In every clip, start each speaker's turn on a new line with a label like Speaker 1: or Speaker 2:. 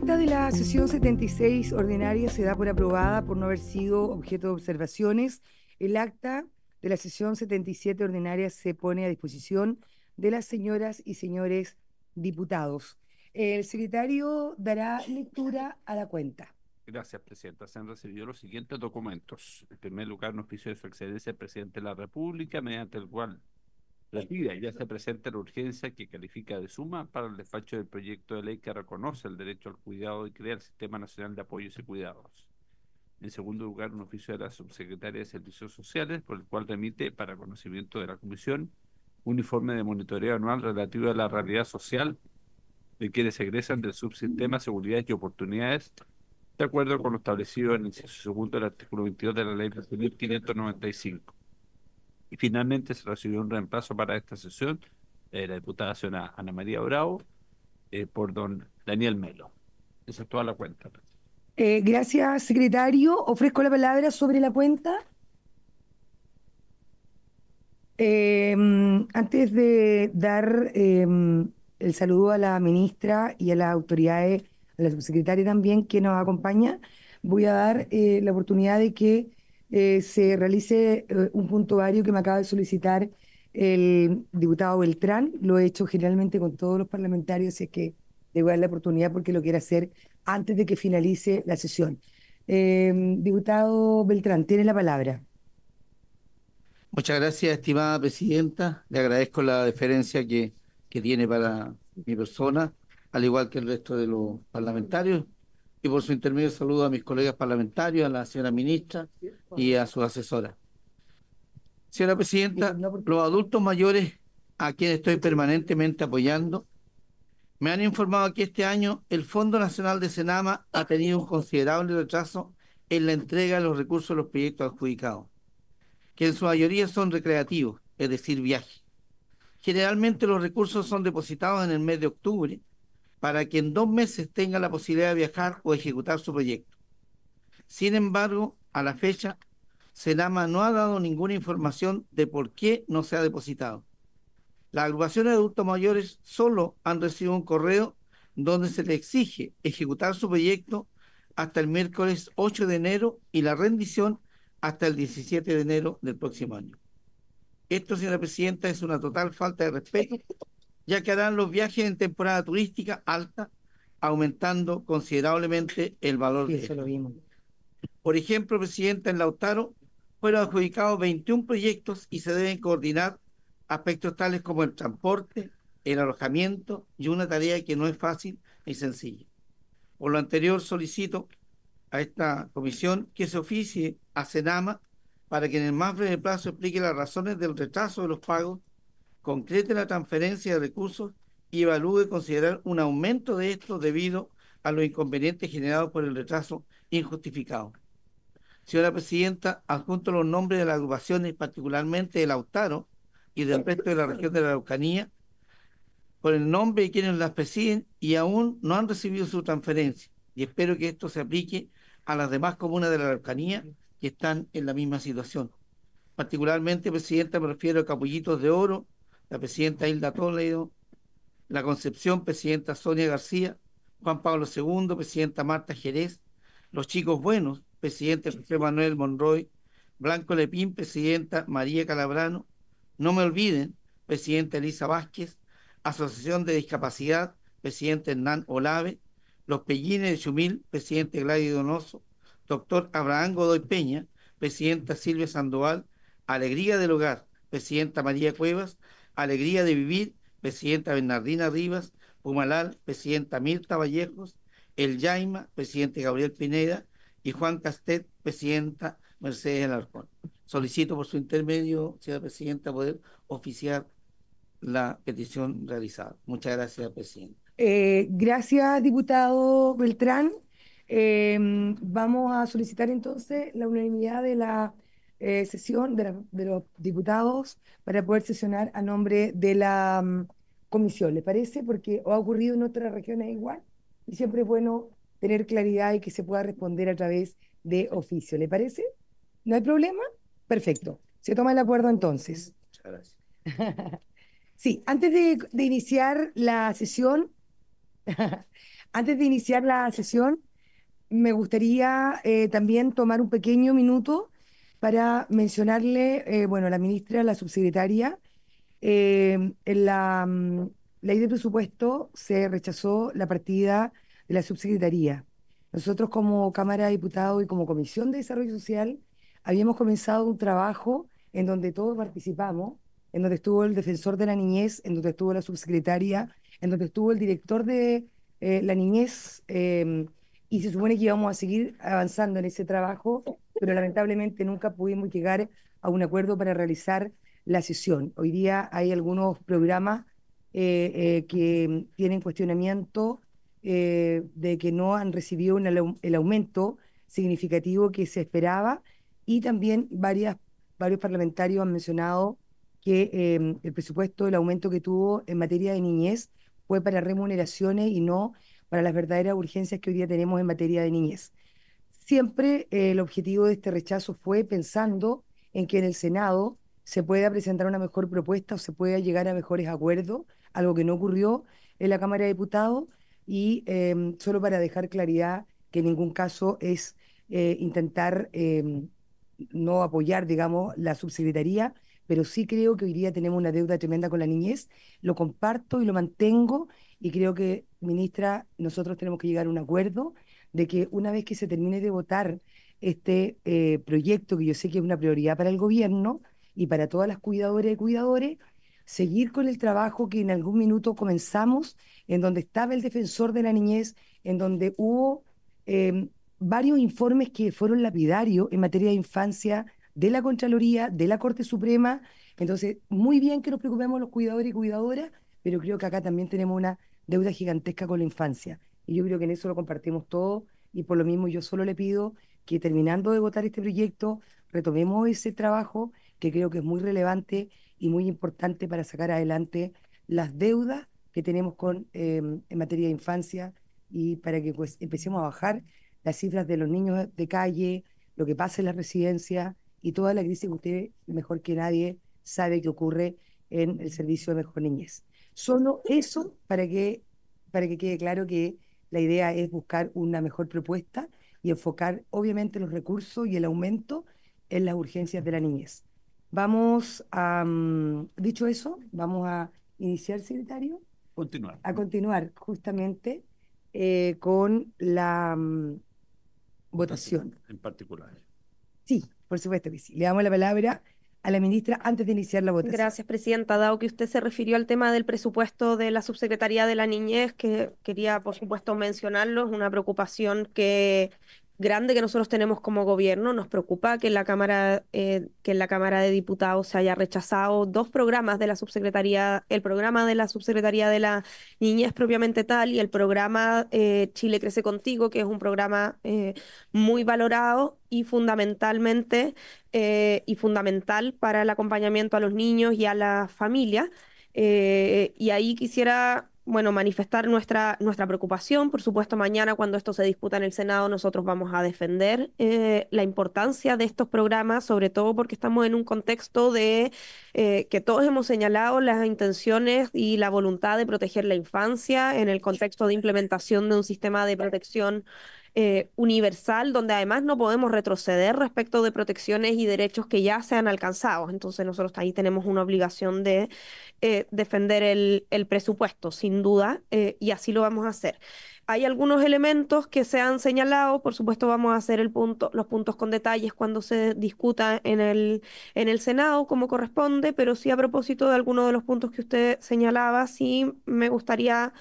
Speaker 1: acta de la sesión 76 ordinaria se da por aprobada por no haber sido objeto de observaciones. El acta de la sesión 77 ordinaria se pone a disposición de las señoras y señores diputados. El secretario dará lectura a la cuenta.
Speaker 2: Gracias, Presidenta. Se han recibido los siguientes documentos. En primer lugar, nos oficio de su excelencia el presidente de la República, mediante el cual la y ya se presenta la urgencia que califica de suma para el despacho del proyecto de ley que reconoce el derecho al cuidado y crea el Sistema Nacional de Apoyos y Cuidados. En segundo lugar, un oficio de la Subsecretaria de Servicios Sociales, por el cual remite para conocimiento de la Comisión un informe de monitoreo anual relativo a la realidad social de quienes egresan del subsistema Seguridad y Oportunidades, de acuerdo con lo establecido en el inciso segundo del artículo 22 de la Ley 1595 y finalmente se recibió un reemplazo para esta sesión de eh, la diputada Ana María Bravo eh, por don Daniel Melo. Esa es toda la cuenta.
Speaker 1: Eh, gracias, secretario. Ofrezco la palabra sobre la cuenta. Em, antes de dar em, el saludo a la ministra y a las autoridades, a la subsecretaria también que nos acompaña, voy a dar la oportunidad de que eh, se realice un eh, un puntuario que me acaba de solicitar el diputado Beltrán. Lo he hecho generalmente con todos los parlamentarios, que es que a dar la oportunidad porque lo quiero hacer antes de que finalice la sesión. Eh, diputado Beltrán, tiene la palabra.
Speaker 3: Muchas gracias, estimada presidenta. Le agradezco la deferencia que, que tiene para mi persona, al igual que el resto de los parlamentarios y por su intermedio saludo a mis colegas parlamentarios, a la señora ministra y a su asesora. Señora presidenta, los adultos mayores a quienes estoy permanentemente apoyando me han informado que este año el Fondo Nacional de Senama ha tenido un considerable retraso en la entrega de los recursos de los proyectos adjudicados, que en su mayoría son recreativos, es decir, viajes. Generalmente los recursos son depositados en el mes de octubre para que en dos meses tenga la posibilidad de viajar o ejecutar su proyecto. Sin embargo, a la fecha, Senama no ha dado ninguna información de por qué no se ha depositado. Las agrupaciones de adultos mayores solo han recibido un correo donde se le exige ejecutar su proyecto hasta el miércoles 8 de enero y la rendición hasta el 17 de enero del próximo año. Esto, señora presidenta, es una total falta de respeto ya que harán los viajes en temporada turística alta, aumentando considerablemente el valor de Por ejemplo, Presidenta, en Lautaro fueron adjudicados 21 proyectos y se deben coordinar aspectos tales como el transporte, el alojamiento y una tarea que no es fácil ni sencilla. Por lo anterior, solicito a esta comisión que se oficie a Senama para que en el más breve plazo explique las razones del retraso de los pagos concrete la transferencia de recursos y evalúe considerar un aumento de esto debido a los inconvenientes generados por el retraso injustificado. Señora Presidenta, adjunto los nombres de las agrupaciones, particularmente el Autaro y del resto de la región de la Araucanía, por el nombre de quienes las presiden y aún no han recibido su transferencia. Y espero que esto se aplique a las demás comunas de la Araucanía que están en la misma situación. Particularmente, Presidenta, me refiero a Capullitos de Oro, la presidenta Hilda Toledo, la Concepción, presidenta Sonia García, Juan Pablo II, presidenta Marta Jerez, los chicos buenos, presidente José Manuel Monroy, Blanco Lepín, presidenta María Calabrano, no me olviden, presidenta Elisa Vázquez, Asociación de Discapacidad, presidente Hernán Olave, los Pellines de Chumil, presidente Gladys Donoso, doctor Abraham Godoy Peña, presidenta Silvia Sandoval, Alegría del Hogar, presidenta María Cuevas Alegría de Vivir, presidenta Bernardina Rivas, Pumalal, presidenta Mirta Vallejos, El Yaima, presidente Gabriel Pineda, y Juan Castet, presidenta Mercedes Alarcón. Solicito por su intermedio, señora presidenta, poder oficiar la petición realizada. Muchas gracias, presidenta.
Speaker 1: Eh, gracias, diputado Beltrán. Em, vamos a solicitar entonces la unanimidad de la eh, sesión de, los diputados para poder sesionar a nombre de la mm, comisión, ¿le parece? Porque ha ocurrido en otras regiones igual y siempre es bueno tener claridad y que se pueda responder a través de oficio, ¿le parece? ¿No hay problema? Perfecto. Se toma el acuerdo entonces.
Speaker 3: gracias.
Speaker 1: sí, antes de, iniciar la sesión, antes de iniciar la sesión, me gustaría eh, también tomar un pequeño minuto para mencionarle, eh, bueno, la ministra, la subsecretaria, eh, en la mm, ley de presupuesto se rechazó la partida de la subsecretaría. Nosotros como Cámara de Diputados y como Comisión de Desarrollo Social habíamos comenzado un trabajo en donde todos participamos, en donde estuvo el defensor de la niñez, en donde estuvo la subsecretaria, en donde estuvo el director de eh, la niñez, em, y se supone que íbamos a seguir avanzando en ese trabajo, pero lamentablemente nunca pudimos llegar a un acuerdo para realizar la sesión. Hoy día hay algunos programas eh, eh, que tienen cuestionamiento eh, de que no han recibido el aumento significativo que se esperaba y también varias, varios parlamentarios han mencionado que el presupuesto, el aumento que tuvo en materia de niñez fue para remuneraciones y no para las verdaderas urgencias que hoy día tenemos en materia de niñez. Siempre eh, el objetivo de este rechazo fue pensando en que en el Senado se pueda presentar una mejor propuesta o se pueda llegar a mejores acuerdos, algo que no ocurrió en la Cámara de Diputados, y em, solo para dejar claridad que en ningún caso es eh, intentar em, no apoyar, digamos, la subsecretaría, pero sí creo que hoy día tenemos una deuda tremenda con la niñez, lo comparto y lo mantengo y creo que, ministra, nosotros tenemos que llegar a un acuerdo de que una vez que se termine de votar este eh, proyecto, que yo sé que es una prioridad para el gobierno y para todas las cuidadoras y cuidadores, seguir con el trabajo que en algún minuto comenzamos, en donde estaba el defensor de la niñez, en donde hubo em, varios informes que fueron lapidarios en materia de infancia de la Contraloría, de la Corte Suprema. Entonces, muy bien que nos preocupemos los cuidadores y cuidadoras, pero creo que acá también tenemos una deuda gigantesca con la infancia. Y yo creo que en eso lo compartimos todo, y por lo mismo yo solo le pido que terminando de votar este proyecto, retomemos ese trabajo que creo que es muy relevante y muy importante para sacar adelante las deudas que tenemos con, em, en materia de infancia y para que pues, empecemos a bajar las cifras de los niños de calle, lo que pasa en las residencias y toda la crisis que usted mejor que nadie sabe que ocurre en el servicio de mejor niñez. Solo eso para que, para que quede claro que la idea es buscar una mejor propuesta y enfocar obviamente los recursos y el aumento en las urgencias de la niñez. Vamos a, mm, dicho eso, vamos a iniciar, secretario. Continuar. A continuar justamente eh, con la mm, votación.
Speaker 4: En
Speaker 2: particular.
Speaker 1: Sí, por supuesto que sí. Le damos la palabra a la ministra antes de iniciar la votación. Gracias,
Speaker 4: presidenta. Dado que usted se refirió al tema del presupuesto de la Subsecretaría de la Niñez, que quería, por supuesto, mencionarlo, es una preocupación que grande que nosotros tenemos como gobierno. Nos preocupa que en la Cámara, eh, que la Cámara de Diputados se haya rechazado dos programas de la subsecretaría, el programa de la subsecretaría de la niñez propiamente tal y el programa eh, Chile Crece Contigo, que es un programa eh, muy valorado y fundamentalmente y fundamental para el acompañamiento a los niños y a la familia, y ahí quisiera bueno, manifestar nuestra, nuestra preocupación. Por supuesto, mañana cuando esto se disputa en el Senado, nosotros vamos a defender eh, la importancia de estos programas, sobre todo porque estamos en un contexto de eh, que todos hemos señalado las intenciones y la voluntad de proteger la infancia en el contexto de implementación de un sistema de protección eh, universal, donde además no podemos retroceder respecto de protecciones y derechos que ya se han alcanzado. Entonces nosotros ahí tenemos una obligación de eh, defender el, presupuesto, sin duda, eh, y así lo vamos a hacer. Hay algunos elementos que se han señalado, por supuesto vamos a hacer el punto, los puntos con detalles cuando se discuta en el, en el Senado como corresponde, pero sí a propósito de algunos de los puntos que usted señalaba, sí me gustaría...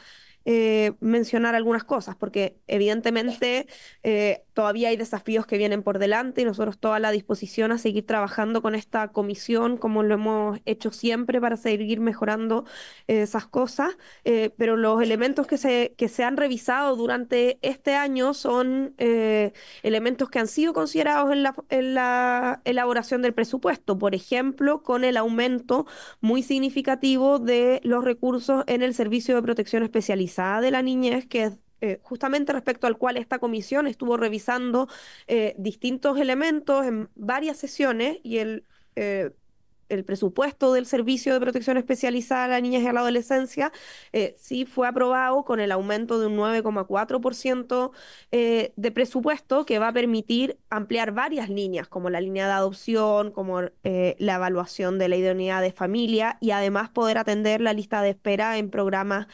Speaker 4: Eh, mencionar algunas cosas, porque evidentemente eh, todavía hay desafíos que vienen por delante y nosotros toda la disposición a seguir trabajando con esta comisión como lo hemos hecho siempre para seguir mejorando eh, esas cosas, eh, pero los elementos que se, se han revisado durante este año son eh, elementos que han sido considerados en la, en la elaboración del presupuesto, por ejemplo, con el aumento muy significativo de los recursos en el Servicio de Protección Especializada de la Niñez, que es eh, justamente respecto al cual esta comisión estuvo revisando eh, distintos elementos en varias sesiones y el, eh, el presupuesto del Servicio de Protección Especializada a niñas y a la Adolescencia sí fue aprobado con el aumento de un 9,4% de presupuesto que va a permitir ampliar varias líneas, como la línea de adopción, como la evaluación de la idoneidad de familia y además poder atender la lista de espera en programas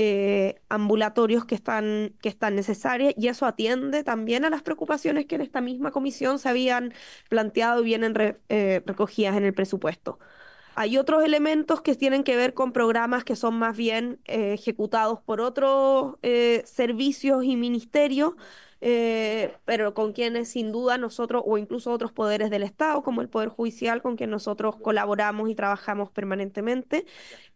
Speaker 4: eh, ambulatorios que están, que están necesarias y eso atiende también a las preocupaciones que en esta misma comisión se habían planteado y vienen eh, recogidas en el presupuesto. Hay otros elementos que tienen que ver con programas que son más bien eh, ejecutados por otros servicios y ministerios, eh, pero con quienes sin duda nosotros o incluso otros poderes del Estado, como el Poder Judicial, con quien nosotros colaboramos y trabajamos permanentemente.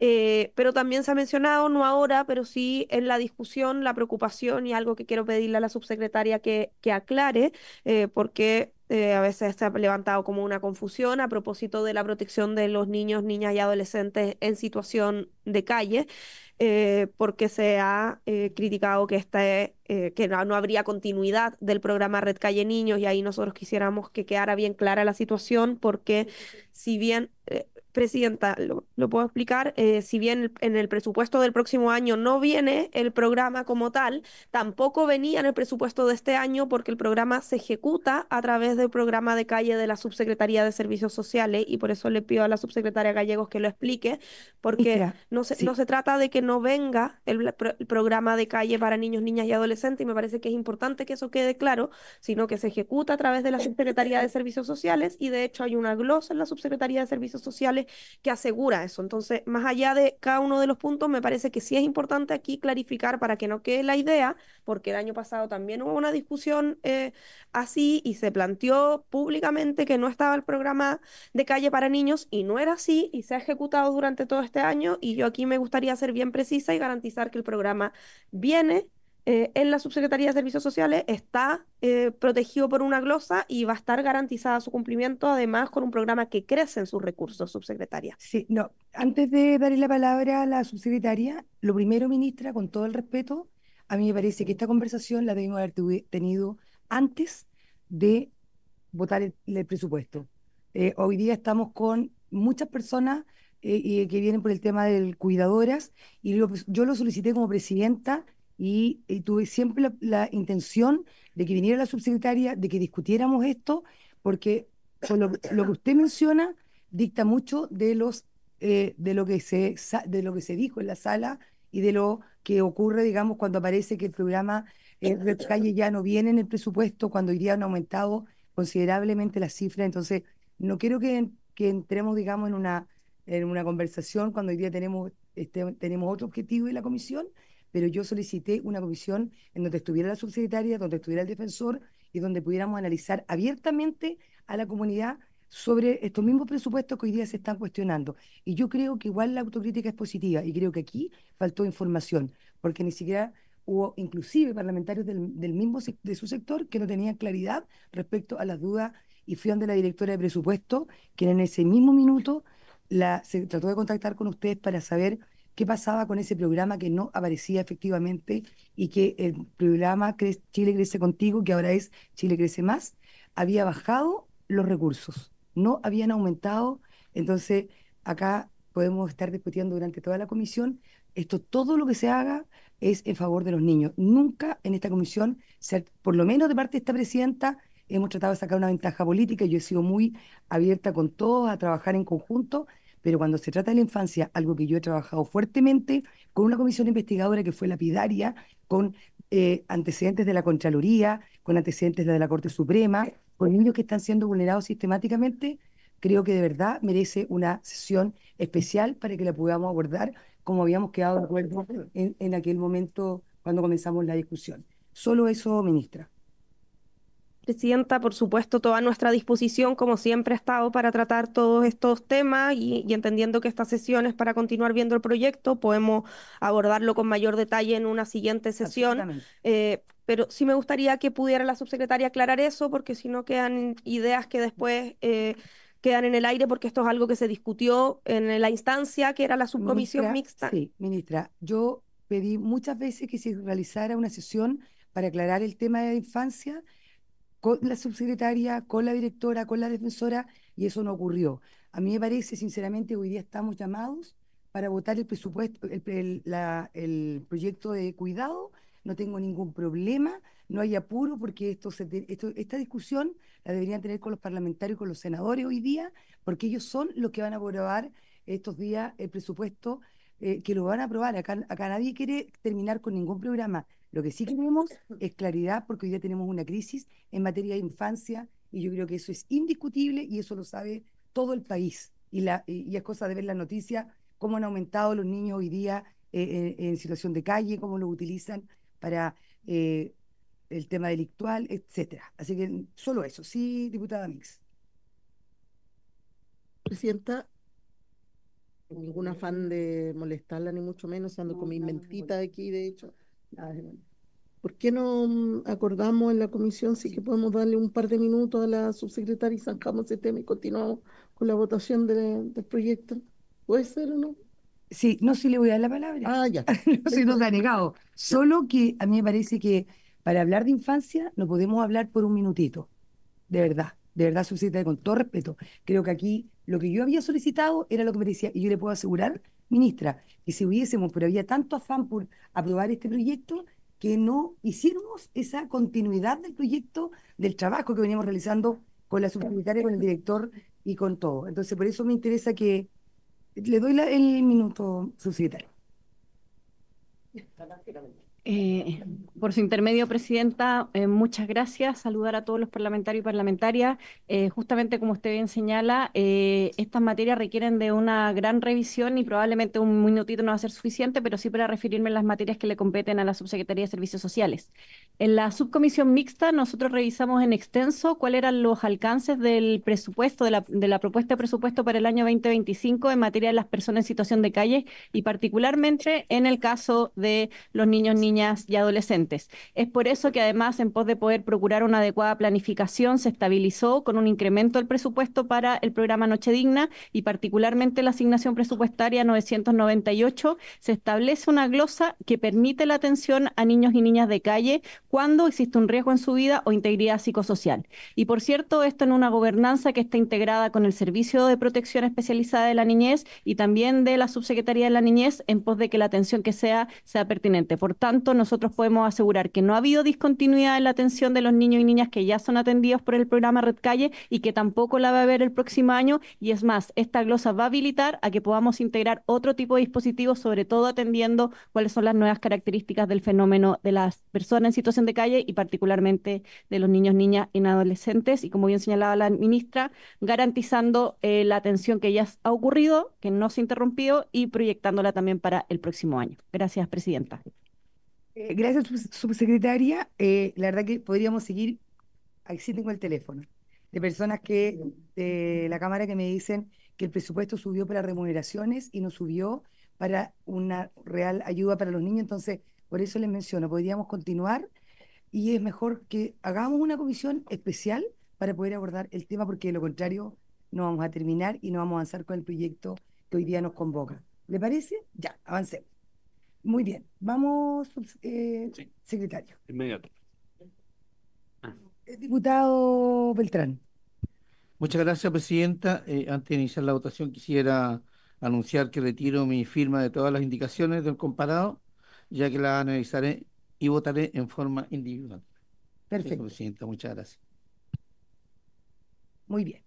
Speaker 4: Eh, pero también se ha mencionado, no ahora, pero sí en la discusión, la preocupación y algo que quiero pedirle a la subsecretaria que, aclare, eh, porque a veces se ha levantado como una confusión a propósito de la protección de los niños, niñas y adolescentes en situación de calle. Eh, porque se ha eh, criticado que, esta eh, que no, habría continuidad del programa Red Calle Niños y ahí nosotros quisiéramos que quedara bien clara la situación porque si bien Presidenta, lo, puedo explicar. Eh, si bien en el presupuesto del próximo año no viene el programa como tal, tampoco venía en el presupuesto de este año porque el programa se ejecuta a través del programa de calle de la Subsecretaría de Servicios Sociales y por eso le pido a la subsecretaria Gallegos que lo explique, porque no, se, no se trata de que no venga el, el programa de calle para niños, niñas y adolescentes y me parece que es importante que eso quede claro, sino que se ejecuta a través de la Subsecretaría de Servicios Sociales y de hecho hay una glosa en la Subsecretaría de Servicios Sociales que asegura eso. Entonces, más allá de cada uno de los puntos, me parece que sí es importante aquí clarificar para que no quede la idea, porque el año pasado también hubo una discusión eh, así y se planteó públicamente que no estaba el programa de calle para niños y no era así y se ha ejecutado durante todo este año y yo aquí me gustaría ser bien precisa y garantizar que el programa viene eh, en la Subsecretaría de Servicios Sociales, está eh, protegido por una glosa y va a estar garantizada su cumplimiento, además con un programa que crece en sus recursos, subsecretaria. Sí,
Speaker 1: no, antes de darle la palabra a la subsecretaria, lo primero, ministra, con todo el respeto, a mí me parece que esta conversación la debimos haber tenido antes de votar el, presupuesto. Eh, hoy día estamos con muchas personas que vienen por el tema del cuidadoras y yo lo solicité como presidenta y, tuve siempre la, intención de que viniera la subsecretaria, de que discutiéramos esto, porque lo, que usted menciona dicta mucho de los eh, de lo que se de lo que se dijo en la sala y de lo que ocurre, digamos, cuando aparece que el programa eh, de Calle ya no viene en el presupuesto, cuando hoy día han aumentado considerablemente las cifras. Entonces, no quiero que, entremos, digamos, en una, en una conversación cuando hoy día tenemos, este, tenemos otro objetivo de la comisión pero yo solicité una comisión en donde estuviera la subsecretaria, donde estuviera el defensor y donde pudiéramos analizar abiertamente a la comunidad sobre estos mismos presupuestos que hoy día se están cuestionando. Y yo creo que igual la autocrítica es positiva y creo que aquí faltó información, porque ni siquiera hubo inclusive parlamentarios del, mismo de su sector que no tenían claridad respecto a las dudas y fui de la directora de presupuesto, quien en ese mismo minuto la, se trató de contactar con ustedes para saber qué pasaba con ese programa que no aparecía efectivamente y que el programa Chile Crece Contigo, que ahora es Chile Crece Más, había bajado los recursos, no habían aumentado. Entonces, acá podemos estar discutiendo durante toda la comisión. Esto, todo lo que se haga es en favor de los niños. Nunca en esta comisión, por lo menos de parte de esta presidenta, hemos tratado de sacar una ventaja política. Yo he sido muy abierta con todos a trabajar en conjunto pero cuando se trata de la infancia, algo que yo he trabajado fuertemente con una comisión investigadora que fue lapidaria, con eh, antecedentes de la Contraloría, con antecedentes de la Corte Suprema, con niños que están siendo vulnerados sistemáticamente, creo que de verdad merece una sesión especial para que la podamos abordar como habíamos quedado de acuerdo en, en aquel momento cuando comenzamos la discusión. Solo eso, ministra.
Speaker 4: Presidenta, por supuesto, toda nuestra disposición, como siempre ha estado, para tratar todos estos temas y, entendiendo que esta sesión es para continuar viendo el proyecto, podemos abordarlo con mayor detalle en una siguiente sesión. Eh, pero sí me gustaría que pudiera la subsecretaria aclarar eso, porque si no quedan ideas que después eh, quedan en el aire, porque esto es algo que se discutió en la instancia que era la subcomisión mixta. Sí,
Speaker 1: ministra, yo pedí muchas veces que se realizara una sesión para aclarar el tema de la infancia con la subsecretaria, con la directora, con la defensora, y eso no ocurrió. A mí me parece, sinceramente, hoy día estamos llamados para votar el presupuesto, el, proyecto de cuidado. No tengo ningún problema, no hay apuro, porque esto, esta discusión la deberían tener con los parlamentarios, con los senadores hoy día, porque ellos son los que van a aprobar estos días el presupuesto, eh, que lo van a aprobar. Acá, acá nadie quiere terminar con ningún programa. Lo que sí queremos es claridad porque hoy día tenemos una crisis en materia de infancia y yo creo que eso es indiscutible y eso lo sabe todo el país. Y, la, es cosa de ver la noticia, cómo han aumentado los niños hoy día eh, en, situación de calle, cómo lo utilizan para eh, el tema delictual, etcétera. Así que solo eso, sí, diputada Mix.
Speaker 5: Presidenta, ningún afán de molestarla, ni mucho menos, ando con mi mentita aquí, de hecho. ¿Por qué no mm, acordamos en la comisión si que podemos darle un par de minutos a la subsecretaria y zanjamos ese tema y continuamos con la votación del proyecto? ¿Puede ser o no?
Speaker 1: Sí, no, sí le voy a dar la palabra. Ah, ya. no se nos ha negado. Solo que a mí me parece que para hablar de infancia no podemos hablar por un minutito. De verdad, de verdad, subsecretaria, con todo respeto. Creo que aquí lo que yo había solicitado era lo que me decía, y yo le puedo asegurar ministra, que si hubiésemos, pero había tanto afán por aprobar este proyecto que no hiciéramos esa continuidad del proyecto, del trabajo que veníamos realizando con la subsecretaria, con el director y con todo. Entonces, por eso me interesa que le doy el minuto,
Speaker 6: subsecretario. Eh, por su intermedio, Presidenta, eh, muchas gracias. Saludar a todos los parlamentarios y parlamentarias. Eh, justamente como usted bien señala, estas materias requieren de una gran revisión y probablemente un minutito no va a ser suficiente, pero sí para referirme a las materias que le competen a la Subsecretaría de Servicios Sociales. En la subcomisión mixta nosotros revisamos en extenso cuáles eran los alcances del presupuesto, de la, propuesta de presupuesto para el año 2025 en materia de las personas en situación de calle y particularmente en el caso de los niños, niñas niñas y adolescentes. Es por eso que además, en pos de poder procurar una adecuada planificación, se estabilizó con un incremento del presupuesto para el programa Noche Digna y particularmente la asignación presupuestaria 998 se establece una glosa que permite la atención a niños y niñas de calle cuando existe un riesgo en su vida o integridad psicosocial. Y por cierto, esto en una gobernanza que está integrada con el Servicio de Protección Especializada de la Niñez y también de la Subsecretaría de la Niñez en pos de que la atención que sea sea pertinente. Por tanto, nosotros podemos asegurar que no ha habido discontinuidad en la atención de los niños y niñas que ya son atendidos por el programa Red Calle y que tampoco la va a haber el próximo año. Y es más, esta glosa va a habilitar a que podamos integrar otro tipo de dispositivos, sobre todo atendiendo cuáles son las nuevas características del fenómeno de las personas en situación de calle y particularmente de los niños, niñas y adolescentes. Y como bien señalaba la ministra, garantizando eh, la atención que ya ha ocurrido, que no se ha interrumpido y proyectándola también para el próximo año. Gracias, presidenta.
Speaker 1: Eh, gracias, subsecretaria. Eh, la verdad que podríamos seguir, ahí sí tengo el teléfono, de personas que de la Cámara que me dicen que el presupuesto subió para remuneraciones y no subió para una real ayuda para los niños. Entonces, por eso les menciono, podríamos continuar y es mejor que hagamos una comisión especial para poder abordar el tema, porque de lo contrario no vamos a terminar y no vamos a avanzar con el proyecto que hoy día nos convoca. ¿Le parece? Ya, avancemos. Muy bien, vamos, eh, secretario. Inmediato. Ah. Eh, diputado Beltrán.
Speaker 3: Muchas gracias, Presidenta. Eh, antes de iniciar la votación, quisiera anunciar que retiro mi firma de todas las indicaciones del comparado, ya que la analizaré y votaré en forma individual. Perfecto. muchas gracias.
Speaker 1: Muy bien.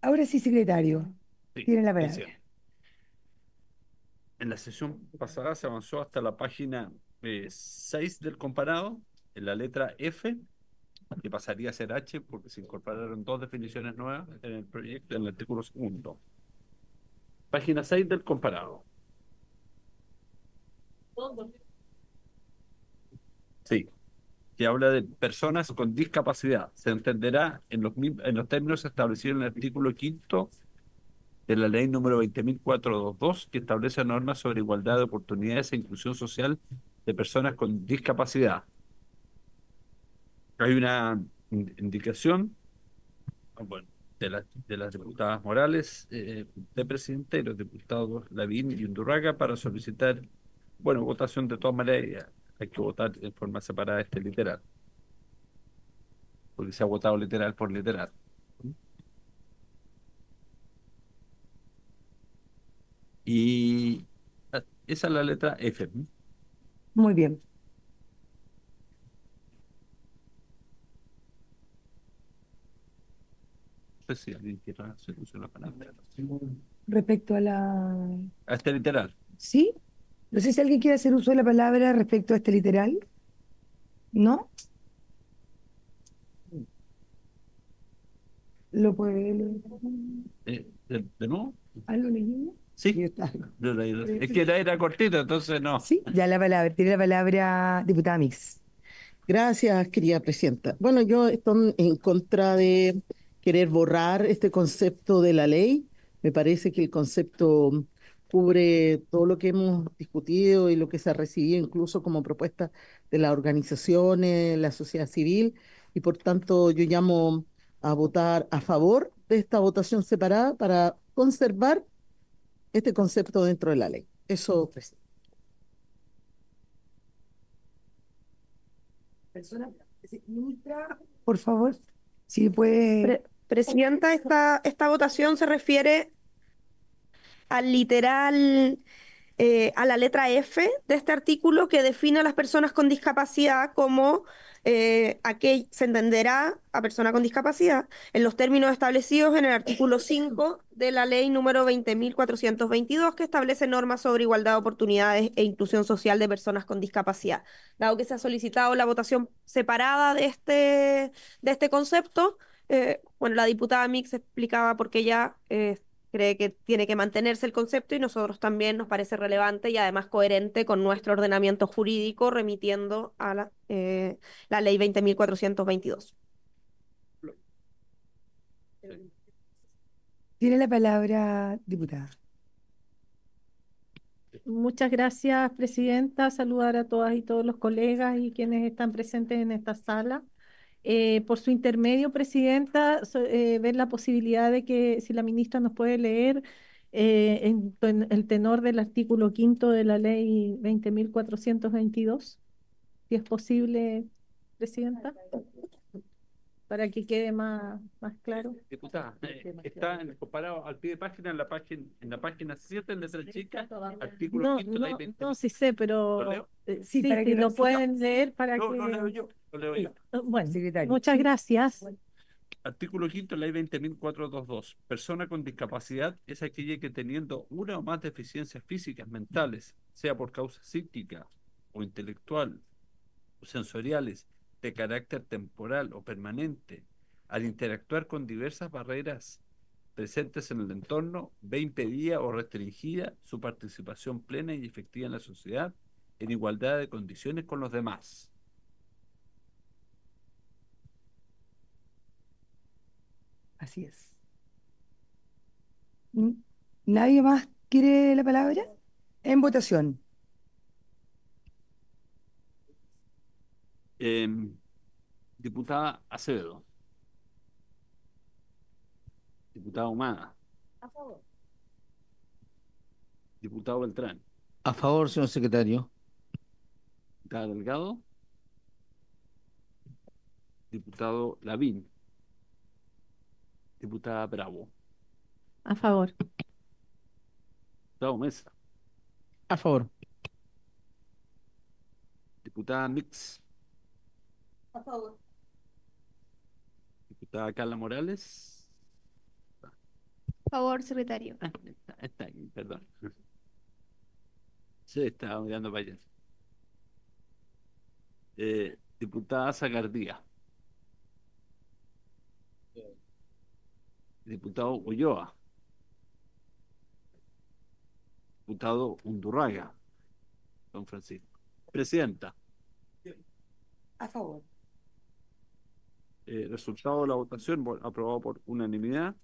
Speaker 1: Ahora sí, secretario. tiene la palabra
Speaker 2: en la sesión pasada se avanzó hasta la página 6 eh, del comparado, en la letra F, que pasaría a ser H porque se incorporaron dos definiciones nuevas en el proyecto, en el artículo segundo. Página 6 del comparado. Sí, que habla de personas con discapacidad. Se entenderá en los, en los términos establecidos en el artículo 5 de la ley número 20.422, que establece normas sobre igualdad de oportunidades e inclusión social de personas con discapacidad. Hay una indicación ah, de, las diputadas Morales, eh, de presidente, y los diputados Lavín y Undurraga para solicitar, bueno, votación de todas maneras, ah, hay que votar en forma separada este literal, porque se ha votado literal por literal. Y ah, esa es la letra F. Muy bien. No sé si alguien quiere hacer uso de la palabra.
Speaker 1: Respecto a la.
Speaker 2: A este literal.
Speaker 1: Sí. No sé si alguien quiere hacer uso de la palabra respecto a este literal. ¿No? ¿Lo puede
Speaker 2: Eh, ¿De, de nuevo?
Speaker 1: ¿Algo ¿Ah,
Speaker 5: leyendo? Sí.
Speaker 2: Es que la era cortita, entonces no. Sí,
Speaker 5: ya la palabra, tiene la palabra diputada Mix. Gracias, querida presidenta. Bueno, yo estoy en contra de querer borrar este concepto de la ley. Me parece que el concepto cubre todo lo que hemos discutido y lo que se ha recibido incluso como propuesta de las organizaciones, la sociedad civil, y por tanto yo llamo a votar a favor de esta votación separada para conservar este concepto dentro de la ley. Eso,
Speaker 1: presidente.
Speaker 4: por favor, si puede. Presidenta, esta, esta votación se refiere al literal, eh, a la letra F de este artículo que define a las personas con discapacidad como eh, a qué se entenderá a persona con discapacidad en los términos establecidos en el artículo 5 de la ley número 20.422 que establece normas sobre igualdad de oportunidades e inclusión social de personas con discapacidad. Dado que se ha solicitado la votación separada de este, de este concepto, eh, bueno, la diputada Mix explicaba por qué ya eh, cree que tiene que mantenerse el concepto y nosotros también nos parece relevante y además coherente con nuestro ordenamiento jurídico remitiendo a la, eh, ley 20.422. Tiene la palabra,
Speaker 1: diputada.
Speaker 7: Muchas gracias, Presidenta. Saludar a todas y todos los colegas y quienes están presentes en esta sala. Eh, por su intermedio, Presidenta, eh, ver la posibilidad de que si la ministra nos puede leer eh, en, el tenor del artículo quinto de la ley 20.422, si es posible, Presidenta para que quede más, más claro.
Speaker 2: Diputada, está comparado al pie de página, en la página, en la página 7, de letra chica, artículo no, no,
Speaker 7: no, sí sé, pero eh, sí, para que lo pueden leer para no, que... No, leo yo, lo leo yo. Eh, bueno, Secretario. muchas gracias.
Speaker 2: Artículo 5, ley 20.422. Persona con discapacidad es aquella que teniendo una o más deficiencias físicas, mentales, sea por causa psíquica o intelectual o sensoriales, de carácter temporal o permanente, al interactuar con diversas barreras presentes en el entorno, ve impedida o restringida su participación plena y efectiva en la sociedad en igualdad de condiciones con los demás.
Speaker 1: Así es. ¿Nadie más quiere la palabra? En votación.
Speaker 2: Em, diputada Acevedo. Diputada Humana. A favor. Diputado Beltrán.
Speaker 3: A favor, señor secretario.
Speaker 2: Diputada Delgado. Diputado Lavín. Diputada Bravo. A favor. Diputado Mesa. A favor. Diputada Mix. A favor. Diputada Carla Morales.
Speaker 8: Por favor, secretario. Ah,
Speaker 2: está, perdón. sí, estaba mirando para allá. Eh, diputada Zagardía. Diputado Ulloa. Diputado Undurraga. Don Francisco. Presidenta. A favor. Eh, resultado de la votación, aprobado por unanimidad,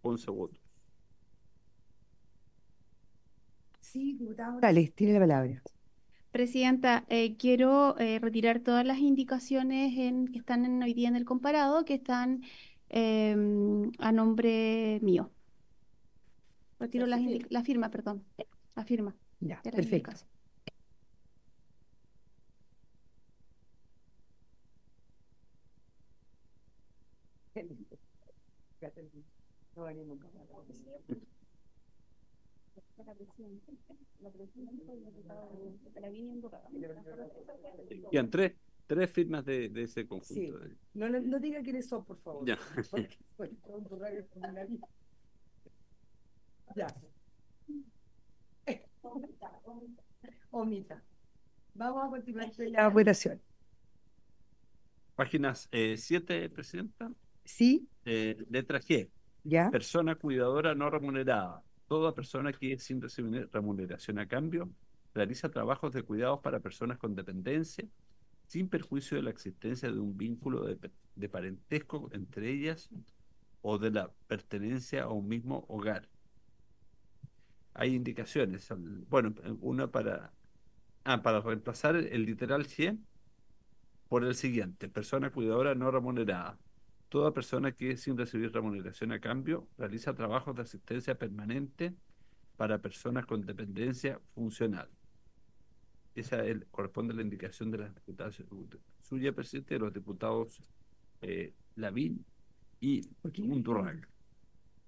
Speaker 2: 11 votos.
Speaker 8: Sí, diputado Dale,
Speaker 1: tiene la palabra.
Speaker 8: Presidenta, eh, quiero eh, retirar todas las indicaciones en, que están en, hoy día en el comparado, que están em, a nombre mío. Retiro la firma, perdón. La firma.
Speaker 2: Ya,
Speaker 4: perfecto.
Speaker 1: no
Speaker 2: tres, tres firmas de, ese conjunto.
Speaker 1: No, diga quiénes
Speaker 9: son, por favor. Ya. Eh. Omita.
Speaker 1: Vamos a continuar la votación.
Speaker 2: Páginas 7, eh, Presidenta. Sí. Eh, letra G. Persona cuidadora no remunerada. Toda persona que sin recibir remuneración a cambio realiza trabajos de cuidados para personas con dependencia sin perjuicio de la existencia de un vínculo de, parentesco entre ellas o de la pertenencia a un mismo hogar. Hay indicaciones. Bueno, una para, ah, para reemplazar el literal G por el siguiente, persona cuidadora no remunerada. Toda persona que sin recibir remuneración a cambio realiza trabajos de asistencia permanente para personas con dependencia funcional. Esa corresponde a la indicación de la diputada suya presidente de los diputados eh, Lavín y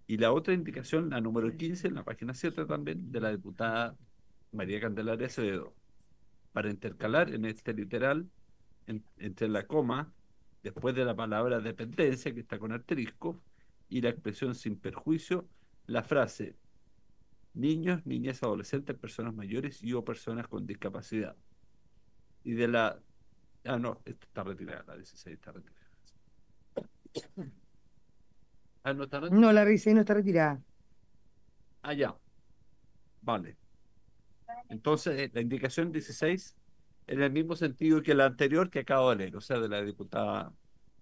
Speaker 2: Y la otra indicación, la número 15, en la página 7 también, de la diputada María Candelaria Cededo, para intercalar en este literal, entre la coma, Después de la palabra dependencia, que está con asterisco, y la expresión sin perjuicio, la frase niños, niñas, adolescentes, personas mayores y o personas con discapacidad. Y de la... Ah, no, esta está retirada, la 16 está retirada. Ah, no está retirada. No, la
Speaker 1: 16 no está retirada.
Speaker 2: Ah, ya. Vale. Entonces, eh, la indicación 16 en el mismo sentido que la anterior que acabo de leer, o sea, de la diputada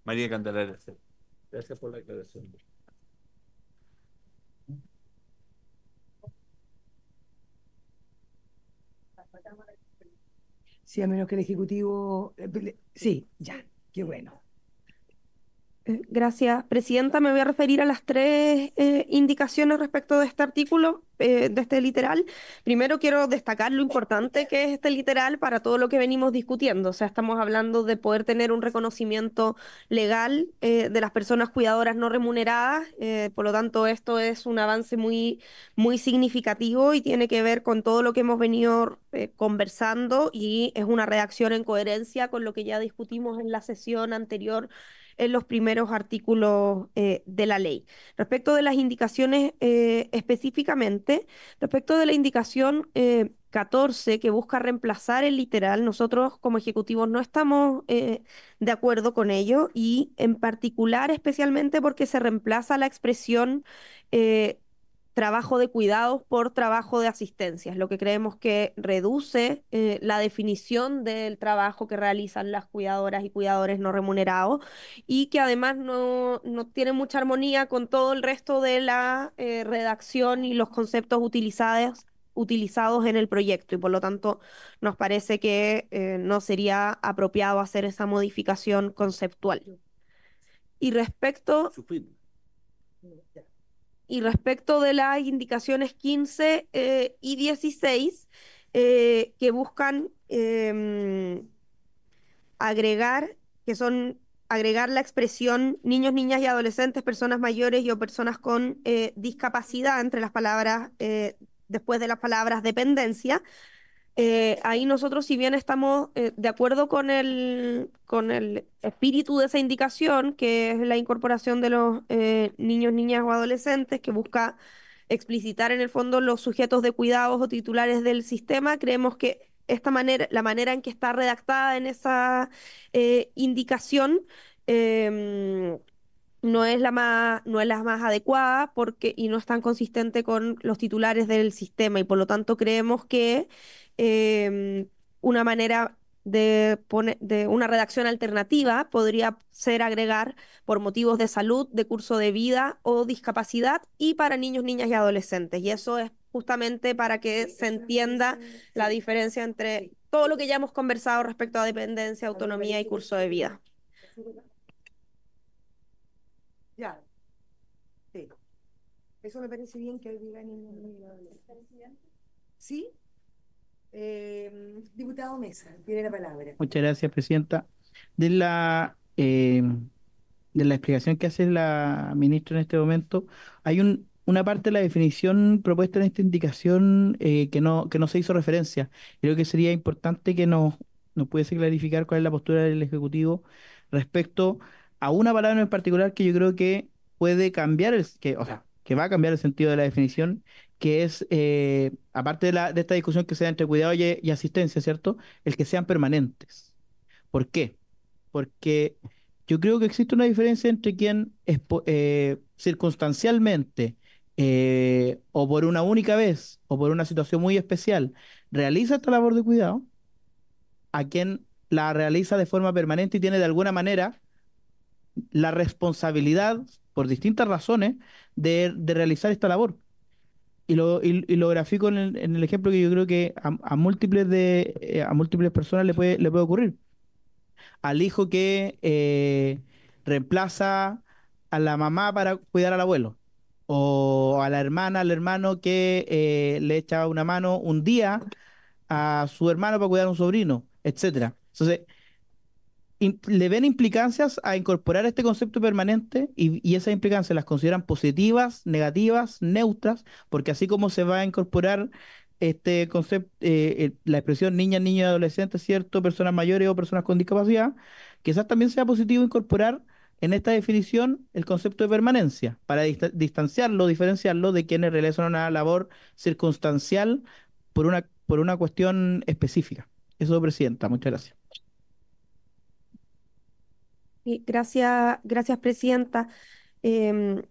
Speaker 2: María Candelaria. Gracias por la aclaración. Sí,
Speaker 1: a
Speaker 4: menos que el Ejecutivo... Eh, sí, ya, qué bueno. Eh, gracias, Presidenta. Me voy a referir a las tres eh, indicaciones respecto de este artículo, eh, de este literal. Primero, quiero destacar lo importante que es este literal para todo lo que venimos discutiendo. O sea, estamos hablando de poder tener un reconocimiento legal de las personas cuidadoras no remuneradas. por lo tanto, esto es un avance muy, muy significativo y tiene que ver con todo lo que hemos venido conversando y es una reacción en coherencia con lo que ya discutimos en la sesión anterior en los primeros artículos eh, de la ley. Respecto de las indicaciones eh, específicamente, respecto de la indicación... 14, eh, que busca reemplazar el literal, nosotros como ejecutivos no estamos de acuerdo con ello y en particular especialmente porque se reemplaza la expresión trabajo de cuidados por trabajo de asistencias, lo que creemos que reduce eh, la definición del trabajo que realizan las cuidadoras y cuidadores no remunerados y que además no, no tiene mucha armonía con todo el resto de la eh, redacción y los conceptos utilizados utilizados en el proyecto y por lo tanto nos parece que eh, no sería apropiado hacer esa modificación conceptual. Y
Speaker 3: respecto
Speaker 4: y respecto de las indicaciones 15 eh, y 16 eh, que buscan em, agregar, que son agregar la expresión niños, niñas y adolescentes, personas mayores y o personas con eh, discapacidad entre las palabras después de las palabras dependencia, eh, ahí nosotros, si bien estamos eh, de acuerdo con el, con el espíritu de esa indicación, que es la incorporación de los eh, niños, niñas o adolescentes, que busca explicitar en el fondo los sujetos de cuidados o titulares del sistema, creemos que esta manera, la manera en que está redactada en esa indicación, em, no es la más, no es la más adecuada porque, y no es tan consistente con los titulares del sistema. Y por lo tanto creemos que Em, una manera de, poner, de una redacción alternativa podría ser agregar por motivos de salud, de curso de vida o discapacidad y para niños, niñas y adolescentes. Y eso es justamente para que se entienda la diferencia entre todo lo que ya hemos conversado respecto a dependencia, autonomía y curso de vida.
Speaker 1: Ya. Sí. Eso me parece bien que diga niños, y adolescentes. ¿Sí? la palabra.
Speaker 10: Muchas gracias, Presidenta. De la, eh, de la explicación que hace la ministra en este momento, hay un, una parte de la definición propuesta en esta indicación eh, que, no, que no se hizo referencia. Creo que sería importante que nos, nos pudiese clarificar cuál es la postura del Ejecutivo respecto a una palabra en particular que yo creo que puede cambiar, que, o sea, que va a cambiar el sentido de la definición que es, eh, aparte de, esta discusión que sea entre cuidado y, asistencia, ¿cierto? El que sean permanentes. ¿Por qué? Porque yo creo que existe una diferencia entre quien eh, circunstancialmente eh, o por una única vez o por una situación muy especial realiza esta labor de cuidado, a quien la realiza de forma permanente y tiene de alguna manera la responsabilidad, por distintas razones, de realizar esta labor y lo, y, lo grafico en el, en el, ejemplo que yo creo que a, múltiples de eh, a múltiples personas le puede, le puede ocurrir. Al hijo que eh, reemplaza a la mamá para cuidar al abuelo. O a la hermana, al hermano que eh, le echa una mano un día a su hermano para cuidar a un sobrino, etcétera. Entonces, le ven implicancias a incorporar este concepto permanente y, esas implicancias las consideran positivas, negativas, neutras, porque así como se va a incorporar este concepto, eh, la expresión niña, niño, adolescente, ¿cierto? Personas mayores o personas con discapacidad, quizás también sea positivo incorporar en esta definición el concepto de permanencia, para distanciarlo, diferenciarlo de quienes realizan una labor circunstancial por una, por una cuestión específica. Eso, Presidenta, muchas gracias.
Speaker 4: Gracias, gracias Presidenta. Em,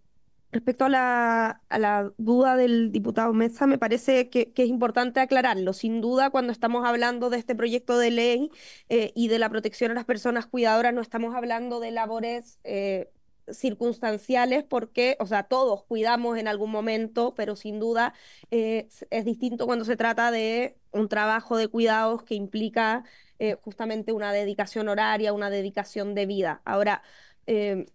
Speaker 4: respecto a la, duda del diputado Mesa, me parece que, es importante aclararlo. Sin duda, cuando estamos hablando de este proyecto de ley eh, y de la protección a las personas cuidadoras, no estamos hablando de labores... Eh, circunstanciales porque, o sea, todos cuidamos en algún momento, pero sin duda eh, es distinto cuando se trata de un trabajo de cuidados que implica eh, justamente una dedicación horaria, una dedicación de vida. Ahora, eh,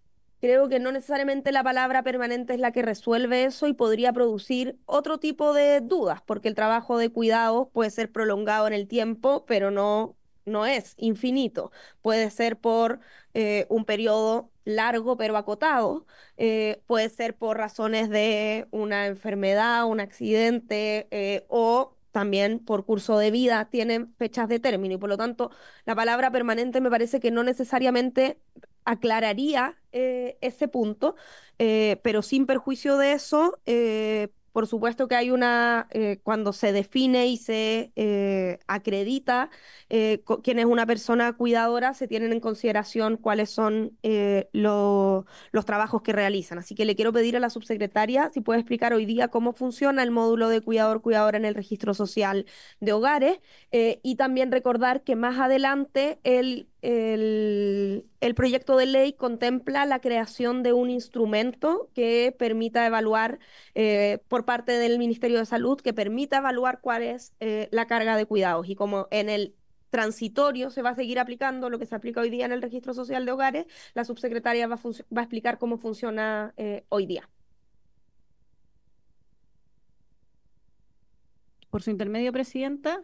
Speaker 4: creo que no necesariamente la palabra permanente es la que resuelve eso y podría producir otro tipo de dudas, porque el trabajo de cuidados puede ser prolongado en el tiempo, pero no no es infinito, puede ser por eh, un periodo largo pero acotado, eh, puede ser por razones de una enfermedad, un accidente eh, o también por curso de vida, tienen fechas de término y por lo tanto la palabra permanente me parece que no necesariamente aclararía ese punto, pero sin perjuicio de eso por supuesto que hay una, eh, cuando se define y se eh, acredita eh, quién es una persona cuidadora, se tienen en consideración cuáles son los trabajos que realizan. Así que le quiero pedir a la subsecretaria si puede explicar hoy día cómo funciona el módulo de cuidador-cuidadora en el registro social de hogares y también recordar que más adelante el el, proyecto de ley contempla la creación de un instrumento que permita evaluar eh, por parte del Ministerio de Salud, que permita evaluar cuál es eh, la carga de cuidados. Y como en el transitorio se va a seguir aplicando lo que se aplica hoy día en el registro social de hogares, la subsecretaria va a, explicar cómo funciona eh, hoy día.
Speaker 6: Por su intermedio, Presidenta,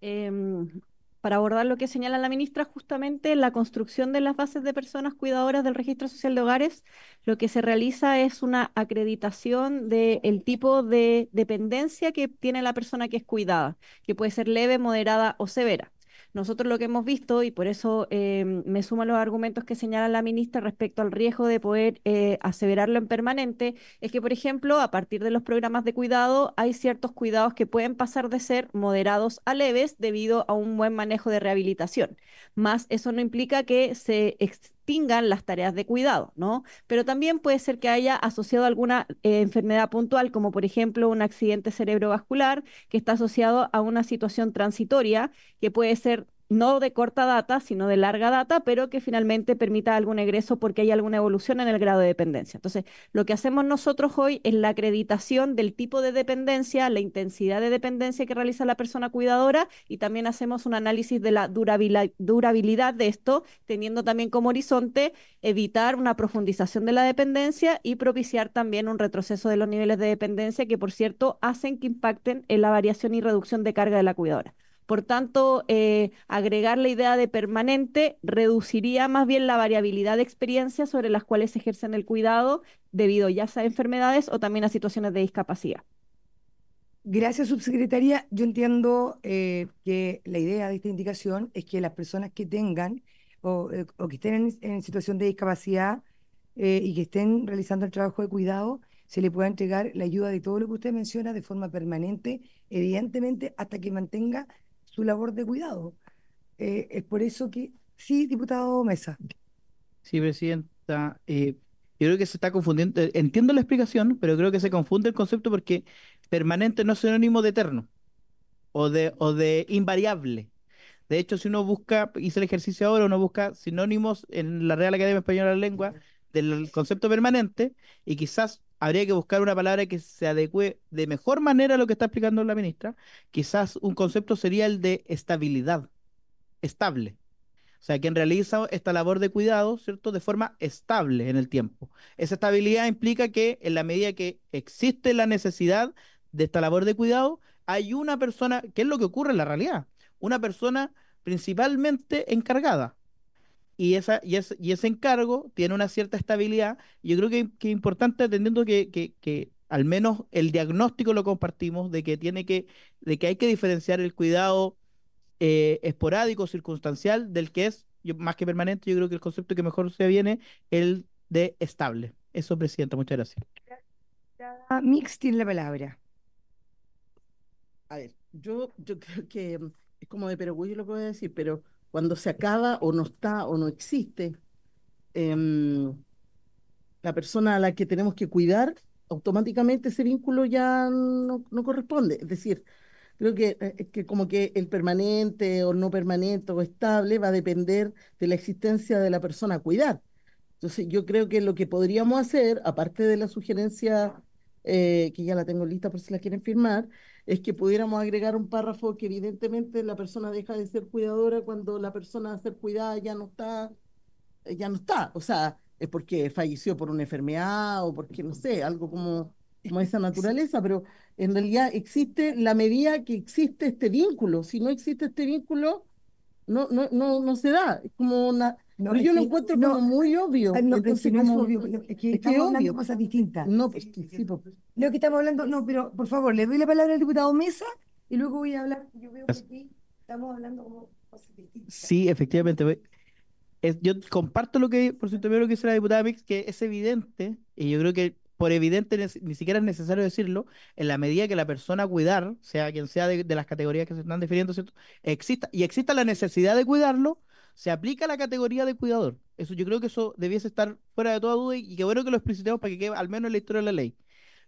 Speaker 6: em, para abordar lo que señala la ministra, justamente la construcción de las bases de personas cuidadoras del registro social de hogares, lo que se realiza es una acreditación del tipo de dependencia que tiene la persona que es cuidada, que puede ser leve, moderada o severa. Nosotros lo que hemos visto, y por eso em, me sumo a los argumentos que señala la ministra respecto al riesgo de poder eh, aseverarlo en permanente, es que, por ejemplo, a partir de los programas de cuidado, hay ciertos cuidados que pueden pasar de ser moderados a leves debido a un buen manejo de rehabilitación. Más eso no implica que se tingan las tareas de cuidado, ¿no? Pero también puede ser que haya asociado alguna eh, enfermedad puntual, como por ejemplo un accidente cerebrovascular que está asociado a una situación transitoria que puede ser no de corta data, sino de larga data, pero que finalmente permita algún egreso porque hay alguna evolución en el grado de dependencia. Entonces, lo que hacemos nosotros hoy es la acreditación del tipo de dependencia, la intensidad de dependencia que realiza la persona cuidadora y también hacemos un análisis de la durabilidad de esto, teniendo también como horizonte evitar una profundización de la dependencia y propiciar también un retroceso de los niveles de dependencia que, por cierto, hacen que impacten en la variación y reducción de carga de la cuidadora. Por tanto, eh, agregar la idea de permanente reduciría más bien la variabilidad de experiencias sobre las cuales se ejercen el cuidado debido ya sea a enfermedades o también a situaciones de discapacidad.
Speaker 1: Gracias, subsecretaria. Yo entiendo eh, que la idea de esta indicación es que las personas que tengan o, eh, que estén en, en, situación de discapacidad y que estén realizando el trabajo de cuidado, se le pueda entregar la ayuda de todo lo que usted menciona de forma permanente, evidentemente hasta que mantenga su labor de cuidado. Eh, es por eso que, sí, diputado Mesa.
Speaker 10: Sí, presidenta. Eh, yo creo que se está confundiendo, entiendo la explicación, pero creo que se confunde el concepto porque permanente no es sinónimo de eterno o de, o de invariable. De hecho, si uno busca, hice el ejercicio ahora, uno busca sinónimos en la Real Academia Española de la Lengua del concepto permanente y quizás habría que buscar una palabra que se adecue de mejor manera a lo que está explicando la ministra. Quizás un concepto sería el de estabilidad, estable. O sea, quien realiza esta labor de cuidado, ¿cierto? De forma estable en el tiempo. Esa estabilidad implica que en la medida que existe la necesidad de esta labor de cuidado, hay una persona, ¿qué es lo que ocurre en la realidad? Una persona principalmente encargada, y, esa, y, y ese encargo tiene una cierta estabilidad. Yo creo que, es importante, atendiendo que, que, al menos el diagnóstico lo compartimos, de que, tiene que, de que hay que diferenciar el cuidado eh, esporádico, circunstancial, del que es más que permanente. Yo creo que el concepto que mejor se viene el de estable. Eso, Presidenta, muchas gracias.
Speaker 5: Mix tiene la palabra. A ver, yo, yo creo que es como de perogüe lo que decir, pero cuando se acaba o no está o no existe, em, la persona a la que tenemos que cuidar, automáticamente ese vínculo ya no, corresponde. Es decir, creo eh, que, como que el permanente o no permanente o estable va a depender de la existencia de la persona a cuidar. Entonces yo creo que lo que podríamos hacer, aparte de la sugerencia eh, que ya la tengo lista por si la quieren firmar, es que pudiéramos agregar un párrafo que evidentemente la persona deja de ser cuidadora cuando la persona a ser cuidada ya no está, eh, ya no está, o sea, es porque falleció por una enfermedad o porque, no sé, algo como, como esa naturaleza, pero en realidad existe la medida que existe este vínculo, si no existe este vínculo, no, no, no, no se da, es como una, no, yo lo encuentro como muy obvio. Eh, no, no es obvio.
Speaker 1: estamos hablando de cosas distintas. No, sí, Lo que estamos hablando, no, pero por favor, le doy la palabra al diputado Mesa y luego voy a hablar. Yo veo que aquí estamos hablando como cosas distintas.
Speaker 10: Sí, efectivamente. yo comparto lo que, por cierto, lo que dice la diputada Mix, que es evidente, y yo creo que por evidente ni siquiera es necesario decirlo, en la medida que la persona cuidar, sea quien sea de, las categorías que se están definiendo, ¿cierto? exista y exista la necesidad de cuidarlo, se aplica la categoría de cuidador. Eso yo creo que eso debiese estar fuera de toda duda y que bueno que lo explicitemos para que quede al menos en la historia de la ley.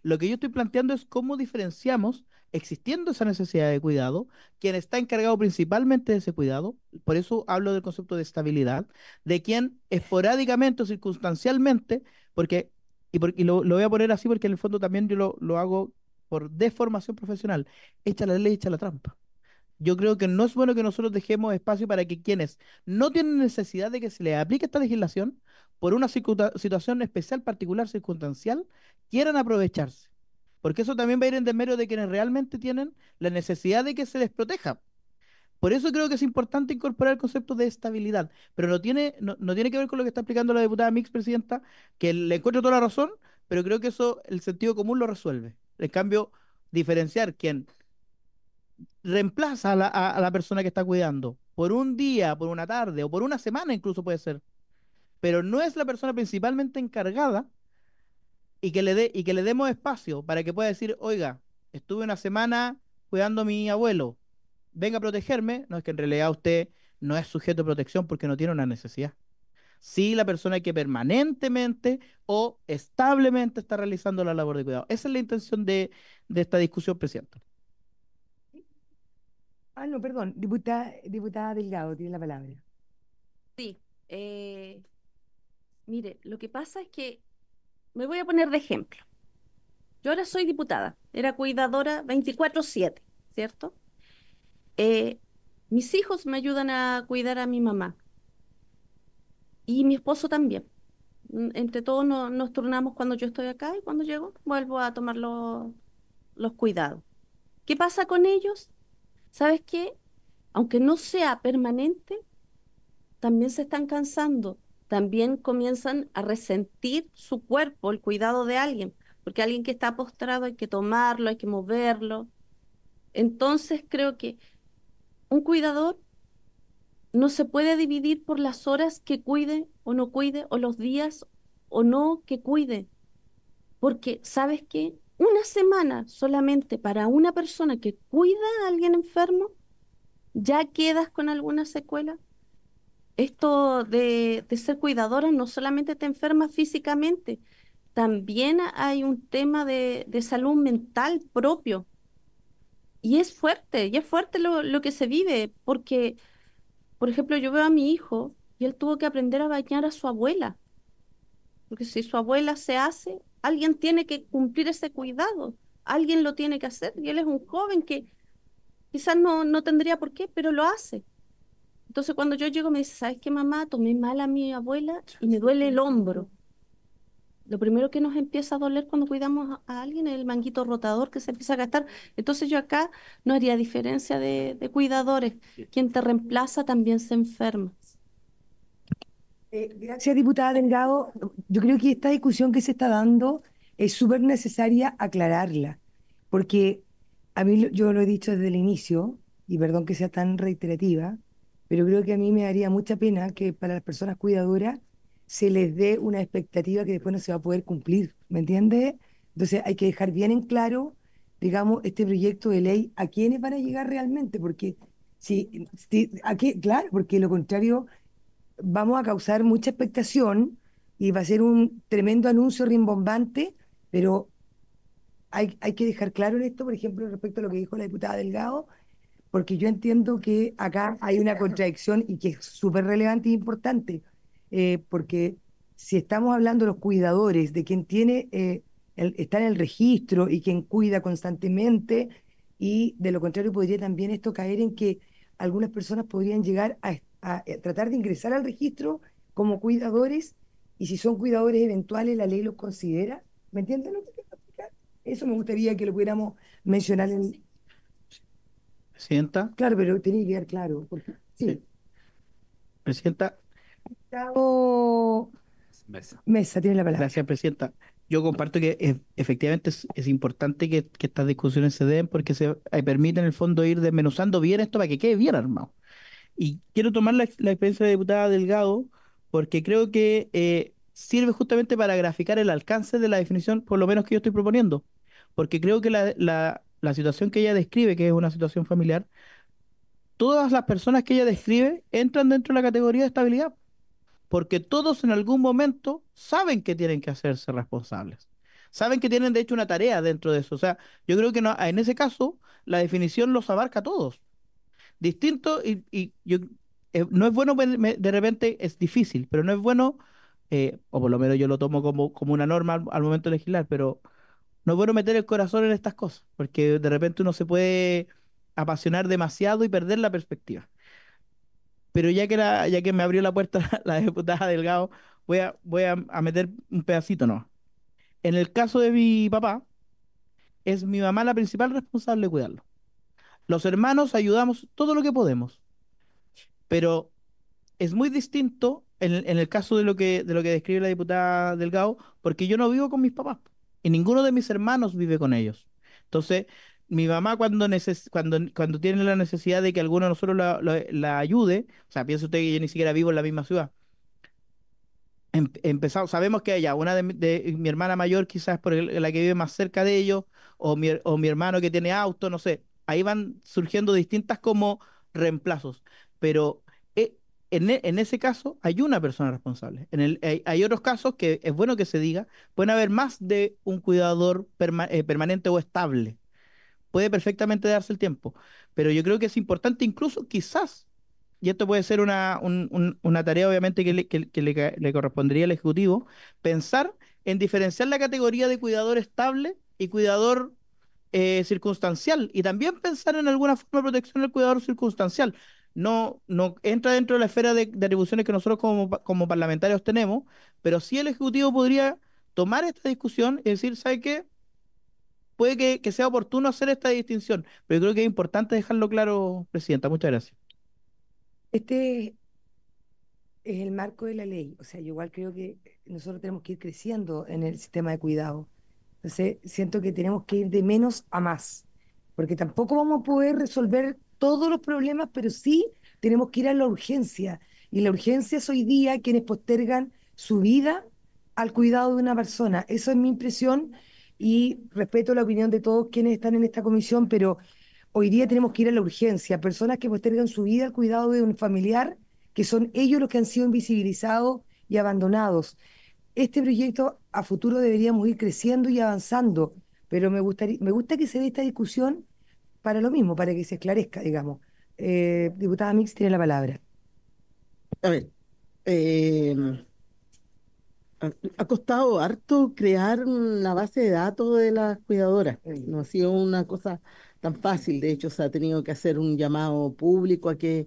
Speaker 10: Lo que yo estoy planteando es cómo diferenciamos, existiendo esa necesidad de cuidado, quien está encargado principalmente de ese cuidado, por eso hablo del concepto de estabilidad, de quien esporádicamente o circunstancialmente, porque, y, lo, voy a poner así porque en el fondo también yo lo, lo hago por deformación profesional, echa la ley, echa la trampa. Yo creo que no es bueno que nosotros dejemos espacio para que quienes no tienen necesidad de que se les aplique esta legislación, por una situación especial, particular, circunstancial, quieran aprovecharse. Porque eso también va a ir en desmero de quienes realmente tienen la necesidad de que se les proteja. Por eso creo que es importante incorporar el concepto de estabilidad, pero no tiene, no, tiene que ver con lo que está explicando la diputada Mix, presidenta, que le encuentro toda la razón, pero creo que eso el sentido común lo resuelve. En cambio, diferenciar quien reemplaza a la, persona que está cuidando por un día, por una tarde o por una semana incluso puede ser. Pero no es la persona principalmente encargada y que le, dé y que le demos espacio para que pueda decir, oiga, estuve una semana cuidando a mi abuelo, venga a protegerme. No es que en realidad usted no es sujeto de protección porque no tiene una necesidad. Sí, la persona que permanentemente o establemente está realizando la labor de cuidado. Esa es la intención de, de esta discusión, presidente.
Speaker 1: Ah, no, perdón, diputada, diputada Delgado tiene la palabra.
Speaker 11: Sí, eh, mire, lo que pasa es que me voy a poner de ejemplo. Yo ahora soy diputada, era cuidadora 24/7, ¿cierto? Eh, mis hijos me ayudan a cuidar a mi mamá y mi esposo también. Mm, entre todos nos turnamos cuando yo estoy acá y cuando llego vuelvo a tomar los cuidados. ¿Qué pasa con ellos? ¿Sabes qué? Aunque no sea permanente, también se están cansando, también comienzan a resentir su cuerpo, el cuidado de alguien, porque alguien que está postrado hay que tomarlo, hay que moverlo. Entonces creo que un cuidador no se puede dividir por las horas que cuide o no cuide, o los días o no que cuide, porque sabes qué? una semana solamente para una persona que cuida a alguien enfermo, ya quedas con alguna secuela. Esto de, ser cuidadora no solamente te enferma físicamente, también hay un tema de, salud mental propio. Y es fuerte, y es fuerte lo, lo, que se vive, porque, por ejemplo, yo veo a mi hijo y él tuvo que aprender a bañar a su abuela, porque si su abuela se hace, alguien tiene que cumplir ese cuidado, alguien lo tiene que hacer y él es un joven que quizás no, no tendría por qué, pero lo hace. Entonces cuando yo llego me dice, ¿sabes qué mamá? Tomé mal a mi abuela y me duele el hombro. Lo primero que nos empieza a doler cuando cuidamos a alguien es el manguito rotador que se empieza a gastar. Entonces yo acá no haría diferencia de, de cuidadores. Quien te reemplaza también se enferma.
Speaker 1: Eh, gracias, diputada Delgado. Yo creo que esta discusión que se está dando es súper necesaria aclararla, porque a mí yo lo he dicho desde el inicio, y perdón que sea tan reiterativa, pero creo que a mí me daría mucha pena que para las personas cuidadoras se les dé una expectativa que después no se va a poder cumplir, ¿me entiende? Entonces hay que dejar bien en claro, digamos, este proyecto de ley, a quiénes van a llegar realmente, porque si, si aquí, claro, porque lo contrario vamos a causar mucha expectación y va a ser un tremendo anuncio rimbombante, pero hay, hay que dejar claro en esto, por ejemplo, respecto a lo que dijo la diputada Delgado, porque yo entiendo que acá hay una contradicción y que es súper relevante e importante, eh, porque si estamos hablando de los cuidadores, de quien tiene, eh, está en el registro y quien cuida constantemente, y de lo contrario podría también esto caer en que algunas personas podrían llegar a, a, eh, tratar de ingresar al registro como cuidadores y si son cuidadores eventuales, la ley los considera. ¿Me entienden lo que quiero Eso me gustaría que lo pudiéramos mencionar en. Presidenta. Claro, pero tenía que quedar claro. Sí.
Speaker 10: Presidenta. Mesa. Mesa, tiene la palabra. Gracias, Presidenta. Yo comparto que efectivamente es, importante que, estas discusiones se den porque se eh, permiten en el fondo ir desmenuzando bien esto para que quede bien armado. Y quiero tomar la, experiencia de la diputada Delgado porque creo que eh, sirve justamente para graficar el alcance de la definición, por lo menos que yo estoy proponiendo. Porque creo que la, situación que ella describe, que es una situación familiar, todas las personas que ella describe entran dentro de la categoría de estabilidad. Porque todos en algún momento saben que tienen que hacerse responsables. Saben que tienen de hecho una tarea dentro de eso. O sea, yo creo que en ese caso la definición los abarca a todos distinto y, y yo, eh, no es bueno, de repente es difícil, pero no es bueno, eh, o por lo menos yo lo tomo como, como una norma al, momento de legislar, pero no es bueno meter el corazón en estas cosas, porque de repente uno se puede apasionar demasiado y perder la perspectiva. Pero ya que, ya que me abrió la puerta la diputada Delgado, voy a, voy a, meter un pedacito no. En el caso de mi papá, es mi mamá la principal responsable de cuidarlo. Los hermanos ayudamos todo lo que podemos. Pero es muy distinto en, el caso de lo, que, de lo que describe la diputada Delgado, porque yo no vivo con mis papás y ninguno de mis hermanos vive con ellos. Entonces, mi mamá cuando, neces cuando, cuando tiene la necesidad de que alguno de nosotros la, ayude, o sea, piensa usted que yo ni siquiera vivo en la misma ciudad, em-, empezamos, sabemos que ella, una de, mi hermana mayor quizás por la que vive más cerca de ellos, o mi, o mi hermano que tiene auto, no sé, ahí van surgiendo distintas como reemplazos, pero eh, e, en, ese caso hay una persona responsable. En el, hay, otros casos que es bueno que se diga, pueden haber más de un cuidador eh, permanente o estable. Puede perfectamente darse el tiempo, pero yo creo que es importante incluso quizás, y esto puede ser una, una tarea obviamente que, le correspondería al Ejecutivo, pensar en diferenciar la categoría de cuidador estable y cuidador eh, circunstancial y también pensar en alguna forma de protección del cuidador circunstancial. No, no entra dentro de la esfera de, atribuciones que nosotros como, como, parlamentarios tenemos, pero sí el Ejecutivo podría tomar esta discusión y decir, ¿sabe qué? Puede que, que sea oportuno hacer esta distinción, pero yo creo que es importante dejarlo claro, Presidenta. Muchas gracias. Este
Speaker 1: es el marco de la ley. O sea, yo igual creo que nosotros tenemos que ir creciendo en el sistema de cuidado. Entonces, siento que tenemos que ir de menos a más, porque tampoco vamos a poder resolver todos los problemas, pero sí tenemos que ir a la urgencia. Y la urgencia es hoy día quienes postergan su vida al cuidado de una persona. Eso es mi impresión y respeto la opinión de todos quienes están en esta comisión, pero hoy día tenemos que ir a la urgencia. Personas que postergan su vida al cuidado de un familiar, que son ellos los que han sido invisibilizados y abandonados este proyecto a futuro deberíamos ir creciendo y avanzando, pero me, gustaría, me gusta que se dé esta discusión para lo mismo, para que se esclarezca, digamos. Eh, diputada Mix tiene la palabra.
Speaker 5: A ver, em, ha costado harto crear la base de datos de las cuidadoras. No ha sido una cosa tan fácil, de hecho se ha tenido que hacer un llamado público a que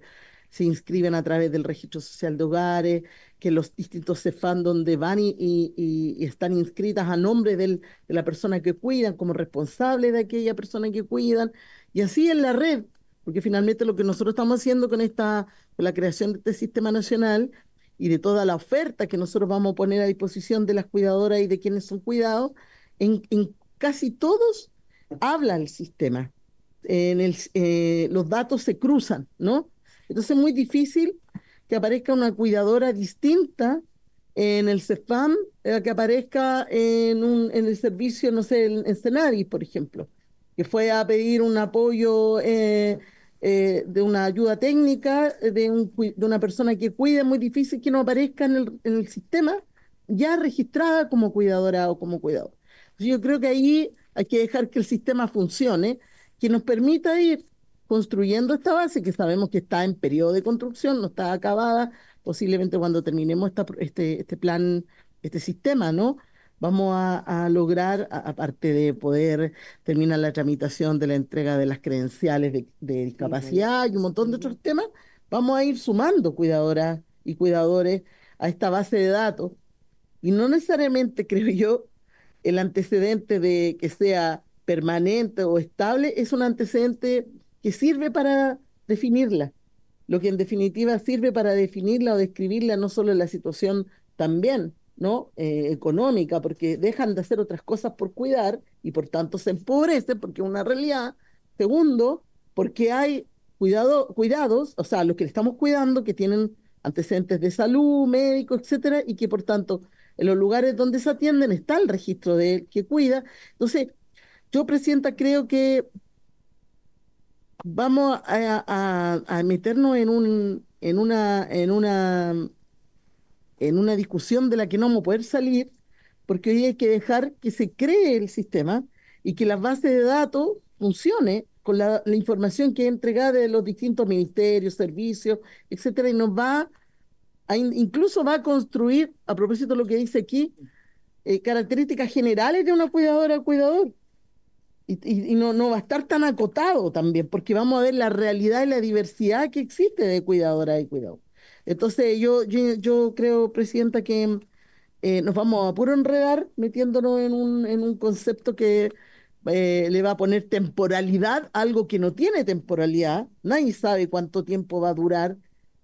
Speaker 5: se inscriben a través del registro social de hogares, que los distintos fan donde van y, están inscritas a nombre de la persona que cuidan, como responsable de aquella persona que cuidan, y así en la red, porque finalmente lo que nosotros estamos haciendo con esta, la creación de este sistema nacional y de toda la oferta que nosotros vamos a poner a disposición de las cuidadoras y de quienes son cuidados, en, casi todos habla el sistema. En el, eh, los datos se cruzan, ¿no? Entonces es muy difícil que aparezca una cuidadora distinta en el CEFAM eh, que aparezca en, el servicio, no sé, en, en por ejemplo, que fue a pedir un apoyo eh, eh, de una ayuda técnica de, una persona que cuida, muy difícil que no aparezca en el, en el sistema ya registrada como cuidadora o como cuidador. Yo creo que ahí hay que dejar que el sistema funcione, que nos permita ir construyendo esta base que sabemos que está en periodo de construcción, no está acabada, posiblemente cuando terminemos este, este, plan, este sistema, ¿no? Vamos a, lograr, aparte de poder terminar la tramitación de la entrega de las credenciales de, de discapacidad y un montón de otros temas, vamos a ir sumando cuidadoras y cuidadores a esta base de datos. Y no necesariamente, creo yo, el antecedente de que sea permanente o estable es un antecedente que sirve para definirla, lo que en definitiva sirve para definirla o describirla no solo en la situación también ¿no? Eh, económica, porque dejan de hacer otras cosas por cuidar y por tanto se empobrece, porque es una realidad. Segundo, porque hay cuidado, cuidados, o sea, los que le estamos cuidando, que tienen antecedentes de salud, médico, etcétera, y que por tanto en los lugares donde se atienden está el registro de que cuida. Entonces, yo, Presidenta, creo que vamos a, meternos en un, en una, en una, en una discusión de la que no vamos a poder salir, porque hoy hay que dejar que se cree el sistema y que la base de datos funcione con la, información que es entregada de los distintos ministerios, servicios, etcétera, y nos va a, incluso va a construir, a propósito de lo que dice aquí, eh, características generales de una cuidadora o cuidador y, no, no va a estar tan acotado también, porque vamos a ver la realidad y la diversidad que existe de cuidadora y cuidado. Entonces, yo, yo, creo, Presidenta, que eh, nos vamos a puro enredar metiéndonos en un, concepto que eh, le va a poner temporalidad, algo que no tiene temporalidad. Nadie sabe cuánto tiempo va a durar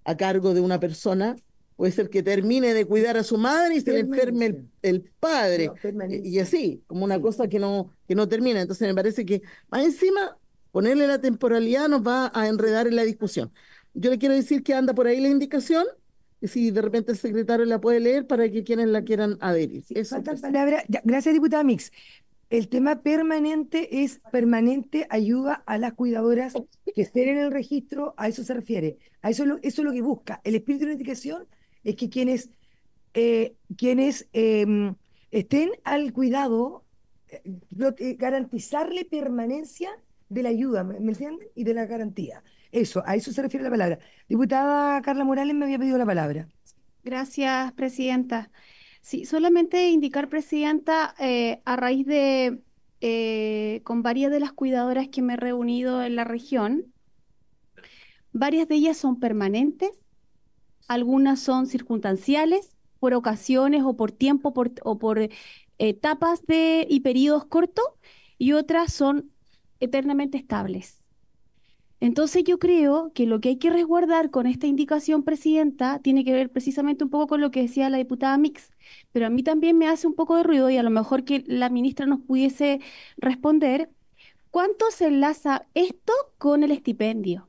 Speaker 5: a cargo de una persona. Puede ser el que termine de cuidar a su madre y se le enferme el, padre. y así, como una cosa que no, que no termina. Entonces me parece que más encima ponerle la temporalidad nos va a enredar en la discusión. Yo le quiero decir que anda por ahí la indicación y si de repente el secretario la puede leer para que quienes la quieran adherir. Sí, palabra.
Speaker 1: gracias, diputada Mix. El tema permanente es permanente ayuda a las cuidadoras que estén en el registro, a eso se refiere. A eso, eso es lo que busca. El espíritu de la indicación es que quienes, eh, quienes em, estén al cuidado, eh, garantizarle permanencia de la ayuda, ¿me, entienden? Y de la garantía. Eso, a eso se refiere la palabra. Diputada Carla Morales me había pedido la
Speaker 8: palabra. Gracias, presidenta. Sí, solamente indicar, presidenta, eh, a raíz de con varias de las cuidadoras que me he reunido en la región, varias de ellas son permanentes algunas son circunstanciales por ocasiones o por tiempo o por eh, etapas de, y periodos cortos, y otras son eternamente estables. Entonces yo creo que lo que hay que resguardar con esta indicación, Presidenta, tiene que ver precisamente un poco con lo que decía la diputada Mix, pero a mí también me hace un poco de ruido y a lo mejor que la ministra nos pudiese responder, ¿cuánto se enlaza esto con el estipendio?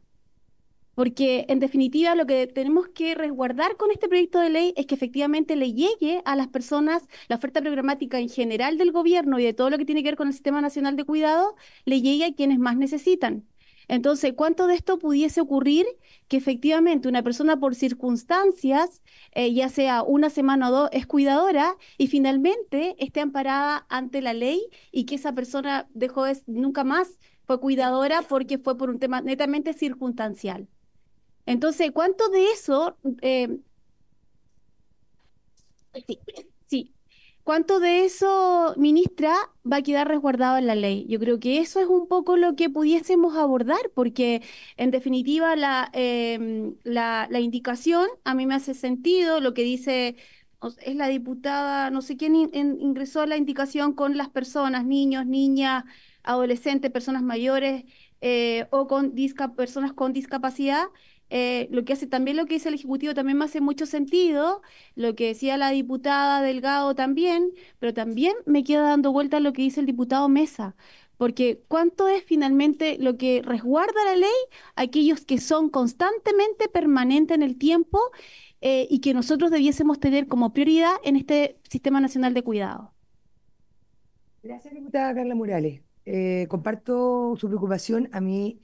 Speaker 8: Porque en definitiva lo que tenemos que resguardar con este proyecto de ley es que efectivamente le llegue a las personas la oferta programática en general del gobierno y de todo lo que tiene que ver con el Sistema Nacional de Cuidado, le llegue a quienes más necesitan. Entonces, ¿cuánto de esto pudiese ocurrir que efectivamente una persona por circunstancias, eh, ya sea una semana o dos, es cuidadora y finalmente esté amparada ante la ley y que esa persona dejó de, nunca más fue cuidadora porque fue por un tema netamente circunstancial? Entonces, ¿cuánto de eso... Eh, sí, de eso, ministra, va a quedar resguardado en la ley? Yo creo que eso es un poco lo que pudiésemos abordar, porque en definitiva la, em, indicación a mí me hace sentido, lo que dice es la diputada, no sé quién ingresó a ingresó la indicación con las personas, niños, niñas, adolescentes, personas mayores eh, o con personas con discapacidad. Eh, lo que hace también lo que dice el Ejecutivo también me hace mucho sentido, lo que decía la diputada Delgado también, pero también me queda dando vuelta lo que dice el diputado Mesa, porque ¿cuánto es finalmente lo que resguarda la ley? Aquellos que son constantemente permanentes en el tiempo eh, y que nosotros debiésemos tener como prioridad en este Sistema Nacional de Cuidado.
Speaker 1: Gracias, diputada Carla Murales eh, comparto su preocupación. A mí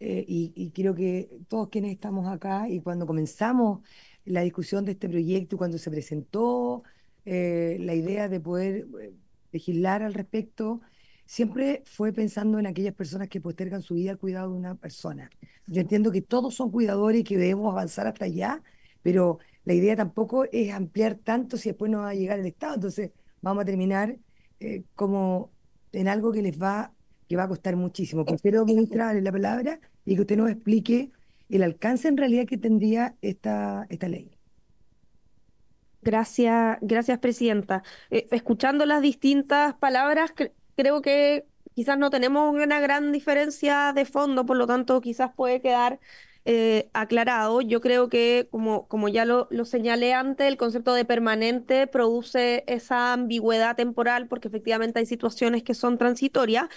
Speaker 1: eh, y, creo que todos quienes estamos acá y cuando comenzamos la discusión de este proyecto, cuando se presentó eh, la idea de poder eh, legislar al respecto, siempre fue pensando en aquellas personas que postergan su vida al cuidado de una persona. Yo entiendo que todos son cuidadores y que debemos avanzar hasta allá, pero la idea tampoco es ampliar tanto si después no va a llegar el Estado. Entonces vamos a terminar como en algo que les va que va a costar muchísimo. Prefiero administrar la palabra y que usted nos explique el alcance en realidad que tendría esta, esta ley.
Speaker 4: Gracias, gracias, Presidenta. Eh, escuchando las distintas palabras, creo que quizás no tenemos una gran diferencia de fondo, por lo tanto, quizás puede quedar eh, aclarado. Yo creo que, como, como ya lo, lo, señalé antes, el concepto de permanente produce esa ambigüedad temporal porque efectivamente hay situaciones que son transitorias,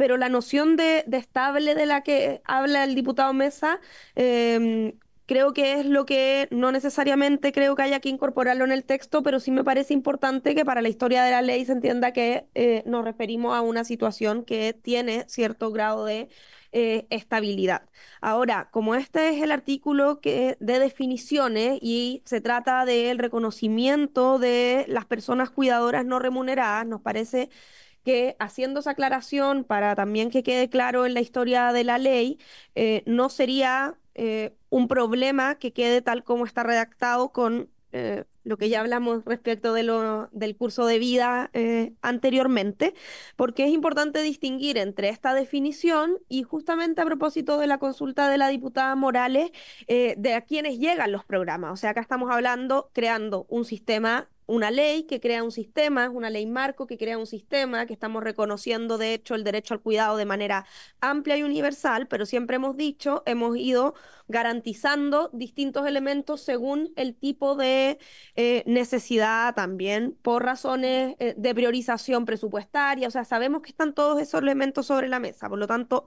Speaker 4: pero la noción de, estable de la que habla el diputado Mesa, em, creo que es lo que no necesariamente creo que haya que incorporarlo en el texto, pero sí me parece importante que para la historia de la ley se entienda que eh, nos referimos a una situación que tiene cierto grado de eh, estabilidad. Ahora, como este es el artículo que, de definiciones y se trata del reconocimiento de las personas cuidadoras no remuneradas, nos parece que haciendo esa aclaración para también que quede claro en la historia de la ley, eh, no sería eh, un problema que quede tal como está redactado con eh, lo que ya hablamos respecto de lo, del curso de vida anteriormente, porque es importante distinguir entre esta definición y justamente a propósito de la consulta de la diputada Morales, de a quienes llegan los programas. O sea, acá estamos hablando creando un sistema una ley que crea un sistema, una ley marco que crea un sistema, que estamos reconociendo de hecho el derecho al cuidado de manera amplia y universal, pero siempre hemos dicho, hemos ido garantizando distintos elementos según el tipo de eh, necesidad también, por razones eh, de priorización presupuestaria, o sea, sabemos que están todos esos elementos sobre la mesa, por lo tanto,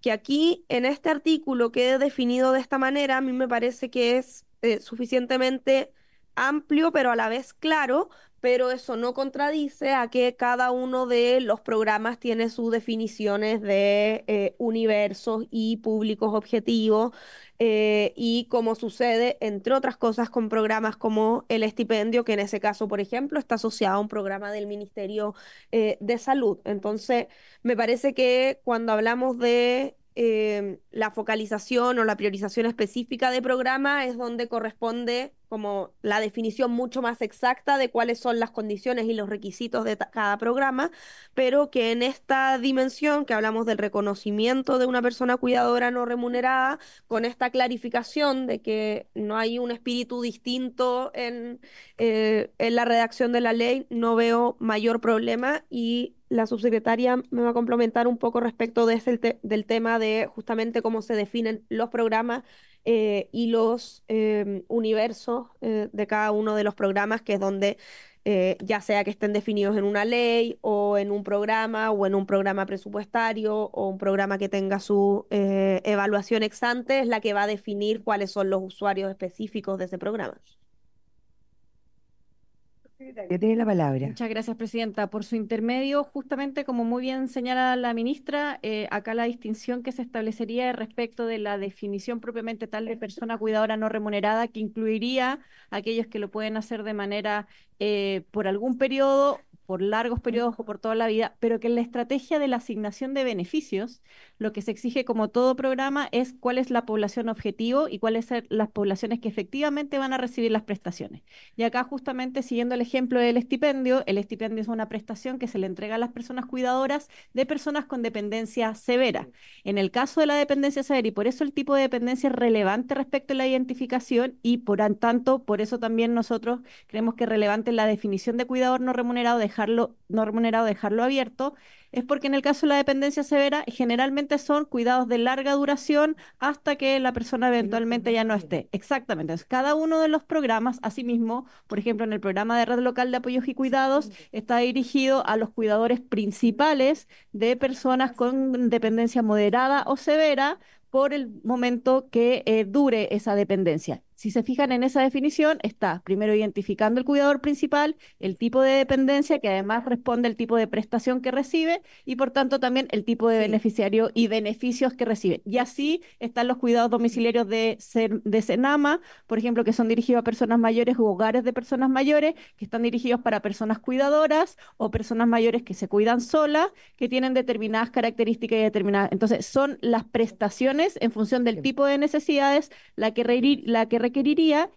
Speaker 4: que aquí en este artículo que he definido de esta manera, a mí me parece que es eh, suficientemente amplio, pero a la vez claro, pero eso no contradice a que cada uno de los programas tiene sus definiciones de eh, universos y públicos objetivos, eh, y como sucede, entre otras cosas, con programas como el estipendio, que en ese caso, por ejemplo, está asociado a un programa del Ministerio eh, de Salud. Entonces, me parece que cuando hablamos de eh, la focalización o la priorización específica de programa es donde corresponde como la definición mucho más exacta de cuáles son las condiciones y los requisitos de cada programa, pero que en esta dimensión que hablamos del reconocimiento de una persona cuidadora no remunerada, con esta clarificación de que no hay un espíritu distinto en, eh, en la redacción de la ley, no veo mayor problema y la subsecretaria me va a complementar un poco respecto de ese, del tema de justamente cómo se definen los programas eh, y los em, universos eh, de cada uno de los programas, que es donde eh, ya sea que estén definidos en una ley o en un programa o en un programa presupuestario o un programa que tenga su evaluación ex ante, es la que va a definir cuáles son los usuarios específicos de ese programa. Muchas gracias, Presidenta. Por su
Speaker 6: intermedio, justamente como muy bien señala la ministra, eh, acá la distinción que se establecería respecto de la definición propiamente tal de persona cuidadora no remunerada, que incluiría a aquellos que lo pueden hacer de manera eh, por algún periodo por largos periodos o por toda la vida, pero que en la estrategia de la asignación de beneficios, lo que se exige como todo programa es cuál es la población objetivo y cuáles son las poblaciones que efectivamente van a recibir las prestaciones. Y acá justamente siguiendo el ejemplo del estipendio, el estipendio es una prestación que se le entrega a las personas cuidadoras de personas con dependencia severa. En el caso de la dependencia severa, y por eso el tipo de dependencia es relevante respecto a la identificación y por tanto, por eso también nosotros creemos que es relevante la definición de cuidador no remunerado, dejar no remunerado, dejarlo abierto, es porque en el caso de la dependencia severa generalmente son cuidados de larga duración hasta que la persona eventualmente ya no esté. Exactamente. cada uno de los programas, asimismo, por ejemplo, en el programa de red local de apoyos y cuidados, está dirigido a los cuidadores principales de personas con dependencia moderada o severa por el momento que eh, dure esa dependencia. Si se fijan en esa definición, está primero identificando el cuidador principal, el tipo de dependencia que además responde al tipo de prestación que recibe y por tanto también el tipo de beneficiario y beneficios que recibe. Y así están los cuidados domiciliarios de, de Senama, por ejemplo, que son dirigidos a personas mayores u hogares de personas mayores, que están dirigidos para personas cuidadoras o personas mayores que se cuidan solas, que tienen determinadas características y determinadas. Entonces, son las prestaciones en función del tipo de necesidades la que, la que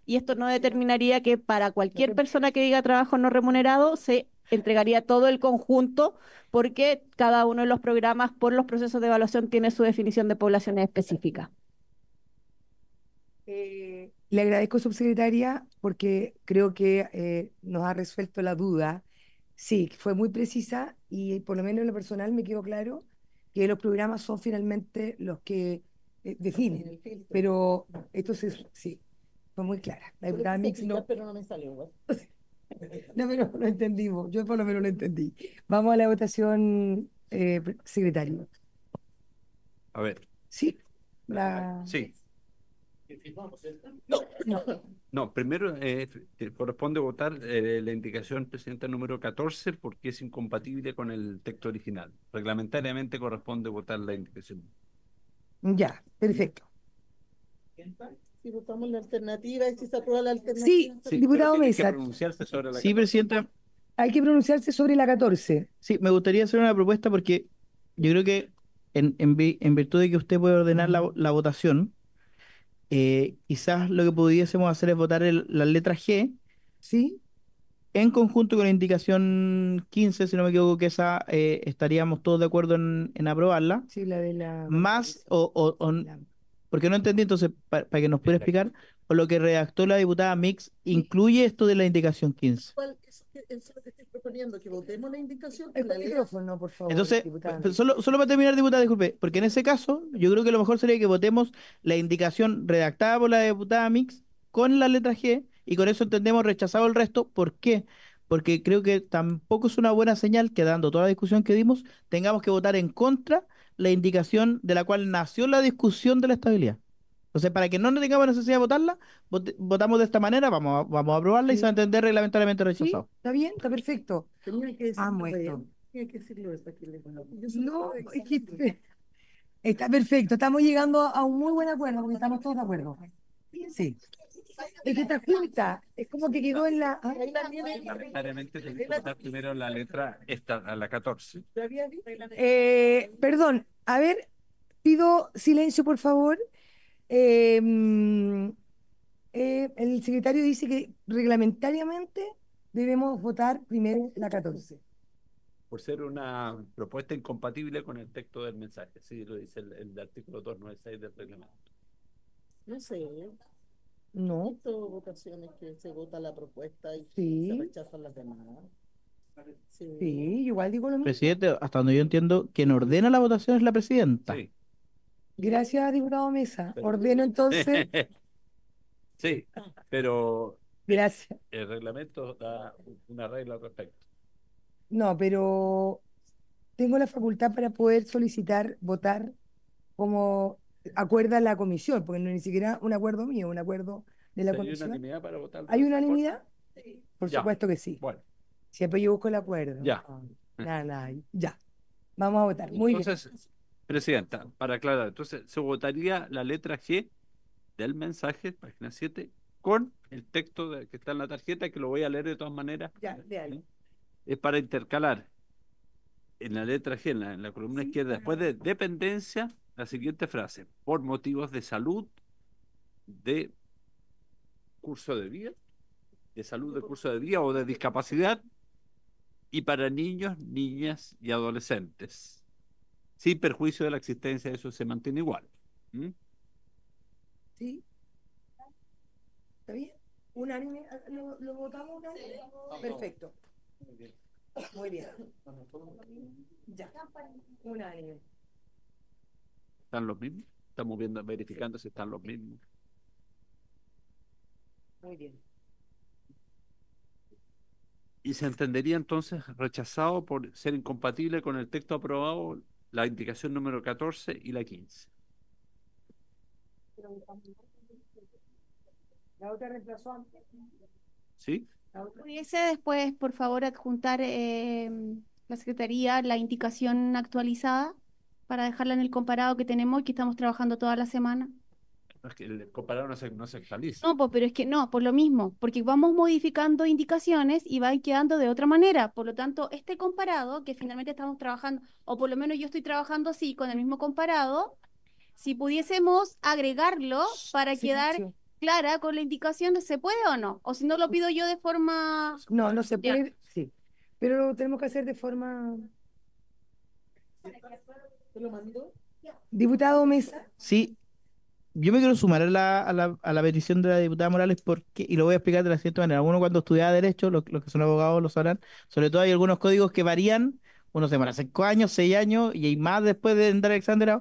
Speaker 6: y esto no determinaría que para cualquier persona que diga trabajo no remunerado se entregaría todo el conjunto porque cada uno de los programas por los procesos de evaluación tiene su definición de poblaciones específica.
Speaker 1: Eh,
Speaker 6: le agradezco, subsecretaria,
Speaker 1: porque creo que eh, nos ha resuelto la duda. Sí, fue muy precisa y por lo menos en lo personal me quedó claro que los programas son finalmente los que eh, definen. Pero esto se, sí, fue muy clara. La no.
Speaker 5: Pero no me salió,
Speaker 1: no, pero lo entendimos. Yo por lo menos lo entendí. Vamos a la votación, eh, secretario. A ver. Sí. Sí. No, no.
Speaker 2: no primero eh, corresponde votar eh, la indicación presidenta número 14 porque es incompatible con el texto original. Reglamentariamente corresponde votar la indicación.
Speaker 1: Ya, perfecto.
Speaker 5: Si votamos la alternativa si se aprueba la alternativa.
Speaker 10: Sí, sí diputado Mesa. Hay que pronunciarse sobre la sí, presidenta. Hay que pronunciarse sobre la 14. Sí, me gustaría hacer una propuesta porque yo creo que en, virtud de que usted puede ordenar la, votación, eh, quizás lo que pudiésemos hacer es votar la letra G. Sí. En conjunto con la indicación 15, si no me equivoco, que esa eh, estaríamos todos de acuerdo en, aprobarla. Sí, la de la. Más o, porque no entendí, entonces, para, que nos pueda explicar, o lo que redactó la diputada Mix, ¿incluye esto de la indicación 15?
Speaker 5: Eso, es lo que estoy proponiendo, que votemos la indicación. El micrófono, por favor.
Speaker 1: Entonces,
Speaker 10: solo, solo para terminar, diputada, disculpe, porque en ese caso, yo creo que lo mejor sería que votemos la indicación redactada por la diputada Mix con la letra G, y con eso entendemos rechazado el resto. ¿Por qué? Porque creo que tampoco es una buena señal que, dando toda la discusión que dimos, tengamos que votar en contra la indicación de la cual nació la discusión de la estabilidad. Entonces, para que no tengamos necesidad de votarla, votamos de esta manera, vamos a, vamos a aprobarla y se va a entender reglamentariamente rechazado.
Speaker 1: está bien, está perfecto. Tenía que
Speaker 5: que decirlo No, es
Speaker 1: Está perfecto, estamos llegando a un muy buen acuerdo porque estamos todos de acuerdo. Sí. Es que está junta, Es como que quedó en la.
Speaker 2: Reglamentariamente tenemos que votar primero la letra esta, a la 14.
Speaker 1: Eh, perdón, a ver, pido silencio, por favor. Em, eh, el secretario dice que reglamentariamente debemos votar primero la 14.
Speaker 2: Por ser una propuesta incompatible con el texto del mensaje, sí, lo dice el, el artículo 296 del reglamento.
Speaker 5: No sé. ¿eh? No. Hay votación es que se vota la propuesta y se rechazan las demás. Sí.
Speaker 1: igual digo lo
Speaker 10: mismo. Presidente, hasta donde yo entiendo, quien ordena la votación es la presidenta. Sí. Gracias,
Speaker 1: diputado Mesa. Ordeno entonces.
Speaker 10: sí, pero.
Speaker 1: Gracias.
Speaker 2: El reglamento da una regla al respecto.
Speaker 1: No, pero tengo la facultad para poder solicitar votar como acuerda la comisión, porque no ni siquiera un acuerdo mío, un acuerdo de la comisión. ¿Hay
Speaker 2: unanimidad para votar? ¿Hay
Speaker 1: unanimidad? Por supuesto que sí. Bueno. Siempre yo busco el acuerdo. Ya. Ah, ya. Vamos a votar. Muy entonces, bien.
Speaker 2: Presidenta, para aclarar, entonces se votaría la letra G del mensaje, página 7, con el texto que está en la tarjeta, que lo voy a leer de todas maneras. Ya, Es para intercalar en la letra G, en la, columna izquierda, después de dependencia, la siguiente frase, por motivos de salud de curso de vida, de salud de curso de vida o de discapacidad, y para niños, niñas y adolescentes, sin perjuicio de la existencia de eso se mantiene igual. ¿Mm?
Speaker 1: Sí. ¿Está bien? ¿Unánime? Ah, ¿Lo, votamos Perfecto. Muy bien. Muy bien. Ya. Unánime.
Speaker 2: ¿Están los mismos? Estamos viendo, verificando si están los mismos. Muy bien. Y se entendería entonces rechazado por ser incompatible con el texto aprobado la indicación número 14 y la 15.
Speaker 1: La otra reemplazó antes.
Speaker 8: después, por favor, adjuntar eh, la Secretaría la indicación actualizada para dejarla en el comparado que tenemos y que estamos trabajando toda la semana.
Speaker 2: es que el comparado no se, actualiza. No,
Speaker 8: pues, pero es que no, por lo mismo, porque vamos modificando indicaciones y va quedando de otra manera. Por lo tanto, este comparado que finalmente estamos trabajando, o por lo menos yo estoy trabajando así, con el mismo comparado, si pudiésemos agregarlo para quedar clara con la indicación, ¿se puede o no? O si no lo pido yo de forma...
Speaker 1: No, no se puede, sí. Pero lo tenemos que hacer de forma... Diputado
Speaker 10: Mesa. Sí. Yo me quiero sumar a la, a, petición de la diputada Morales porque, y lo voy a explicar de la siguiente manera. Uno cuando estudia Derecho, los, que son abogados lo sabrán, sobre todo hay algunos códigos que varían, uno se demora cinco años, seis años y hay más después de entrar Alexander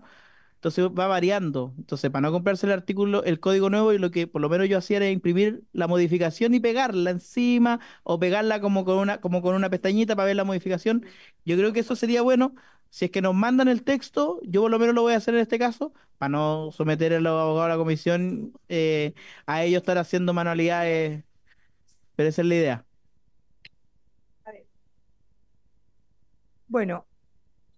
Speaker 10: Entonces va variando. Entonces, para no comprarse el artículo, el código nuevo, y lo que por lo menos yo hacía era imprimir la modificación y pegarla encima, o pegarla como con una, como con una pestañita para ver la modificación. Yo creo que eso sería bueno, si es que nos mandan el texto, yo por lo menos lo voy a hacer en este caso, para no someter a los abogados a la comisión eh, a ellos estar haciendo manualidades. Pero esa es la idea. A ver.
Speaker 1: Bueno,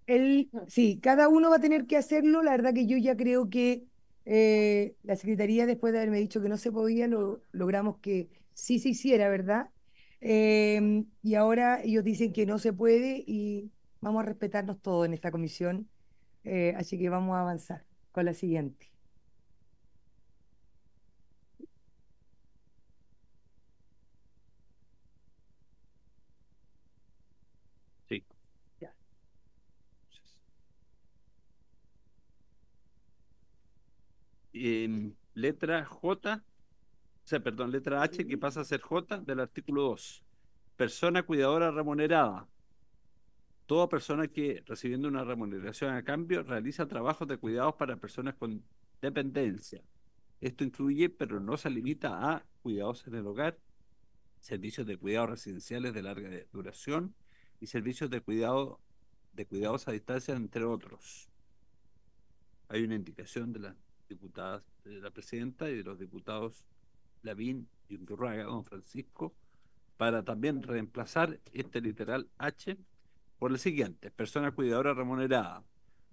Speaker 1: el, sí, cada uno va a tener que hacerlo. La verdad que yo ya creo que eh, la Secretaría, después de haberme dicho que no se podía, lo, logramos que sí se hiciera, ¿verdad? Eh, y ahora ellos dicen que no se puede y Vamos a respetarnos todos en esta comisión, eh, así que vamos a avanzar con la siguiente.
Speaker 2: Sí. letra J, o perdón, letra H que pasa a ser J del artículo 2. Persona cuidadora remunerada toda persona que recibiendo una remuneración a cambio realiza trabajos de cuidados para personas con dependencia. Esto incluye, pero no se limita a cuidados en el hogar, servicios de cuidados residenciales de larga duración y servicios de cuidado de cuidados a distancia, entre otros. Hay una indicación de la diputadas, de la presidenta y de los diputados Lavín y Undurraga, don Francisco, para también reemplazar este literal H por lo siguiente, persona cuidadora remunerada.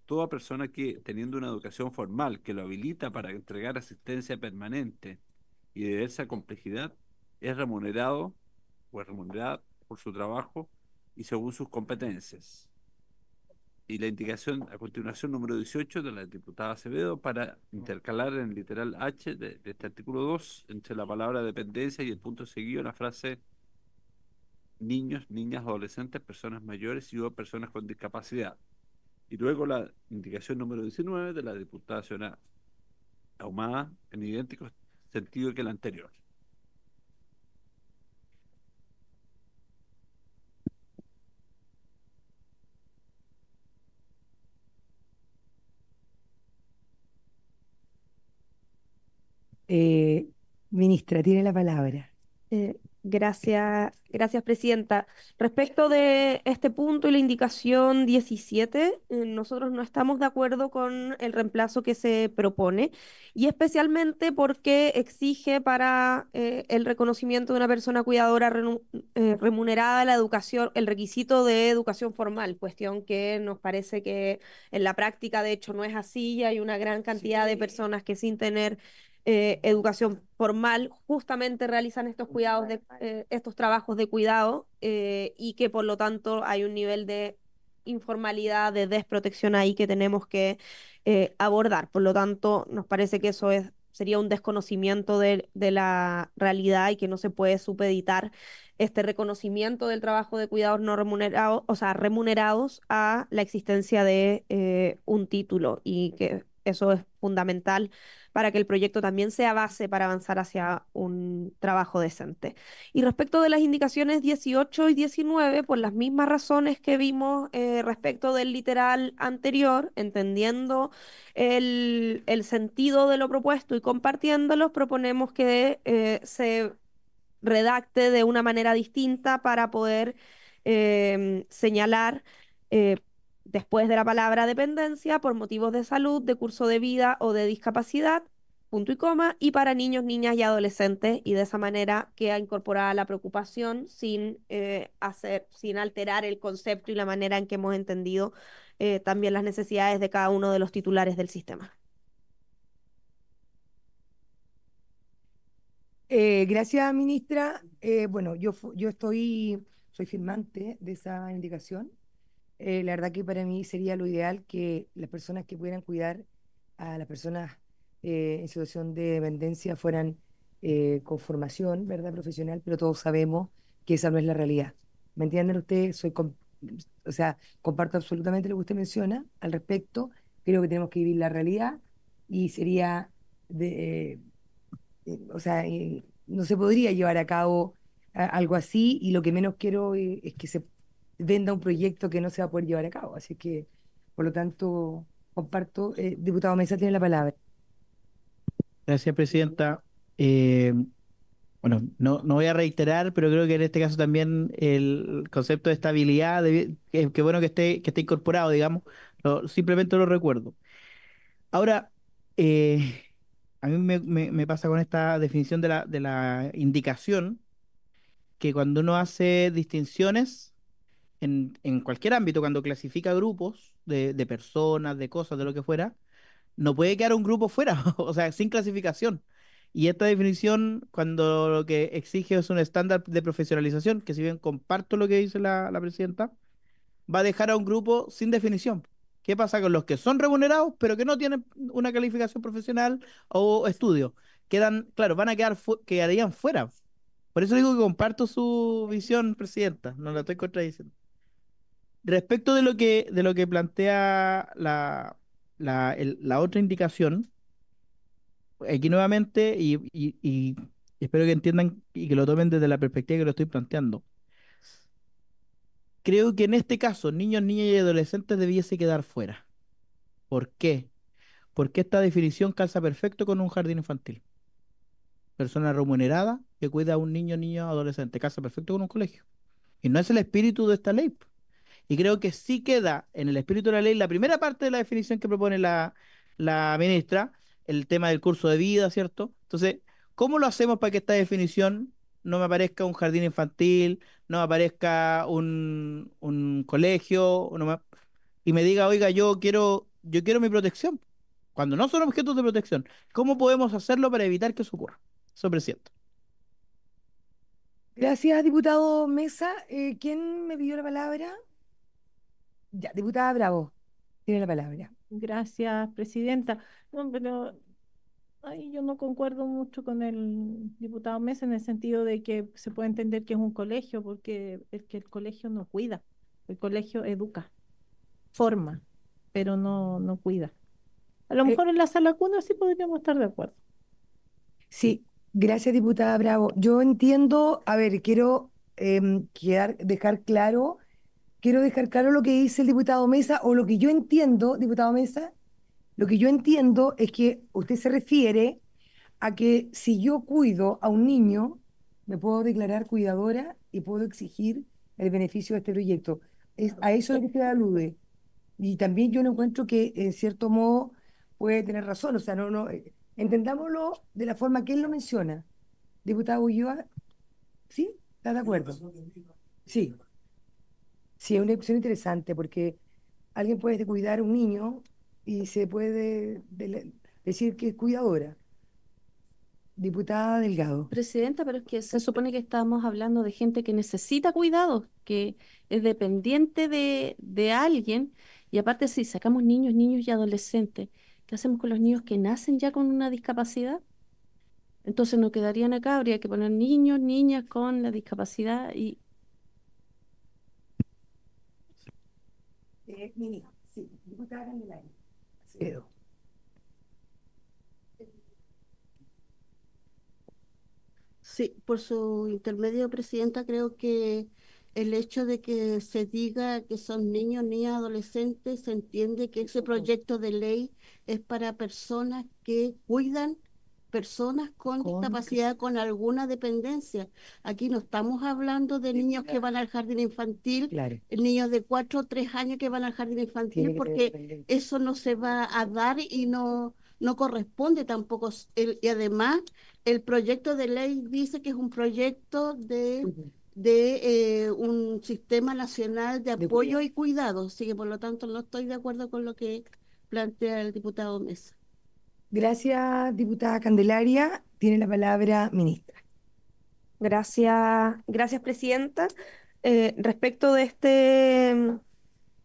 Speaker 2: Toda persona que, teniendo una educación formal que lo habilita para entregar asistencia permanente y de diversa complejidad, es remunerado o es remunerada por su trabajo y según sus competencias. Y la indicación a continuación número 18 de la diputada Acevedo para intercalar en literal H de, este artículo 2 entre la palabra dependencia y el punto seguido la frase niños, niñas, adolescentes, personas mayores y o personas con discapacidad. Y luego la indicación número 19 de la diputada nacional Ahumada, en idéntico sentido que la anterior.
Speaker 1: Eh, ministra, tiene la palabra.
Speaker 4: Eh, Gracias, gracias, Presidenta. Respecto de este punto y la indicación 17, eh, nosotros no estamos de acuerdo con el reemplazo que se propone y especialmente porque exige para eh, el reconocimiento de una persona cuidadora eh, remunerada la educación, el requisito de educación formal, cuestión que nos parece que en la práctica de hecho no es así y hay una gran cantidad de personas que sin tener eh, educación formal justamente realizan estos cuidados, de, eh, estos trabajos de cuidado eh, y que por lo tanto hay un nivel de informalidad, de desprotección ahí que tenemos que abordar. Por lo tanto, nos parece que eso es, sería un desconocimiento de, de la realidad y que no se puede supeditar este reconocimiento del trabajo de cuidados no remunerados, o sea, remunerados a la existencia de un título y que eso es fundamental para que el proyecto también sea base para avanzar hacia un trabajo decente. Y respecto de las indicaciones 18 y 19, por las mismas razones que vimos eh, respecto del literal anterior, entendiendo el, sentido de lo propuesto y compartiéndolo, proponemos que eh, se redacte de una manera distinta para poder eh, señalar después de la palabra dependencia por motivos de salud, de curso de vida o de discapacidad, punto y coma, y para niños, niñas y adolescentes, y de esa manera queda incorporada la preocupación sin, eh, hacer, sin alterar el concepto y la manera en que hemos entendido eh, también las necesidades de cada uno de los titulares del sistema. Eh, gracias, ministra.
Speaker 1: bueno, yo, yo estoy, soy firmante de esa indicación eh, la verdad que para mí sería lo ideal que las personas que pudieran cuidar a las personas eh, en situación de dependencia fueran eh, con formación, ¿verdad? Profesional, pero todos sabemos que esa no es la realidad. ¿Me entienden ustedes? Soy o sea, comparto absolutamente lo que usted menciona al respecto. Creo que tenemos que vivir la realidad y sería de, o sea, no se podría llevar a cabo algo así y lo que menos quiero es que se venda un proyecto que no se va a poder llevar a cabo. Así que, por lo tanto, comparto. Eh, diputado Mesa tiene la palabra.
Speaker 10: Gracias, Presidenta. Eh, bueno, no, no voy a reiterar, pero creo que en este caso también el concepto de estabilidad, que, bueno que esté, que esté incorporado, digamos, simplemente lo recuerdo. Ahora, eh, a mí me, me, pasa con esta definición de la, de la indicación, que cuando uno hace distinciones, en, cualquier ámbito, cuando clasifica grupos de, personas, de cosas, de lo que fuera, no puede quedar un grupo fuera, o sea, sin clasificación. Y esta definición, cuando lo que exige es un estándar de profesionalización, que si bien comparto lo que dice la, presidenta, va a dejar a un grupo sin definición. ¿Qué pasa con los que son remunerados, pero que no tienen una calificación profesional o estudio? Quedan, claro, van a quedar, quedarían fuera. Por eso digo que comparto su visión, presidenta, no la estoy contradiciendo. Respecto de lo que, de lo que plantea la, la, la otra indicación, aquí nuevamente, y, espero que entiendan y que lo tomen desde la perspectiva que lo estoy planteando. Creo que en este caso, niños, niñas y adolescentes debiese quedar fuera. ¿Por qué? Porque esta definición calza perfecto con un jardín infantil. Persona remunerada que cuida a un niño, niño, adolescente. casa perfecto con un colegio. Y no es el espíritu de esta ley. Y creo que sí queda en el espíritu de la ley la primera parte de la definición que propone la, ministra, el tema del curso de vida, ¿cierto? Entonces, ¿cómo lo hacemos para que esta definición no me aparezca un jardín infantil, no me aparezca un, colegio, y me diga, oiga, yo quiero, yo quiero mi protección? Cuando no son objetos de protección, ¿cómo podemos hacerlo para evitar que eso ocurra? Eso presidente.
Speaker 1: Gracias, diputado Mesa. Eh, ¿Quién me pidió la palabra? Ya, diputada Bravo, tiene la palabra.
Speaker 7: Gracias, presidenta. No, pero ay, yo no concuerdo mucho con el diputado Mesa en el sentido de que se puede entender que es un colegio, porque es que el colegio no cuida, el colegio educa, forma, pero no, no cuida. A lo eh, mejor en la sala cuna sí
Speaker 1: podríamos estar de acuerdo. Sí, gracias diputada Bravo. Yo entiendo, a ver, quiero em, dejar claro quiero dejar claro lo que dice el diputado Mesa o lo que yo entiendo, diputado Mesa, lo que yo entiendo es que usted se refiere a que si yo cuido a un niño, me puedo declarar cuidadora y puedo exigir el beneficio de este proyecto. a eso es lo que usted alude. Y también yo no encuentro que, en cierto modo, puede tener razón. O sea, no, no, eh, entendámoslo de la forma que él lo menciona. Diputado Ulloa, ¿sí? ¿Estás de acuerdo? Sí. Sí, es una cuestión interesante porque alguien puede cuidar a un niño y se puede decir que
Speaker 11: es cuidadora. Diputada Delgado. Presidenta, pero es que se supone que estamos hablando de gente que necesita cuidados, que es dependiente de, alguien. Y aparte, si sacamos niños, niños y adolescentes, ¿qué hacemos con los niños que nacen ya con una discapacidad? Entonces nos quedarían acá, habría que poner niños, niñas con la discapacidad y
Speaker 1: mi sí, diputada
Speaker 9: Sí, por su intermedio, Presidenta, creo que el hecho de que se diga que son niños, ni adolescentes, se entiende que ese proyecto de ley es para personas que cuidan personas con, discapacidad, con alguna dependencia. Aquí no estamos hablando de niños que van al jardín infantil, eh, niños de cuatro o tres años que van al jardín infantil, porque eso no se va a dar y no, no corresponde tampoco. y además, el proyecto de ley dice que es un proyecto de... de eh, un sistema nacional de apoyo y cuidado. Así que, por lo tanto, no estoy de acuerdo con lo que plantea el diputado Mesa.
Speaker 4: Gracias, diputada Candelaria. Tiene la palabra, ministra. Gracias, gracias, presidenta. Eh, respecto de este,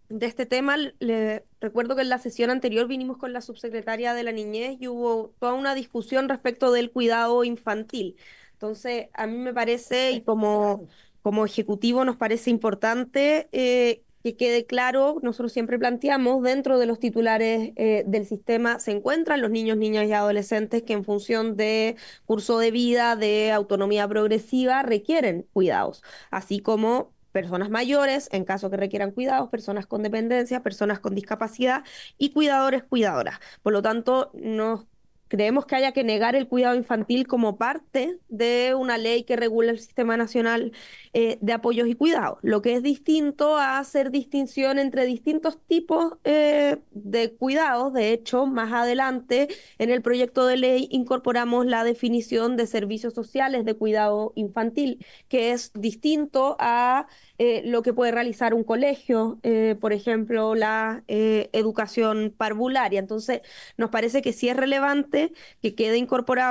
Speaker 4: de este tema, le recuerdo que en la sesión anterior vinimos con la subsecretaria de la niñez y hubo toda una discusión respecto del cuidado infantil. Entonces, a mí me parece, y como, como ejecutivo nos parece importante eh, que quede claro, nosotros siempre planteamos, dentro de los titulares eh, del sistema se encuentran los niños, niñas y adolescentes que en función de curso de vida, de autonomía progresiva, requieren cuidados, así como personas mayores, en caso que requieran cuidados, personas con dependencia, personas con discapacidad y cuidadores, cuidadoras. Por lo tanto, nos creemos que haya que negar el cuidado infantil como parte de una ley que regula el sistema nacional eh, de apoyos y cuidados, lo que es distinto a hacer distinción entre distintos tipos eh, de cuidados. De hecho, más adelante en el proyecto de ley incorporamos la definición de servicios sociales de cuidado infantil, que es distinto a eh, lo que puede realizar un colegio, por ejemplo, la educación parvularia. Entonces, nos parece que sí es relevante que quede incorporado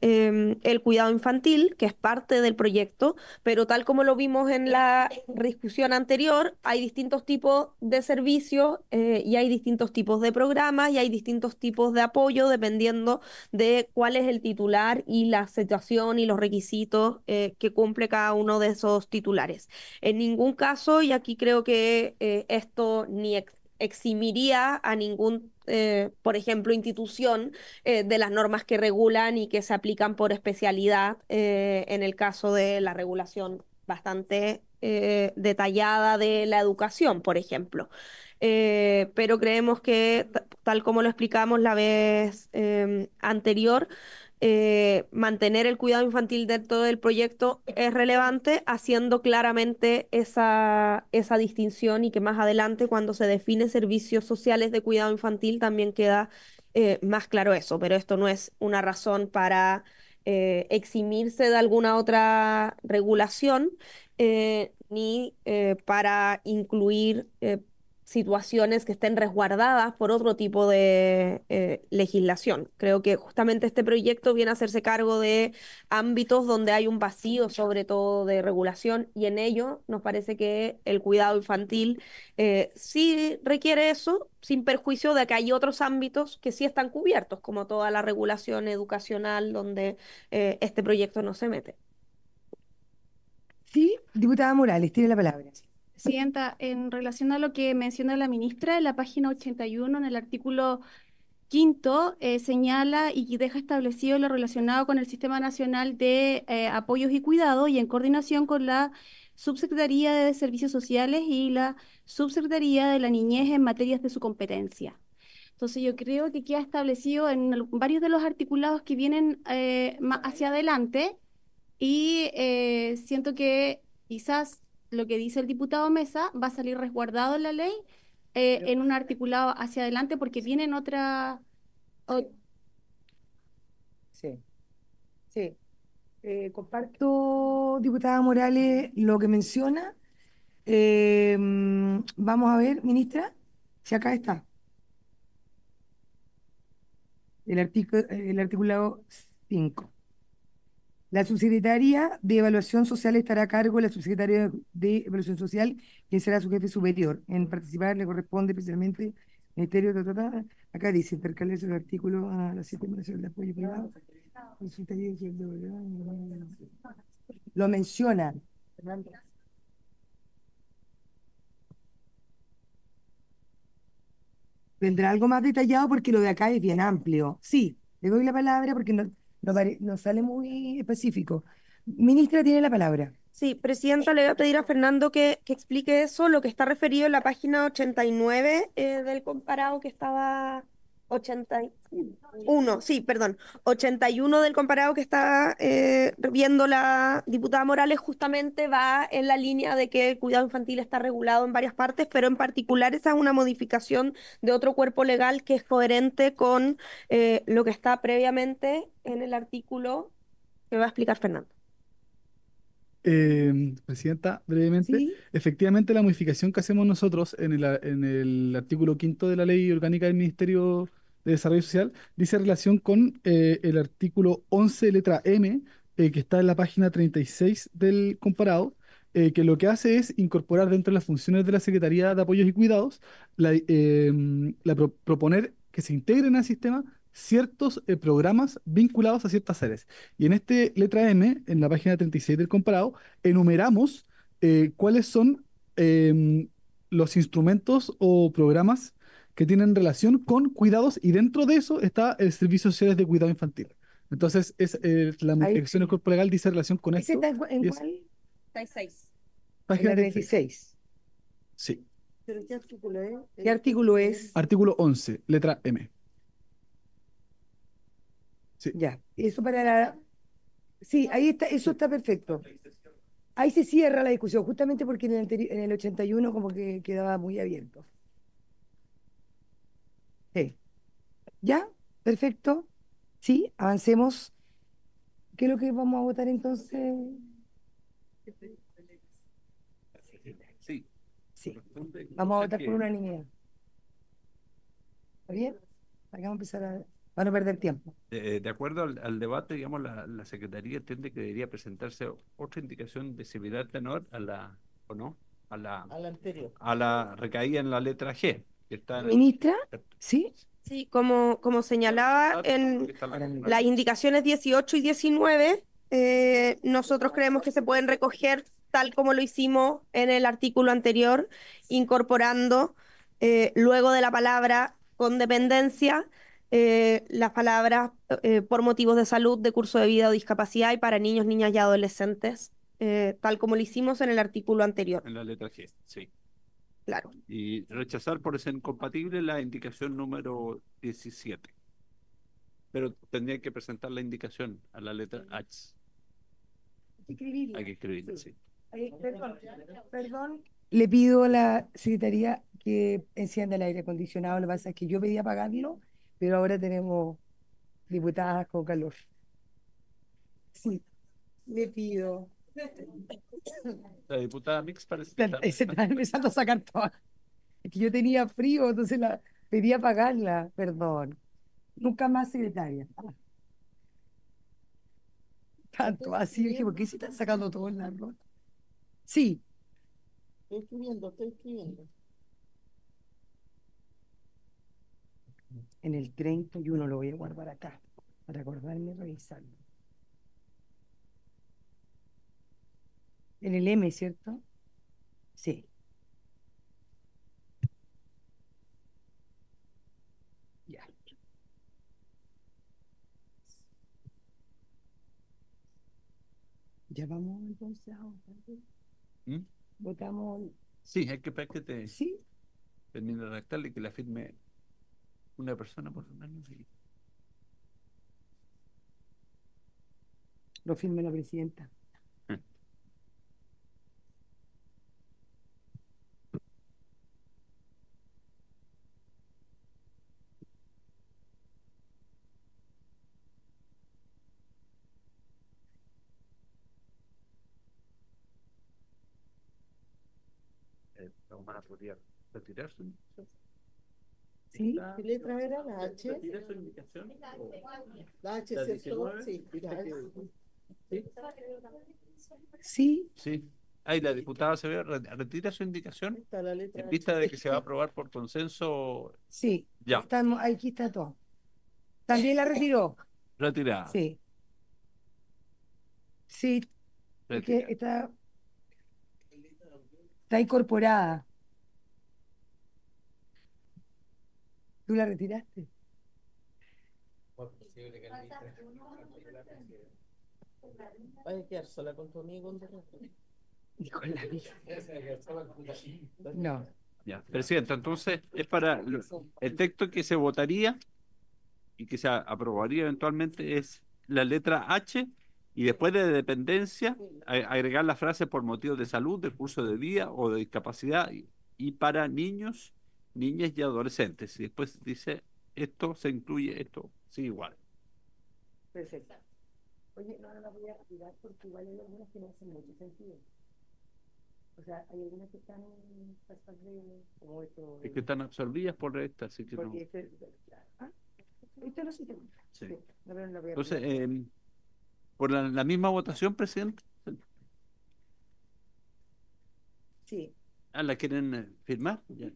Speaker 4: em, el cuidado infantil, que es parte del proyecto, pero tal como lo vimos en la discusión anterior, hay distintos tipos de servicios eh, y hay distintos tipos de programas y hay distintos tipos de apoyo dependiendo de cuál es el titular y la situación y los requisitos eh, que cumple cada uno de esos titulares. En ningún caso, y aquí creo que eh, esto ni existe, eximiría a ningún, eh, por ejemplo, institución eh, de las normas que regulan y que se aplican por especialidad eh, en el caso de la regulación bastante detallada de la educación, por ejemplo. pero creemos que, tal como lo explicamos la vez em, anterior, eh, mantener el cuidado infantil dentro del proyecto es relevante, haciendo claramente esa, esa distinción y que más adelante, cuando se define servicios sociales de cuidado infantil, también queda eh, más claro eso, pero esto no es una razón para eh, eximirse de alguna otra regulación ni para incluir situaciones que estén resguardadas por otro tipo de eh, legislación. Creo que justamente este proyecto viene a hacerse cargo de ámbitos donde hay un vacío, sobre todo de regulación, y en ello nos parece que el cuidado infantil eh, sí requiere eso, sin perjuicio de que hay otros ámbitos que sí están cubiertos, como toda la regulación educacional donde eh, este proyecto no se mete.
Speaker 1: Sí, diputada Morales, tiene la palabra.
Speaker 8: Presidenta, en relación a lo que menciona la ministra, en la página 81, en el artículo quinto, eh, señala y deja establecido lo relacionado con el Sistema Nacional de eh, Apoyos y Cuidados y en coordinación con la Subsecretaría de Servicios Sociales y la Subsecretaría de la Niñez en materias de su competencia. Entonces yo creo que queda establecido en varios de los articulados que vienen eh, más hacia adelante y siento que quizás lo que dice el diputado Mesa va a salir resguardado en la ley eh, en un articulado hacia adelante porque vienen otra... Sí, sí. Eh, comparto,
Speaker 1: diputada Morales, lo que menciona. Em, vamos a ver, ministra, si acá está. El, artículo, el articulado 5. La subsecretaría de Evaluación Social estará a cargo de la subsecretaría de Evaluación Social, quien será su jefe superior. En participar le corresponde especialmente Ministerio de Acá dice intercalarse el artículo a la Sistema Nacional de Apoyo Privado. Lo menciona. Vendrá algo más detallado porque lo de acá es bien amplio. Sí, le doy la palabra porque no, nos, sale muy específico. Ministra, tiene la palabra.
Speaker 4: Sí, Presidenta, le voy a pedir a Fernando que, explique eso, lo que está referido en la página 89 eh, del comparado que estaba 81, sí, perdón, 81 del comparado que está eh, viendo la diputada Morales justamente va en la línea de que el cuidado infantil está regulado en varias partes, pero en particular esa es una modificación de otro cuerpo legal que es coherente con eh, lo que está previamente en el artículo que va a explicar Fernando.
Speaker 10: Eh, presidenta, brevemente, efectivamente la modificación que hacemos nosotros en el, en el artículo quinto de la ley orgánica del Ministerio de Desarrollo Social, dice relación con eh, el artículo 11, letra M, eh, que está en la página 36 del comparado, eh, que lo que hace es incorporar dentro de las funciones de la Secretaría de Apoyos y Cuidados, em, proponer que se integren al sistema ciertos programas vinculados a ciertas áreas. Y en este letra M, en la página 36 del comparado, enumeramos cuáles son em, los instrumentos o programas que tienen relación con cuidados y dentro de eso está el Servicio Social de Cuidado Infantil. Entonces, es, eh, la modificación del cuerpo legal dice relación con esto. ¿En, cuál? Página 36. Sí.
Speaker 9: qué
Speaker 1: artículo es?
Speaker 2: artículo 11, letra M. Sí. Ya,
Speaker 1: eso para la... Sí, ahí está, eso está perfecto. Ahí se cierra la discusión, justamente porque en el, en el 81 como que quedaba muy abierto. Sí. ¿Ya? Perfecto. Sí, avancemos. ¿Qué es lo que vamos a votar entonces?
Speaker 9: Sí. Sí. Vamos a votar por unanimidad.
Speaker 1: ¿Está bien? vamos a empezar a... a perder tiempo.
Speaker 2: De, eh, acuerdo al, debate, digamos, la, Secretaría entiende que debería presentarse otra indicación de similar tenor a la, ¿o no? a la
Speaker 4: anterior.
Speaker 2: A la recaída en la letra G. Ministra,
Speaker 4: ¿sí? Sí, como, como señalaba ah, en las indicaciones 18 y 19, eh, nosotros creemos que se pueden recoger tal como lo hicimos en el artículo anterior, incorporando eh, luego de la palabra con dependencia eh, las palabras por motivos de salud, de curso de vida o discapacidad y para niños, niñas y adolescentes, tal como lo hicimos en el artículo anterior.
Speaker 2: En la letra G, sí. Claro. Y rechazar por ser incompatible la indicación número 17. Pero tendría que presentar la indicación a la letra H. Hay que escribirla.
Speaker 1: Hay que sí. perdón, le pido a la Secretaría que encienda el aire acondicionado. Lo que pasa es que yo pedí apagarlo, pero ahora tenemos diputadas con calor. Sí, le pido.
Speaker 2: La diputada Mix parece que se está
Speaker 1: empezando a sacar todo. Es que yo tenía frío, entonces la pedí apagarla, perdón. Nunca más secretaria. Ah. Tanto así, dije, ¿por qué se está sacando todo en
Speaker 5: la ropa? Sí. Estoy escribiendo, estoy escribiendo.
Speaker 1: En el 31 lo voy a guardar acá, para acordarme y revisarlo. En el M, ¿cierto? Sí.
Speaker 5: Ya. Ya vamos entonces
Speaker 1: a ¿Mm? Votamos.
Speaker 2: Sí, hay que esperar que te ¿Sí? termine de redactarle y que la firme una persona por un año.
Speaker 1: Lo firme la presidenta.
Speaker 2: ¿Retirar podría retirarse.
Speaker 5: Sí,
Speaker 1: ¿qué letra era la H?
Speaker 5: ¿Retira su
Speaker 2: indicación? La H, la sí, sí. Ahí la diputada se ve, retira su indicación en vista de que se va a aprobar por consenso. Sí, ya.
Speaker 1: Estamos, aquí está todo. También la retiró.
Speaker 2: Retirada. Sí. Sí, está,
Speaker 1: está incorporada. ¿Tú la retiraste?
Speaker 3: Vas
Speaker 9: a
Speaker 5: quedar sola con tu amigo
Speaker 3: y con la vida.
Speaker 5: No.
Speaker 2: Ya, entonces es para el texto que se votaría y que se aprobaría eventualmente es la letra H y después de dependencia agregar la frase por motivos de salud, de curso de vida o de discapacidad y para niños niñas y adolescentes. Y después dice, esto se incluye, esto sí igual.
Speaker 1: Perfecto. Oye, no, no la voy a retirar porque igual hay algunas que no hacen mucho sentido. O sea, hay algunas que están bastante como
Speaker 2: esto. Es que están absorbidas por esta, así que no.
Speaker 1: Este, ah, este sí. Entonces,
Speaker 2: em, por la, la misma votación, presidente. Sí. Ah, ¿la quieren eh, firmar? Ya.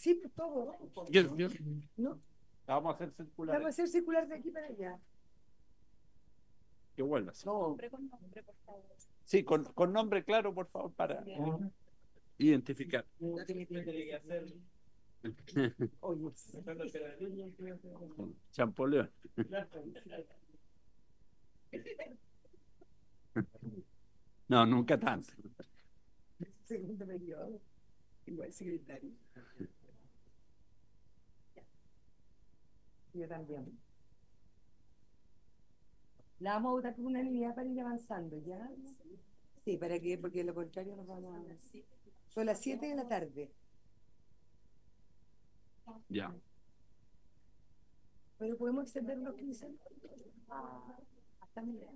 Speaker 1: Sí, pues todo, vamos a
Speaker 2: hacer circular. vamos a hacer
Speaker 1: circular de aquí para allá.
Speaker 2: Igual. No. Sí, con, con nombre claro, por favor, para identificar. Champoleón. No, nunca tanto.
Speaker 5: Segundo periodo. Igual secretario.
Speaker 1: Yo también. La vamos a votar con unanimidad para ir avanzando, ¿ya? Sí, para que, porque lo contrario nos vamos a... Son las 7 de la tarde. Ya. Pero podemos extender los 15 hasta mañana.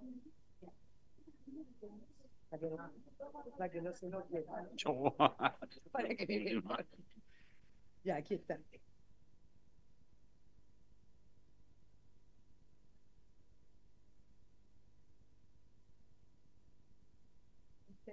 Speaker 1: Para que, no, para que no se nos quede
Speaker 2: para que
Speaker 1: Ya, aquí está.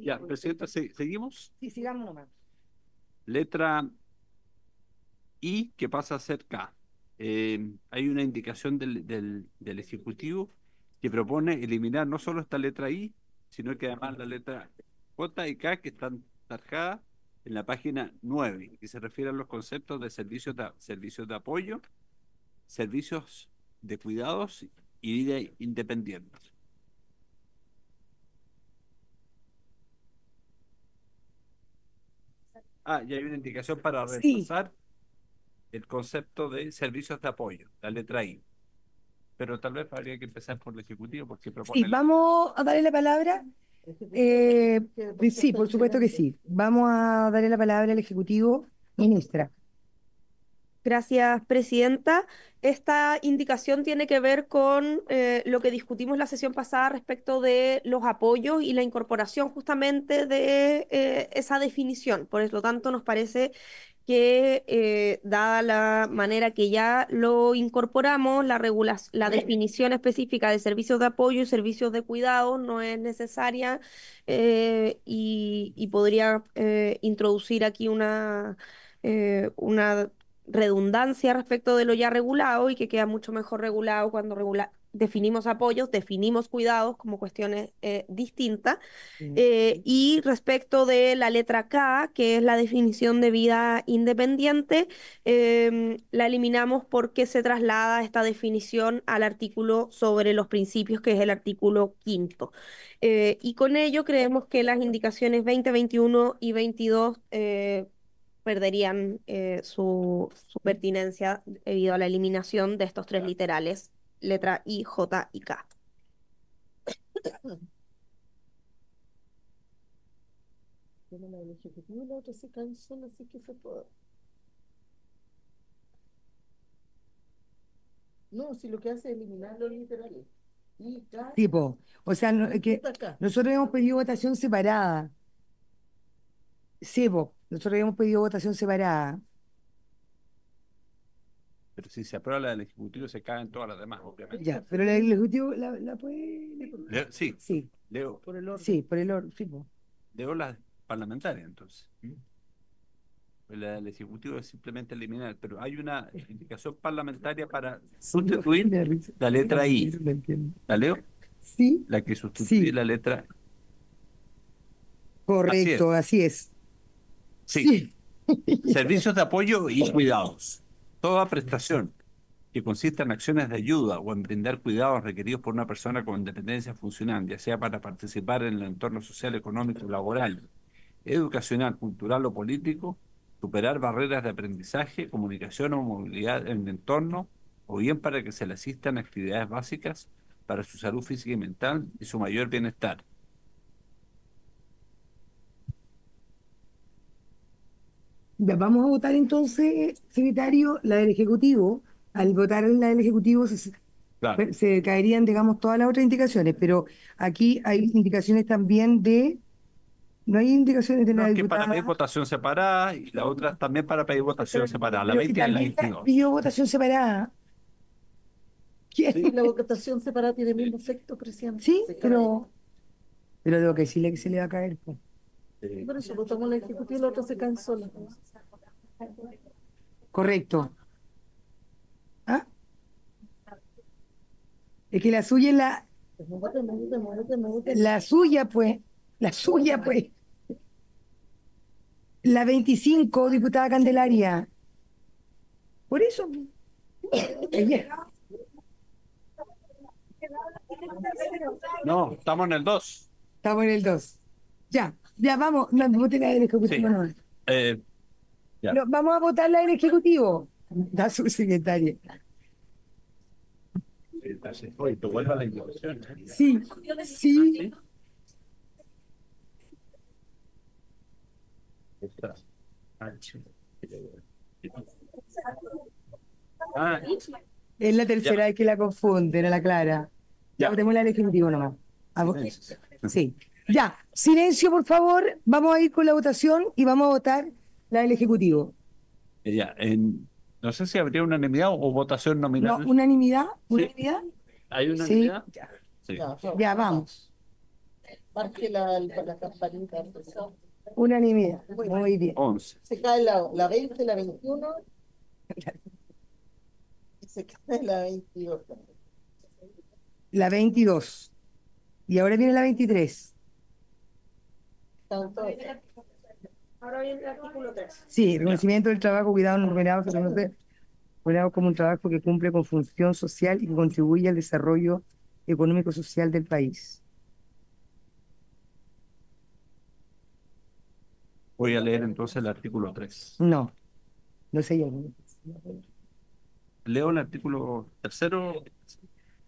Speaker 1: Ya, Presidenta,
Speaker 2: ¿seguimos? Sí, sigamos nomás. Letra I, que pasa a ser K. Eh, hay una indicación del, Ejecutivo que propone eliminar no solo esta letra I, sino que además la letra J y K que están tarjadas en la página 9 y se refiere a los conceptos de servicios de, servicios de apoyo, servicios de cuidados y vida independiente. Ah, y hay una indicación para reforzar el concepto de servicios de apoyo, la letra I. Pero tal vez habría que empezar por el Ejecutivo, porque propone. Sí, vamos
Speaker 1: a darle la palabra. Eh, sí, por supuesto que sí. Vamos a
Speaker 4: darle la palabra al Ejecutivo, ministra. Gracias, Presidenta. Esta indicación tiene que ver con eh, lo que discutimos la sesión pasada respecto de los apoyos y la incorporación justamente de eh, esa definición. Por lo tanto, nos parece que, eh, dada la manera que ya lo incorporamos, la, la definición específica de servicios de apoyo y servicios de cuidado no es necesaria y, podría introducir aquí una, una redundancia respecto de lo ya regulado y que queda mucho mejor regulado cuando regula definimos apoyos, definimos cuidados como cuestiones eh, distintas. Eh, y respecto de la letra K, que es la definición de vida independiente, em, la eliminamos porque se traslada esta definición al artículo sobre los principios, que es el artículo quinto. Eh, y con ello creemos que las indicaciones 20, 21 y 22 perderían eh, su, pertinencia debido a la eliminación de estos tres literales, letra I, J y K.
Speaker 5: No, si lo que hace es eliminar los literales. Tipo, o sea,
Speaker 1: que nosotros hemos pedido votación separada. Sebo. Nosotros habíamos pedido votación separada.
Speaker 2: Pero si se aprueba la del Ejecutivo, se caen todas las demás, obviamente. Ya, pero la del Ejecutivo la, la puede. sí. Sí. Leo. Por el orden.
Speaker 1: Sí, por el orden. Sí,
Speaker 2: Leo la parlamentaria, entonces. Pues la del Ejecutivo es simplemente eliminar, pero hay una indicación parlamentaria para sustituir la letra I. ¿La leo? Sí. La que sustituye la letra. Correcto, Así es. Sí. Servicios de apoyo y cuidados. Toda prestación que consista en acciones de ayuda o en brindar cuidados requeridos por una persona con dependencia funcional, ya sea para participar en el entorno social, económico, laboral, educacional, cultural o político, superar barreras de aprendizaje, comunicación o movilidad en el entorno, o bien para que se le asistan actividades básicas para su salud física y mental y su mayor bienestar
Speaker 1: Vamos a votar entonces, secretario, la del Ejecutivo. Al votar en la del Ejecutivo pues, se, caerían, digamos, todas las otras indicaciones, pero aquí hay indicaciones también de no hay indicaciones de no, la es que para
Speaker 2: pedir votación separada y la otra también para pedir votación separada. La 20 y la 22.
Speaker 1: votación separada.
Speaker 2: la
Speaker 5: votación separada tiene el mismo efecto, presidente. Sí,
Speaker 1: pero. Pero tengo que decirle que se le va a caer. Pues.
Speaker 5: Por eso votamos la ejecutiva y la otra se cae sola. Pues.
Speaker 1: Correcto. ¿Ah? Es que la suya es la. La suya, pues. La suya, pues. La 25, diputada Candelaria. Por eso.
Speaker 2: No, estamos en el 2. Estamos en el 2.
Speaker 1: Ya, ya vamos. No, no, vamos a votarla en ejecutivo. La subsecretaria.
Speaker 2: Oye, te la ¿eh?
Speaker 1: Sí, sí. Ah. es la tercera vez que la confunde. Era la Clara. Ya. Votemos la ejecutivo nomás. sí. Ya, silencio, por favor. Vamos a ir con la votación y vamos a votar del Ejecutivo.
Speaker 2: no sé si habría unanimidad o votación nominal. No,
Speaker 5: unanimidad,
Speaker 1: unanimidad.
Speaker 2: ¿Hay unanimidad? Ya.
Speaker 1: vamos.
Speaker 5: la, campanita.
Speaker 1: Unanimidad, muy, bien.
Speaker 5: Se cae la, la 20, la 21. se
Speaker 9: cae la 22.
Speaker 1: La 22. Y ahora viene la 23.
Speaker 9: Tanto. Ahora el artículo 3.
Speaker 1: Sí, reconocimiento del trabajo cuidado no remunerado como un trabajo que cumple con función social y que contribuye al desarrollo económico-social del país.
Speaker 2: Voy a leer entonces el artículo 3.
Speaker 1: No, no sé ya.
Speaker 2: Leo el artículo tercero,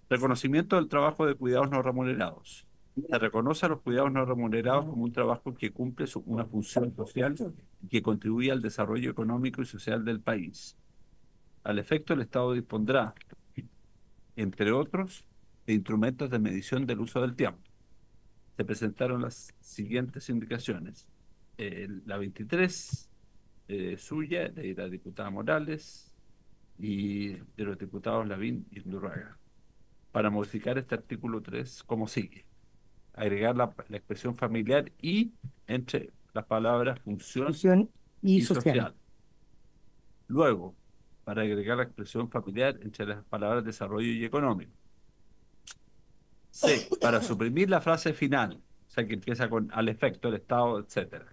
Speaker 2: reconocimiento del trabajo de cuidados no remunerados. Se reconoce a los cuidados no remunerados como un trabajo que cumple una función social y que contribuye al desarrollo económico y social del país. Al efecto, el Estado dispondrá, entre otros, de instrumentos de medición del uso del tiempo. Se presentaron las siguientes indicaciones. la 23, eh, suya, de la diputada Morales, y de los diputados Lavín y Durraga, para modificar este artículo 3 como sigue agregar la, expresión familiar y entre las palabras función,
Speaker 1: y, social.
Speaker 2: Luego, para agregar la expresión familiar entre las palabras desarrollo y económico. para suprimir la frase final, o sea que empieza con al efecto, el Estado, etcétera.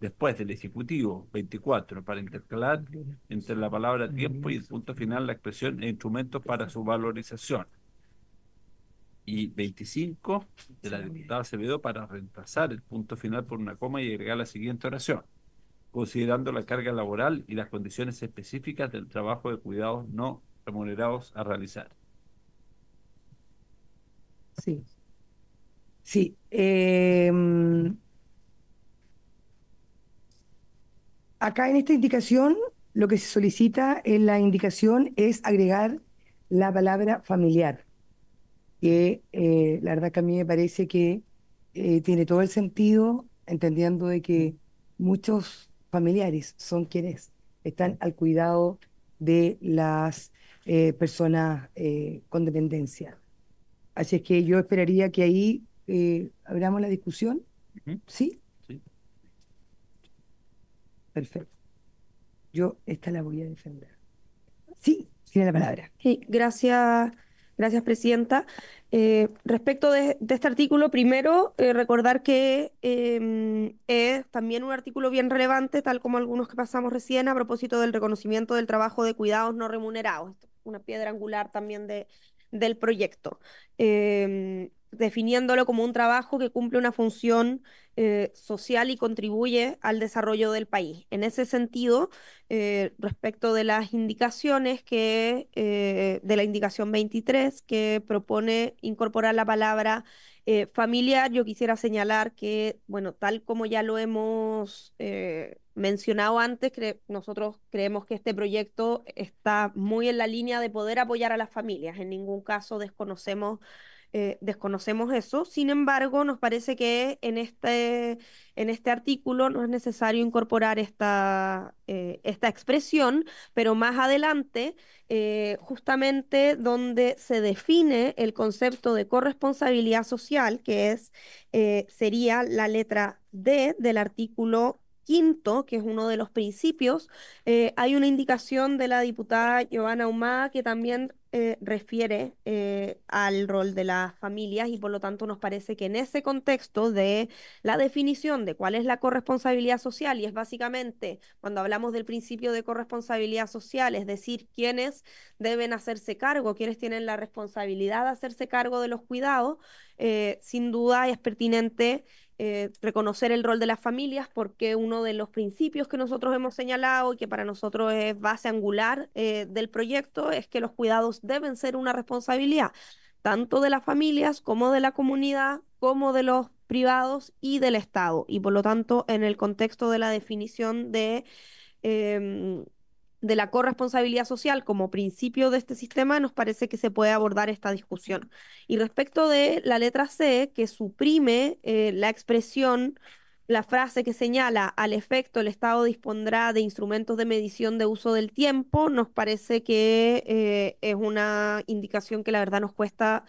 Speaker 2: Después del Ejecutivo 24, para intercalar entre la palabra tiempo y punto final la expresión e instrumentos para su valorización y 25 de la diputada Acevedo para reemplazar el punto final por una coma y agregar la siguiente oración, considerando la carga laboral y las condiciones específicas del trabajo de cuidados no remunerados a realizar.
Speaker 1: Sí. Sí. Em, acá en esta indicación lo que se solicita en la indicación es agregar la palabra familiar que eh, la verdad que a mí me parece que eh, tiene todo el sentido, entendiendo de que muchos familiares son quienes están al cuidado de las eh, personas con dependencia. Así es que yo esperaría que ahí abramos la discusión. ¿Sí? Sí. Perfecto. Yo esta la voy a defender. Sí, tiene la palabra.
Speaker 4: Sí, gracias. Gracias, Presidenta. Eh, respecto de, este artículo, primero, eh, recordar que em, es también un artículo bien relevante, tal como algunos que pasamos recién, a propósito del reconocimiento del trabajo de cuidados no remunerados, una piedra angular también de, del proyecto. Em, definiéndolo como un trabajo que cumple una función eh, social y contribuye al desarrollo del país. En ese sentido, eh, respecto de las indicaciones que, eh, de la indicación 23, que propone incorporar la palabra familiar, yo quisiera señalar que, bueno, tal como ya lo hemos mencionado antes, nosotros creemos que este proyecto está muy en la línea de poder apoyar a las familias. En ningún caso desconocemos eh, desconocemos eso. Sin embargo, nos parece que en este, en este artículo no es necesario incorporar esta, eh, esta expresión, pero más adelante, eh, justamente donde se define el concepto de corresponsabilidad social, que es, sería la letra D del artículo quinto, que es uno de los principios, eh, hay una indicación de la diputada Giovanna Humada que también eh, refiere eh, al rol de las familias y por lo tanto nos parece que en ese contexto de la definición de cuál es la corresponsabilidad social, y es básicamente cuando hablamos del principio de corresponsabilidad social, es decir, quiénes deben hacerse cargo, quiénes tienen la responsabilidad de hacerse cargo de los cuidados, sin duda es pertinente eh, reconocer el rol de las familias, porque uno de los principios que nosotros hemos señalado y que para nosotros es base angular eh, del proyecto es que los cuidados deben ser una responsabilidad, tanto de las familias como de la comunidad, como de los privados y del Estado. Y por lo tanto, en el contexto de la definición de... Em, de la corresponsabilidad social como principio de este sistema, nos parece que se puede abordar esta discusión. Y respecto de la letra C, que suprime eh, la expresión, la frase que señala al efecto el Estado dispondrá de instrumentos de medición de uso del tiempo, nos parece que eh, es una indicación que la verdad nos cuesta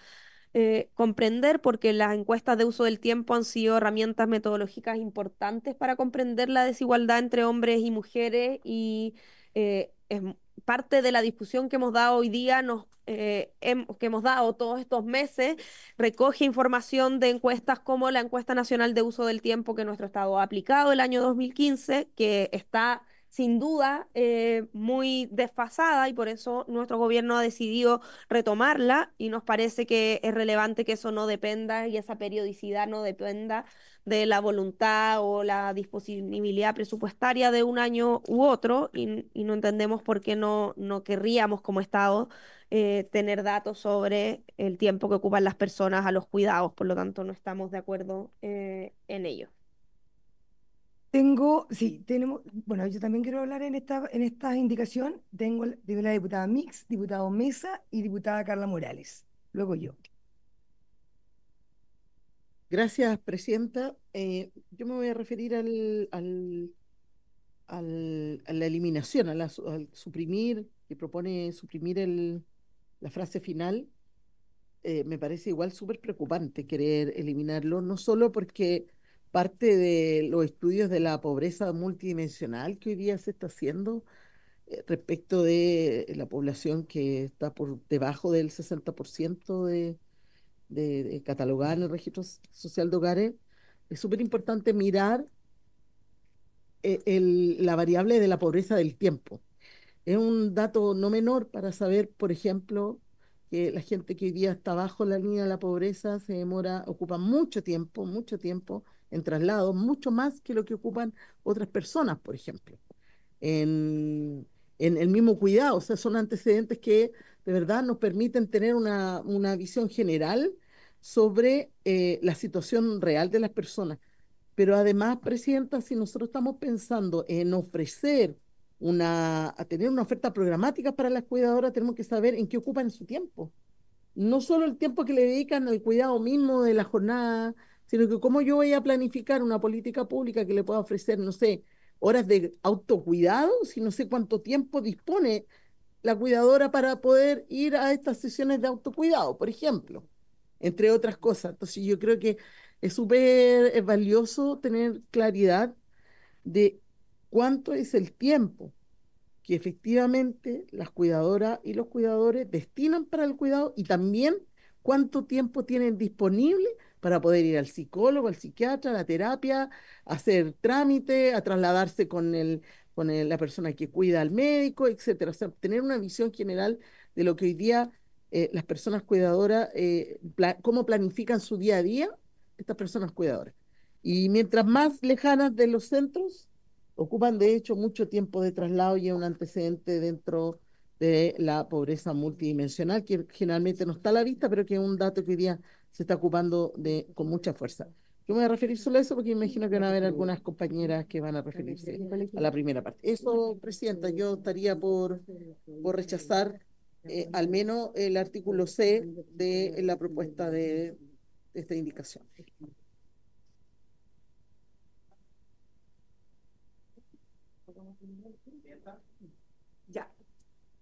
Speaker 4: eh, comprender porque las encuestas de uso del tiempo han sido herramientas metodológicas importantes para comprender la desigualdad entre hombres y mujeres y eh, es parte de la discusión que hemos dado hoy día, nos, eh, que hemos dado todos estos meses, recoge información de encuestas como la encuesta nacional de uso del tiempo que nuestro Estado ha aplicado el año 2015, que está sin duda eh, muy desfasada y por eso nuestro gobierno ha decidido retomarla y nos parece que es relevante que eso no dependa y esa periodicidad no dependa de la voluntad o la disponibilidad presupuestaria de un año u otro y, no entendemos por qué no, no querríamos como Estado eh, tener datos sobre el tiempo que ocupan las personas a los cuidados, por lo tanto no estamos de acuerdo eh, en ello. Tengo, sí, tenemos,
Speaker 1: bueno, yo también quiero hablar en esta, en esta indicación. Tengo la diputada Mix, diputado
Speaker 5: Mesa y diputada Carla Morales. Luego yo. Gracias, Presidenta. Eh, yo me voy a referir al, al, al a la eliminación, a al suprimir, que propone suprimir el, la frase final. Eh, me parece igual súper preocupante querer eliminarlo, no solo porque parte de los estudios de la pobreza multidimensional que hoy día se está haciendo eh, respecto de la población que está por debajo del 60% de, catalogar en el registro social de hogares, es súper importante mirar eh, la variable de la pobreza del tiempo. Es un dato no menor para saber, por ejemplo, que la gente que hoy día está bajo la línea de la pobreza se demora, ocupa mucho tiempo, mucho tiempo en traslados, mucho más que lo que ocupan otras personas, por ejemplo. En, el mismo cuidado, o sea, son antecedentes que de verdad nos permiten tener una, visión general sobre eh, la situación real de las personas. Pero además, Presidenta, si nosotros estamos pensando en ofrecer una, a tener una oferta programática para las cuidadoras, tenemos que saber en qué ocupan su tiempo. No solo el tiempo que le dedican al cuidado mismo de la jornada sino que cómo yo voy a planificar una política pública que le pueda ofrecer, no sé, horas de autocuidado, si no sé cuánto tiempo dispone la cuidadora para poder ir a estas sesiones de autocuidado, por ejemplo, entre otras cosas. Entonces yo creo que es súper valioso tener claridad de cuánto es el tiempo que efectivamente las cuidadoras y los cuidadores destinan para el cuidado y también cuánto tiempo tienen disponible para poder ir al psicólogo, al psiquiatra, a la terapia, hacer trámite, a trasladarse con, el, con la persona que cuida al médico, etcétera. O sea, tener una visión general de lo que hoy día eh, las personas cuidadoras, eh, cómo planifican su día a día estas personas cuidadoras. Y mientras más lejanas de los centros, ocupan de hecho mucho tiempo de traslado y es un antecedente dentro de la pobreza multidimensional, que generalmente no está a la vista, pero que es un dato que hoy día se está ocupando de, con mucha fuerza. Yo me voy a referir solo a eso porque imagino que van a haber algunas compañeras que van a referirse a la primera parte. Eso, Presidenta, yo estaría por, rechazar eh, al menos el artículo C de la propuesta de, esta indicación.
Speaker 1: Ya.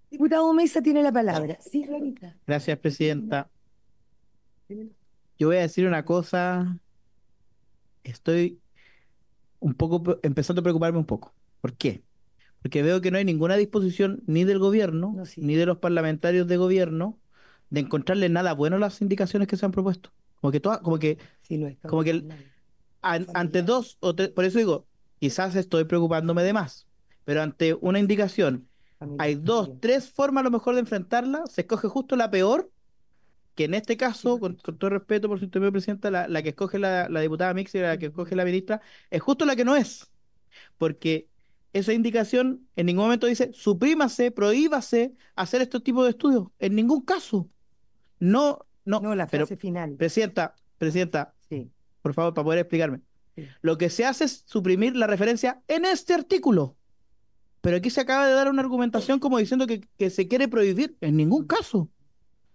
Speaker 1: Diputado Mesa tiene la palabra. Sí, Clarita.
Speaker 10: Gracias, Presidenta yo voy a decir una cosa. Estoy un poco empezando a preocuparme un poco. ¿Por qué? Porque veo que no hay ninguna disposición ni del gobierno, ni de los parlamentarios de gobierno, de encontrarle nada bueno a las indicaciones que se han propuesto. Como que todas, como que, sí, no como que ante dos o tres, por eso digo, quizás estoy preocupándome de más, pero ante una indicación, hay dos, tres formas a lo mejor de enfrentarla, se escoge justo la peor que en este caso, con, todo respeto por su intermedio presidenta, la, la, que escoge la, diputada Mix y la que escoge la ministra, es justo la que no es. Porque esa indicación en ningún momento dice suprímase, prohíbase hacer este tipo de estudios. En ningún caso. No, no. No, la frase final. Presidenta, presidenta, sí. por favor, para poder explicarme. Lo que se hace es suprimir la referencia en este artículo. Pero aquí se acaba de dar una argumentación como diciendo que, que se quiere prohibir. En ningún caso.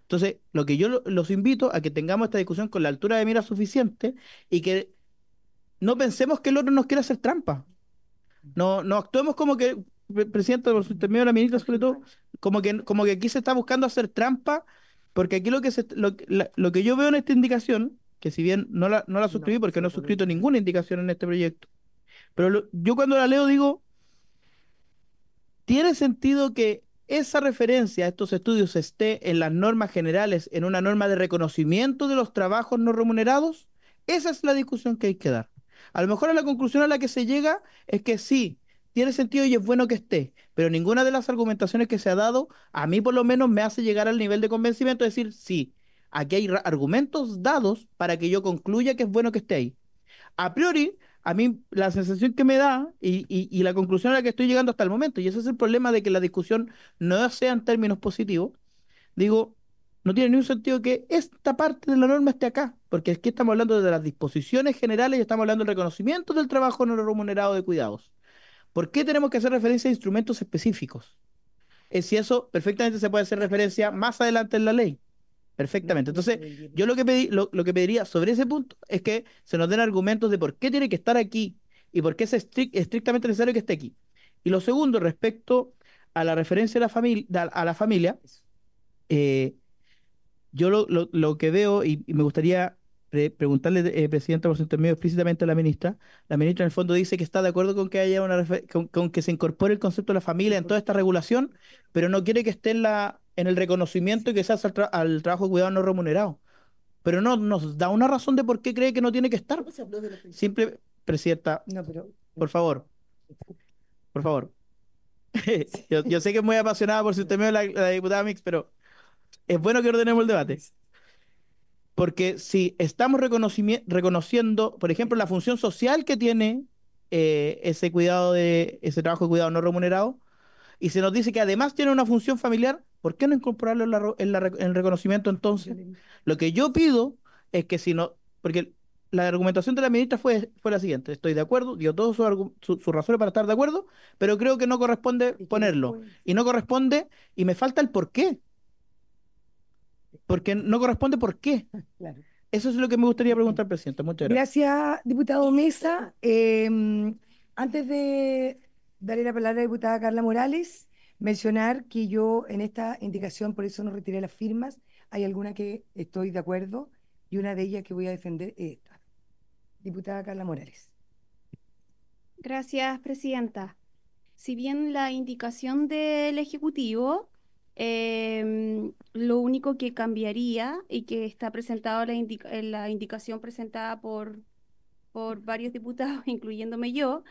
Speaker 10: Entonces, lo que yo los invito a que tengamos esta discusión con la altura de mira suficiente y que no pensemos que el otro nos quiere hacer trampa. No, no actuemos como que, presidente, por su intermedio de la ministra, sobre todo, como que, como que aquí se está buscando hacer trampa, porque aquí lo que, lo, que yo veo en esta indicación, que si bien no la, no la suscribí porque no he suscrito ninguna indicación en este proyecto, pero yo cuando la leo digo, ¿tiene sentido que esa referencia a estos estudios esté en las normas generales, en una norma de reconocimiento de los trabajos no remunerados? Esa es la discusión que hay que dar. A lo mejor la conclusión a la que se llega es que sí, tiene sentido y es bueno que esté, pero ninguna de las argumentaciones que se ha dado, a mí por lo menos me hace llegar al nivel de convencimiento de decir, sí, aquí hay argumentos dados para que yo concluya que es bueno que esté ahí. A priori, a mí la sensación que me da y, la conclusión a la que estoy llegando hasta el momento, y ese es el problema de que la discusión no sea en términos positivos, digo, no tiene ningún sentido que esta parte de la norma esté acá, porque es que estamos hablando de las disposiciones generales y estamos hablando del reconocimiento del trabajo no remunerado de cuidados. ¿Por qué tenemos que hacer referencia a instrumentos específicos? Eh, si eso perfectamente se puede hacer referencia más adelante en la ley. Perfectamente. Entonces, yo lo que pedí, lo, que pediría sobre ese punto es que se nos den argumentos de por qué tiene que estar aquí y por qué es estrictamente necesario que esté aquí. Y lo segundo, respecto a la referencia a la, familia a la familia, yo lo, que veo y, me gustaría preguntarle, eh, Presidenta, por su intermedio explícitamente a la ministra, la ministra en el fondo dice que está de acuerdo con que haya una con que se incorpore el concepto de la familia en toda esta regulación, pero no quiere que esté en la en el reconocimiento que se hace al, trabajo de cuidado no remunerado. Pero no nos da una razón de por qué cree que no tiene que estar. Simple, Presidenta, por favor. Por favor. yo, sé que es muy apasionada por si usted la, diputada Mix, pero es bueno que ordenemos el debate. Porque si estamos reconociendo, por ejemplo, la función social que tiene eh, ese cuidado de ese trabajo de cuidado no remunerado, y se nos dice que además tiene una función familiar, ¿por qué no incorporarlo en, el reconocimiento entonces? Lo que yo pido es que si no, porque la argumentación de la ministra fue, fue la siguiente, estoy de acuerdo, dio todos sus razones para estar de acuerdo, pero creo que no corresponde ponerlo. Y no corresponde, y me falta el por qué. Porque no corresponde por qué. Eso es lo que me gustaría preguntar, presidente Muchas
Speaker 1: gracias. Gracias, diputado Mesa. Em, antes de, Daré la palabra a la diputada Carla Morales. Mencionar que yo en esta indicación, por eso no retiré las firmas, hay alguna que estoy de acuerdo y una de ellas que voy a defender es esta. Diputada Carla Morales.
Speaker 8: Gracias, Presidenta. Si bien la indicación del Ejecutivo, em, lo único que cambiaría y que está presentado la, la indicación presentada por, por varios diputados, incluyéndome yo,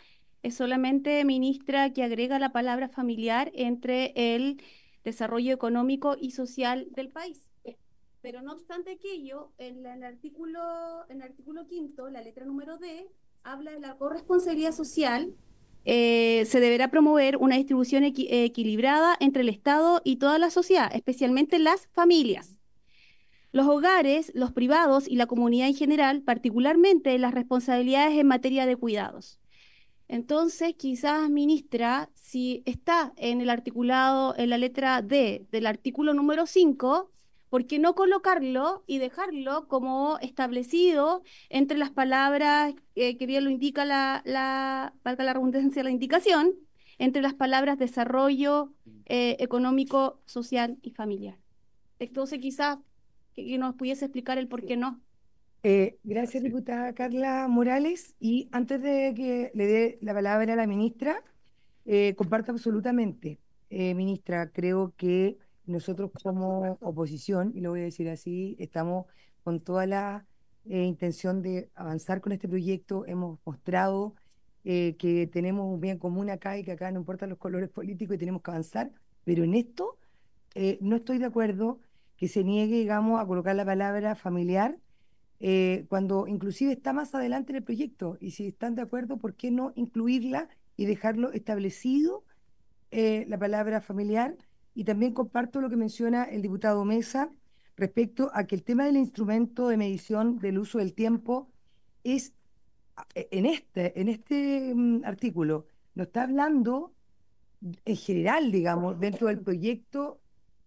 Speaker 8: es solamente ministra que agrega la palabra familiar entre el desarrollo económico y social del país. Pero no obstante aquello, en el artículo, en el artículo quinto, la letra número D, habla de la corresponsabilidad social. Eh, se deberá promover una distribución equilibrada entre el Estado y toda la sociedad, especialmente las familias. Los hogares, los privados y la comunidad en general, particularmente las responsabilidades en materia de cuidados. Entonces, quizás, ministra, si está en el articulado, en la letra D del artículo número 5, ¿por qué no colocarlo y dejarlo como establecido entre las palabras eh, que bien lo indica la, la, valga la redundancia, la indicación, entre las palabras desarrollo eh, económico, social y familiar? Entonces, quizás que, nos pudiese explicar el por qué no. Eh, gracias, diputada
Speaker 1: Carla Morales. Y antes de que le dé la palabra a la ministra, eh, comparto absolutamente, eh, ministra, creo que nosotros como oposición, y lo voy a decir así, estamos con toda la eh, intención de avanzar con este proyecto. Hemos mostrado que tenemos un bien común acá y que acá no importan los colores políticos y tenemos que avanzar. Pero en esto no estoy de acuerdo que se niegue, digamos, a colocar la palabra familiar eh, cuando inclusive está más adelante en el proyecto. Y si están de acuerdo, ¿por qué no incluirla y dejarlo establecido eh, la palabra familiar? Y también comparto lo que menciona el diputado Mesa respecto a que el tema del instrumento de medición del uso del tiempo es eh, en este, en este mm, artículo, no está hablando en general, digamos, dentro del proyecto,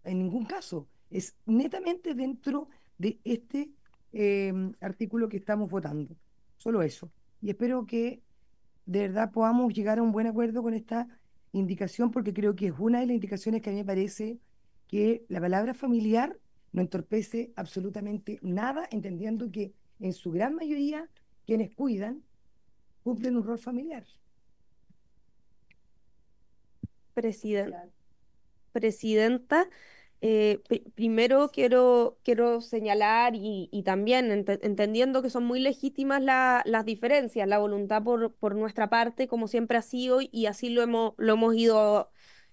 Speaker 1: en ningún caso. Es netamente dentro de este Em, artículo que estamos votando. Solo eso. Y espero que de verdad podamos llegar a un buen acuerdo con esta indicación, porque creo que es una de las indicaciones que a mí me parece que la palabra familiar no entorpece absolutamente nada, entendiendo que en su gran mayoría quienes cuidan cumplen un rol familiar.
Speaker 4: Presidenta, presidenta eh, primero quiero, quiero señalar y, también entendiendo que son muy legítimas las diferencias, la voluntad por, por nuestra parte, como siempre ha sido, y así lo hemos, lo hemos ido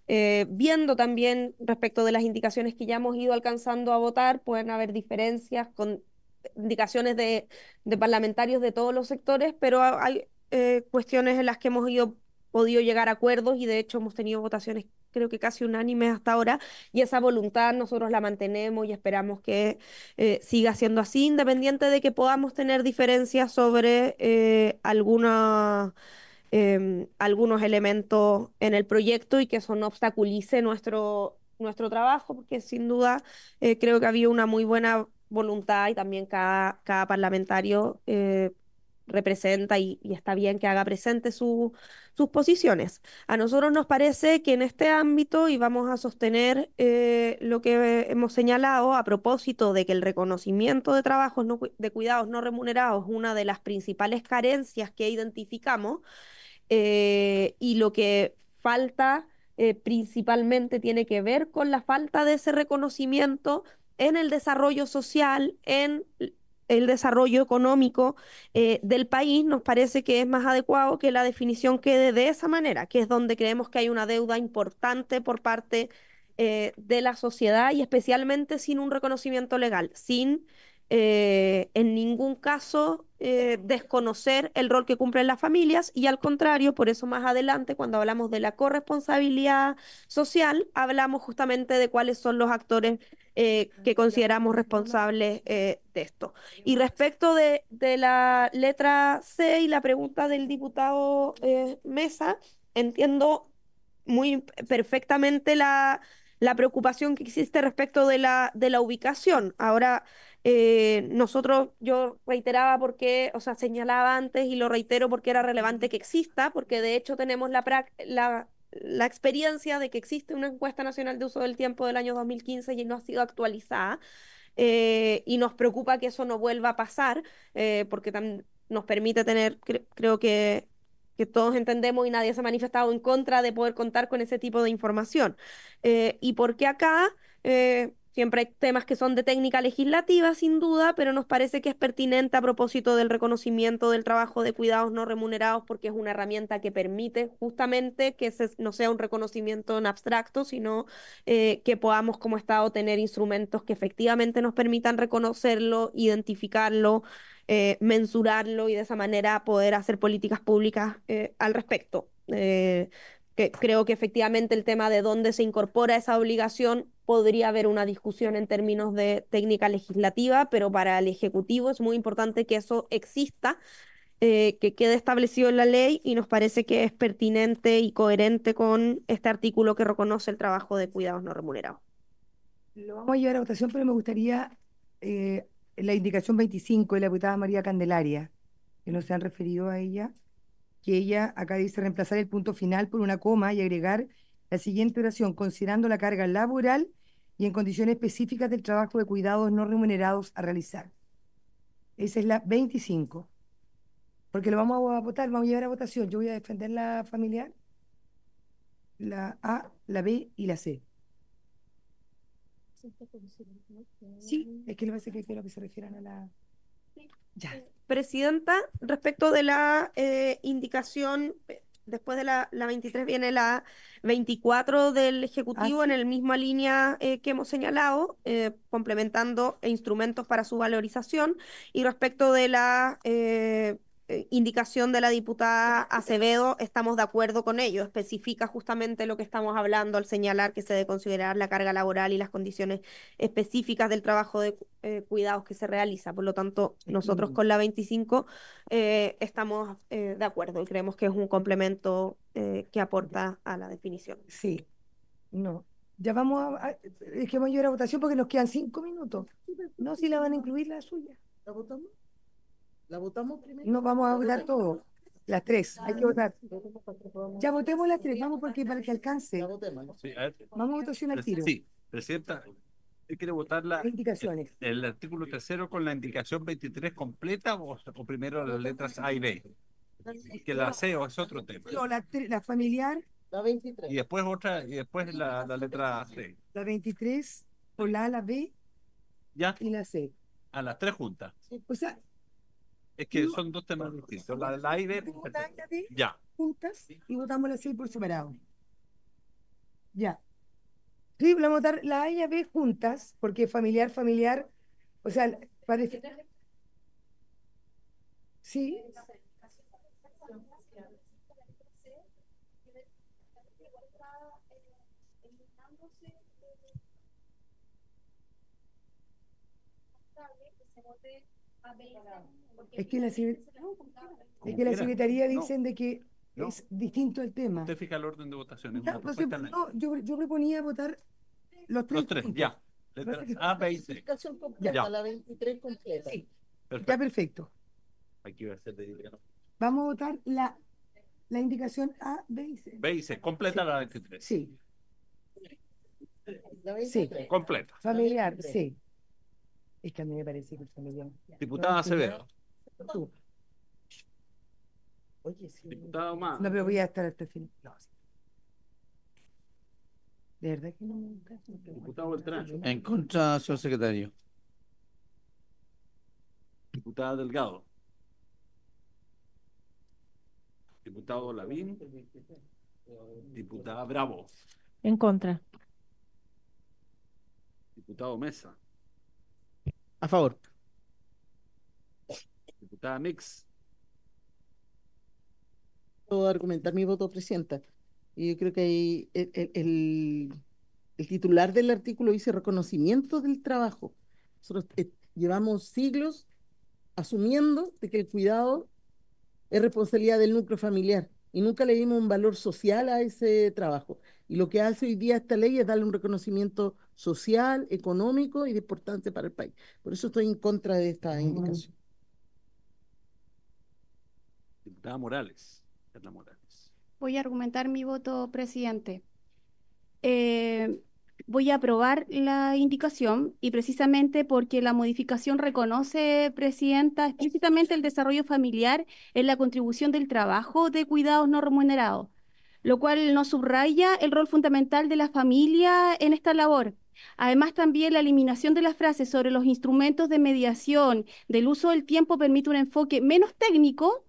Speaker 4: eh, viendo también respecto de las indicaciones que ya hemos ido alcanzando a votar, pueden haber diferencias con indicaciones de, de parlamentarios de todos los sectores, pero hay eh, cuestiones en las que hemos ido, podido llegar a acuerdos y de hecho hemos tenido votaciones creo que casi unánime hasta ahora, y esa voluntad nosotros la mantenemos y esperamos que eh, siga siendo así, independiente de que podamos tener diferencias sobre eh, em, algunos elementos en el proyecto y que eso no obstaculice nuestro, nuestro trabajo, porque sin duda eh, creo que había una muy buena voluntad y también cada, cada parlamentario representa y, está bien que haga presente sus posiciones. A nosotros nos parece que en este ámbito, y vamos a sostener eh, lo que hemos señalado a propósito de que el reconocimiento de trabajos de cuidados no remunerados es una de las principales carencias que identificamos eh, y lo que falta eh, principalmente tiene que ver con la falta de ese reconocimiento en el desarrollo social, en el desarrollo económico eh, del país, nos parece que es más adecuado que la definición quede de esa manera, que es donde creemos que hay una deuda importante por parte eh, de la sociedad y especialmente sin un reconocimiento legal, sin eh, en ningún caso eh, desconocer el rol que cumplen las familias y al contrario, por eso más adelante, cuando hablamos de la corresponsabilidad social, hablamos justamente de cuáles son los actores eh, que consideramos responsables de esto. Y respecto de, la letra C y la pregunta del diputado Mesa, entiendo muy perfectamente la, la preocupación que existe respecto de la, de la ubicación. Ahora, eh, nosotros, yo reiteraba porque, o sea, señalaba antes y lo reitero porque era relevante que exista, porque de hecho tenemos la, la, experiencia de que existe una encuesta nacional de uso del tiempo del año 2015 y no ha sido actualizada. Eh, y nos preocupa que eso no vuelva a pasar, eh, porque nos permite tener, creo que, que todos entendemos y nadie se ha manifestado en contra de poder contar con ese tipo de información. ¿Y por qué acá? Siempre hay temas que son de técnica legislativa, sin duda, pero nos parece que es pertinente a propósito del reconocimiento del trabajo de cuidados no remunerados, porque es una herramienta que permite justamente que no sea un reconocimiento en abstracto, sino eh, que podamos como Estado tener instrumentos que efectivamente nos permitan reconocerlo, identificarlo, eh, mensurarlo y de esa manera poder hacer políticas públicas eh, al respecto. que creo que efectivamente el tema de dónde se incorpora esa obligación podría haber una discusión en términos de técnica legislativa, pero para el Ejecutivo es muy importante que eso exista, eh, que quede establecido en la ley y nos parece que es pertinente y coherente con este artículo que reconoce el trabajo de cuidados no remunerados.
Speaker 1: Lo vamos a llevar a votación, pero me gustaría eh, la indicación 25 de la diputada María Candelaria, que nos han referido a ella, que ella acá dice reemplazar el punto final por una coma y agregar la siguiente oración, considerando la carga laboral y en condiciones específicas del trabajo de cuidados no remunerados a realizar. Esa es la 25. Porque lo vamos a votar, vamos a llevar a votación. Yo voy a defender la familiar, la A, la B y la C.
Speaker 8: Sí,
Speaker 4: es que lo que que que se refieran a la... Eh, presidenta, respecto de la eh, indicación eh, Después de la, la 23 viene la 24 del ah, Ejecutivo en la misma línea eh, que hemos señalado, eh, complementando instrumentos para su valorización. Y respecto de la eh, eh, indicación de la diputada Acevedo, estamos de acuerdo con ello. Especifica justamente lo que estamos hablando al señalar que se debe considerar la carga laboral y las condiciones específicas del trabajo de eh, cuidados que se realiza. Por lo tanto, nosotros mm. con la 25 eh, estamos de acuerdo y creemos que es un complemento que aporta a la definición. Sí,
Speaker 1: no. Ya vamos a, es que votación porque nos quedan cinco minutos. No, si la van a incluir la suya.
Speaker 5: ¿La votamos? ¿La votamos No, vamos a votar todo. Las
Speaker 1: tres, hay que ah. votar. Ya votemos las tres, vamos porque para que alcance. Vamos
Speaker 2: a
Speaker 1: votación al tiro. Sí,
Speaker 2: Presidenta, quiere votar
Speaker 1: la, indicaciones.
Speaker 2: El, artículo tercero con la indicación 23 completa o, primero las letras A y B? que la C o es otro tema. No,
Speaker 1: la, la familiar. La 23. Y
Speaker 2: después otra, y después la, letra C.
Speaker 1: La 23, o la A, la B.
Speaker 2: Ya. Y la C. A las tres juntas. O sea, es que son dos temas distintos. La A y Ya.
Speaker 1: Juntas y votamos la C por separado. Ya. Sí, vamos a votar la A y la B juntas, porque familiar, familiar. O sea, parece. Sí.
Speaker 9: Es que la,
Speaker 7: es
Speaker 1: que la secretaría dicen de que
Speaker 2: es distinto el tema. Usted fija el orden de votación. No,
Speaker 1: yo, yo, proponía votar
Speaker 2: los tres. Los tres, ya. A,
Speaker 1: B y C. Completa, La 23 completa. Sí. Perfecto. Ya perfecto. Aquí a ser Vamos a votar la, la indicación A, B y C.
Speaker 2: B y C. Completa la 23. Sí. Sí. Completa.
Speaker 1: Familiar, sí. Es que a mí me parece que me
Speaker 2: Diputada Acevedo. Oye, sí. Diputado más. No, pero
Speaker 1: voy a estar hasta el final. No, sí. De verdad que no me gusta.
Speaker 2: Diputado Beltrán.
Speaker 3: En contra, señor secretario. Diputada Delgado.
Speaker 2: Diputado Lavín. Diputada Bravo. En contra. Diputado Mesa. A favor. Diputada Mix.
Speaker 5: Puedo argumentar mi voto, Presidenta. Y yo creo que el, titular del artículo dice reconocimiento del trabajo. Nosotros eh, llevamos siglos asumiendo de que el cuidado es responsabilidad del núcleo familiar y nunca le dimos un valor social a ese trabajo. Y lo que hace hoy día esta ley es darle un reconocimiento social, económico y de importancia para el país. Por eso estoy en contra de esta ah. indicación.
Speaker 2: Diputada Morales,
Speaker 8: Voy a argumentar mi voto, presidente. Eh, voy a aprobar la indicación y precisamente porque la modificación reconoce, Presidenta, explícitamente el desarrollo familiar en la contribución del trabajo de cuidados no remunerados, lo cual no subraya el rol fundamental de la familia en esta labor. Además, también la eliminación de las frases sobre los instrumentos de mediación del uso del tiempo permite un enfoque menos técnico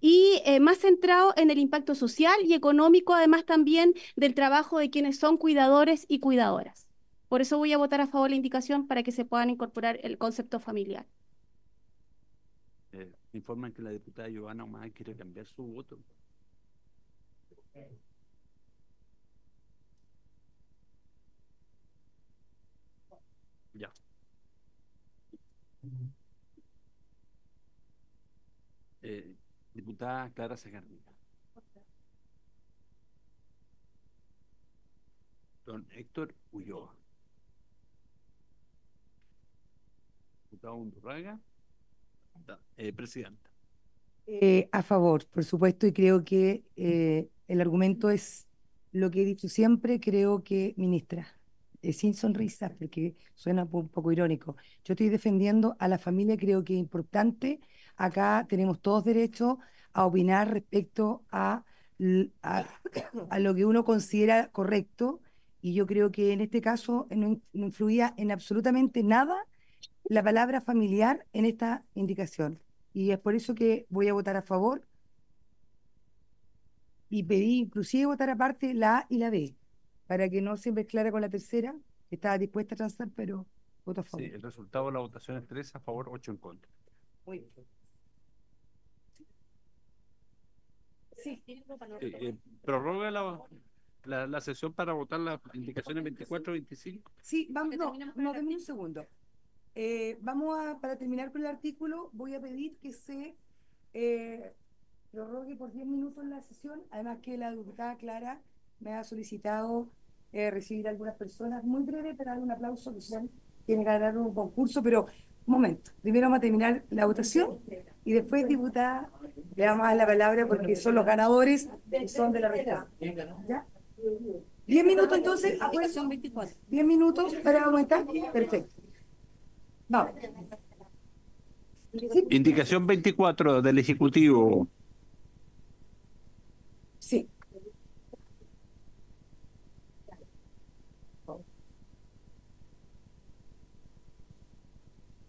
Speaker 8: y eh, más centrado en el impacto social y económico, además también del trabajo de quienes son cuidadores y cuidadoras. Por eso voy a votar a favor de la indicación para que se puedan incorporar el concepto familiar.
Speaker 2: Eh, informan que la diputada Giovanna Omar quiere cambiar su voto. Ya. Eh, diputada Clara Segarriga. Don Héctor Ulloa. Diputado eh, presidenta.
Speaker 1: Eh, a favor, por supuesto, y creo que el argumento es lo que he dicho siempre, creo que, ministra, eh, sin sonrisas, porque suena un poco irónico. Yo estoy defendiendo a la familia, creo que es importante. Acá tenemos todos derechos a opinar respecto a, a, lo que uno considera correcto. Y yo creo que en este caso eh, no, no influía en absolutamente nada la palabra familiar en esta indicación. Y es por eso que voy a votar a favor y pedí inclusive votar aparte la A y la B para que no se mezclara con la tercera, estaba dispuesta a transar, pero
Speaker 2: votó a favor. Sí, el resultado de la votación es tres a favor, ocho en contra.
Speaker 5: Muy bien.
Speaker 1: Sí. Eh, eh,
Speaker 2: prorroga la, la, sesión para votar las indicaciones 24 25.
Speaker 1: Sí, vamos, no, no un segundo. Eh, vamos a, para terminar con el artículo, voy a pedir que se prorrogue por 10 minutos la sesión, además que la diputada Clara me ha solicitado eh, recibir algunas personas. Muy breve para dar un aplauso, que tiene que ganar un concurso, pero un momento. Primero vamos a terminar la votación y después, diputada, le vamos la palabra porque son los ganadores y son de la región. ¿Ya? ¿Diez minutos entonces? ¿Diez minutos para aumentar? Perfecto. Vamos.
Speaker 2: Indicación 24 del Ejecutivo.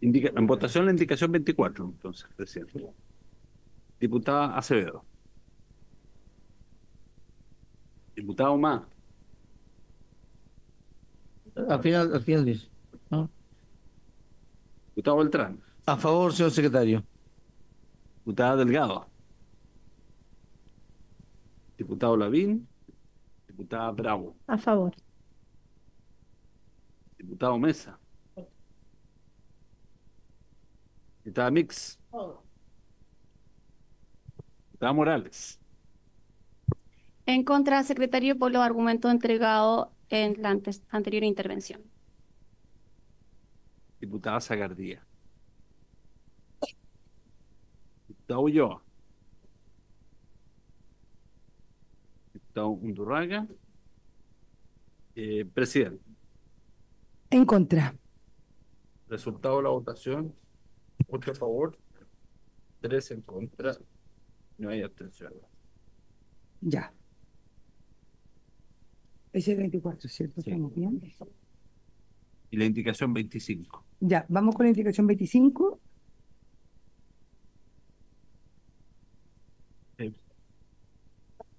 Speaker 2: en votación la indicación 24, entonces, presidente. Diputada Acevedo. Diputado Ma
Speaker 3: Al final, al final dice. Diputado Beltrán. A favor, señor secretario. Diputada
Speaker 2: Delgado. Diputado Lavín. Diputada Bravo. A favor. Diputado Mesa. Está Mix. ¿Diputada Morales.
Speaker 8: En contra, secretario, por los argumentos entregados en la anterior intervención.
Speaker 2: Diputada Zagardía. Diputado Ulloa. Diputado Undurraga. Eh, presidente.
Speaker 1: En contra.
Speaker 2: Resultado de la votación. Por favor, tres en contra, no hay abstención.
Speaker 1: Ya. Es 24, ¿cierto? ¿Estamos bien?
Speaker 2: Y la indicación 25.
Speaker 1: Ya, vamos con la indicación 25.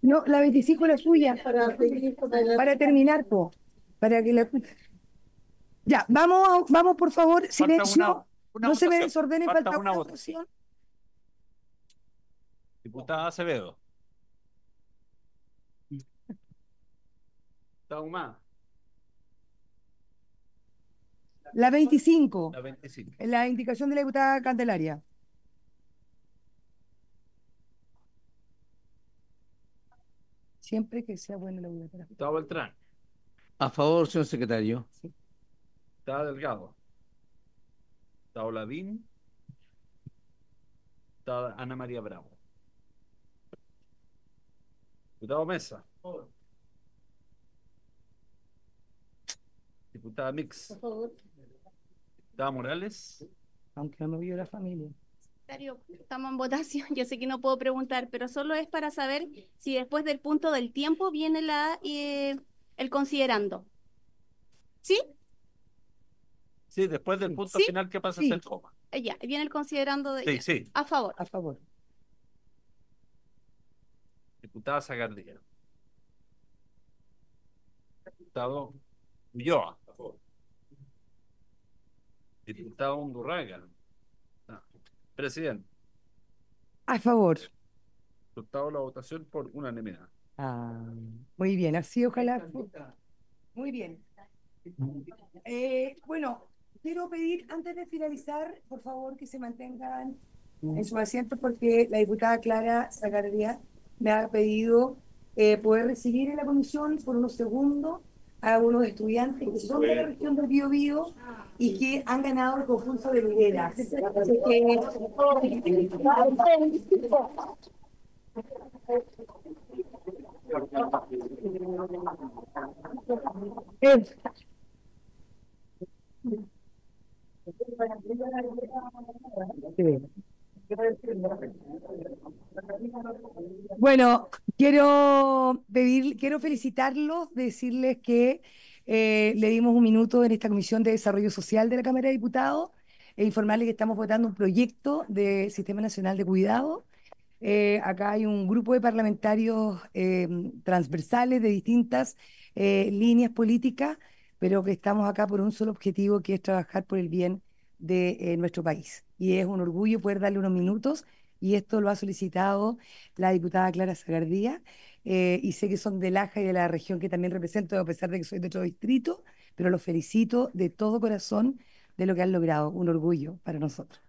Speaker 1: No, la 25 la suya, para, terminar, po, para que la... Ya, vamos, vamos por favor, silencio no se ve desordene, falta, falta una, votación.
Speaker 2: Diputada Acevedo. Taumá. La
Speaker 1: 25.
Speaker 3: La 25.
Speaker 1: La indicación de la diputada Candelaria. Siempre que sea bueno la diputada.
Speaker 2: Diputado Beltrán.
Speaker 3: A favor, señor secretario. Sí.
Speaker 2: Está delgado está Olavín, Ana María Bravo. Diputado Mesa. Diputada Mix. Por Diputada Morales. Aunque no vive la familia.
Speaker 8: Estamos en votación, yo sé que no puedo preguntar, pero solo es para saber si después del punto del tiempo viene la eh, el considerando. ¿Sí?
Speaker 2: Sí, después del punto final qué pasa el coma.
Speaker 8: Eh, viene el considerando de. Sí, sí. A favor. A favor.
Speaker 2: Diputada Sagardía. Diputado Ulloa. A favor. Diputado Undurraga. Ah, presidente.
Speaker 11: A
Speaker 1: favor.
Speaker 2: Resultado la votación por unanimidad.
Speaker 1: Ah, muy bien, así ojalá.
Speaker 2: Muy bien. Eh, bueno, quiero
Speaker 1: pedir, antes de finalizar, por favor, que se mantengan en su asiento porque la diputada Clara Zagarria me ha pedido eh, poder recibir en la comisión por unos segundos a unos estudiantes que son de la región del Bío Bío y que han ganado el concurso de Ligueras. Bueno, quiero quiero felicitarlos, decirles que eh, le dimos un minuto en esta Comisión de Desarrollo Social de la Cámara de Diputados e informarles que estamos votando un proyecto de Sistema Nacional de Cuidado. Eh, acá hay un grupo de parlamentarios eh, transversales de distintas líneas políticas, pero que estamos acá por un solo objetivo, que es trabajar por el bien de eh, nuestro país. Y es un orgullo poder darle unos minutos y esto lo ha solicitado la diputada Clara Zagardía eh, y sé que son de Laja y de la región que también represento, a pesar de que soy de otro distrito, pero los felicito de todo corazón de lo que han logrado, un orgullo para nosotros.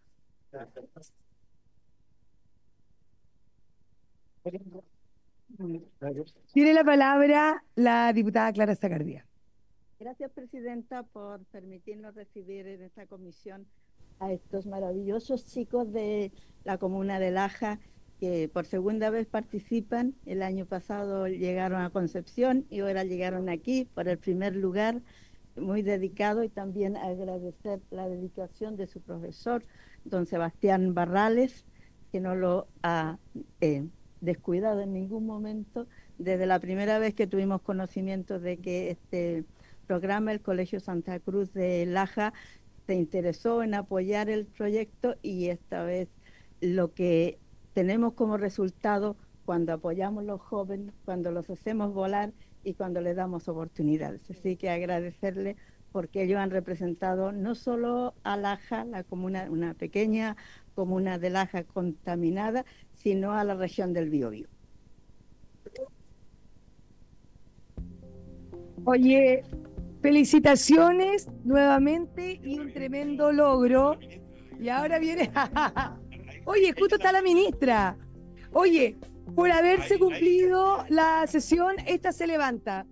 Speaker 1: Tiene la palabra la
Speaker 9: diputada Clara Zagardía. Gracias, Presidenta, por permitirnos recibir en esta comisión a estos maravillosos chicos de la comuna de Laja que por segunda vez participan. El año pasado llegaron a Concepción y ahora llegaron aquí por el primer lugar, muy dedicado y también agradecer la dedicación de su profesor, don Sebastián Barrales, que no lo ha eh, descuidado en ningún momento. Desde la primera vez que tuvimos conocimiento de que este programa, el Colegio Santa Cruz de Laja se interesó en apoyar el proyecto y esta vez lo que tenemos como resultado cuando apoyamos a los jóvenes, cuando los hacemos volar y cuando les damos oportunidades. Así que agradecerle porque ellos han representado no solo a Laja, la comuna, una pequeña comuna de Laja contaminada, sino a la región del Biobío. Oye, Felicitaciones nuevamente
Speaker 1: y un tremendo logro. Y ahora viene. Oye, justo está la ministra. Oye, por haberse cumplido la sesión, esta se levanta.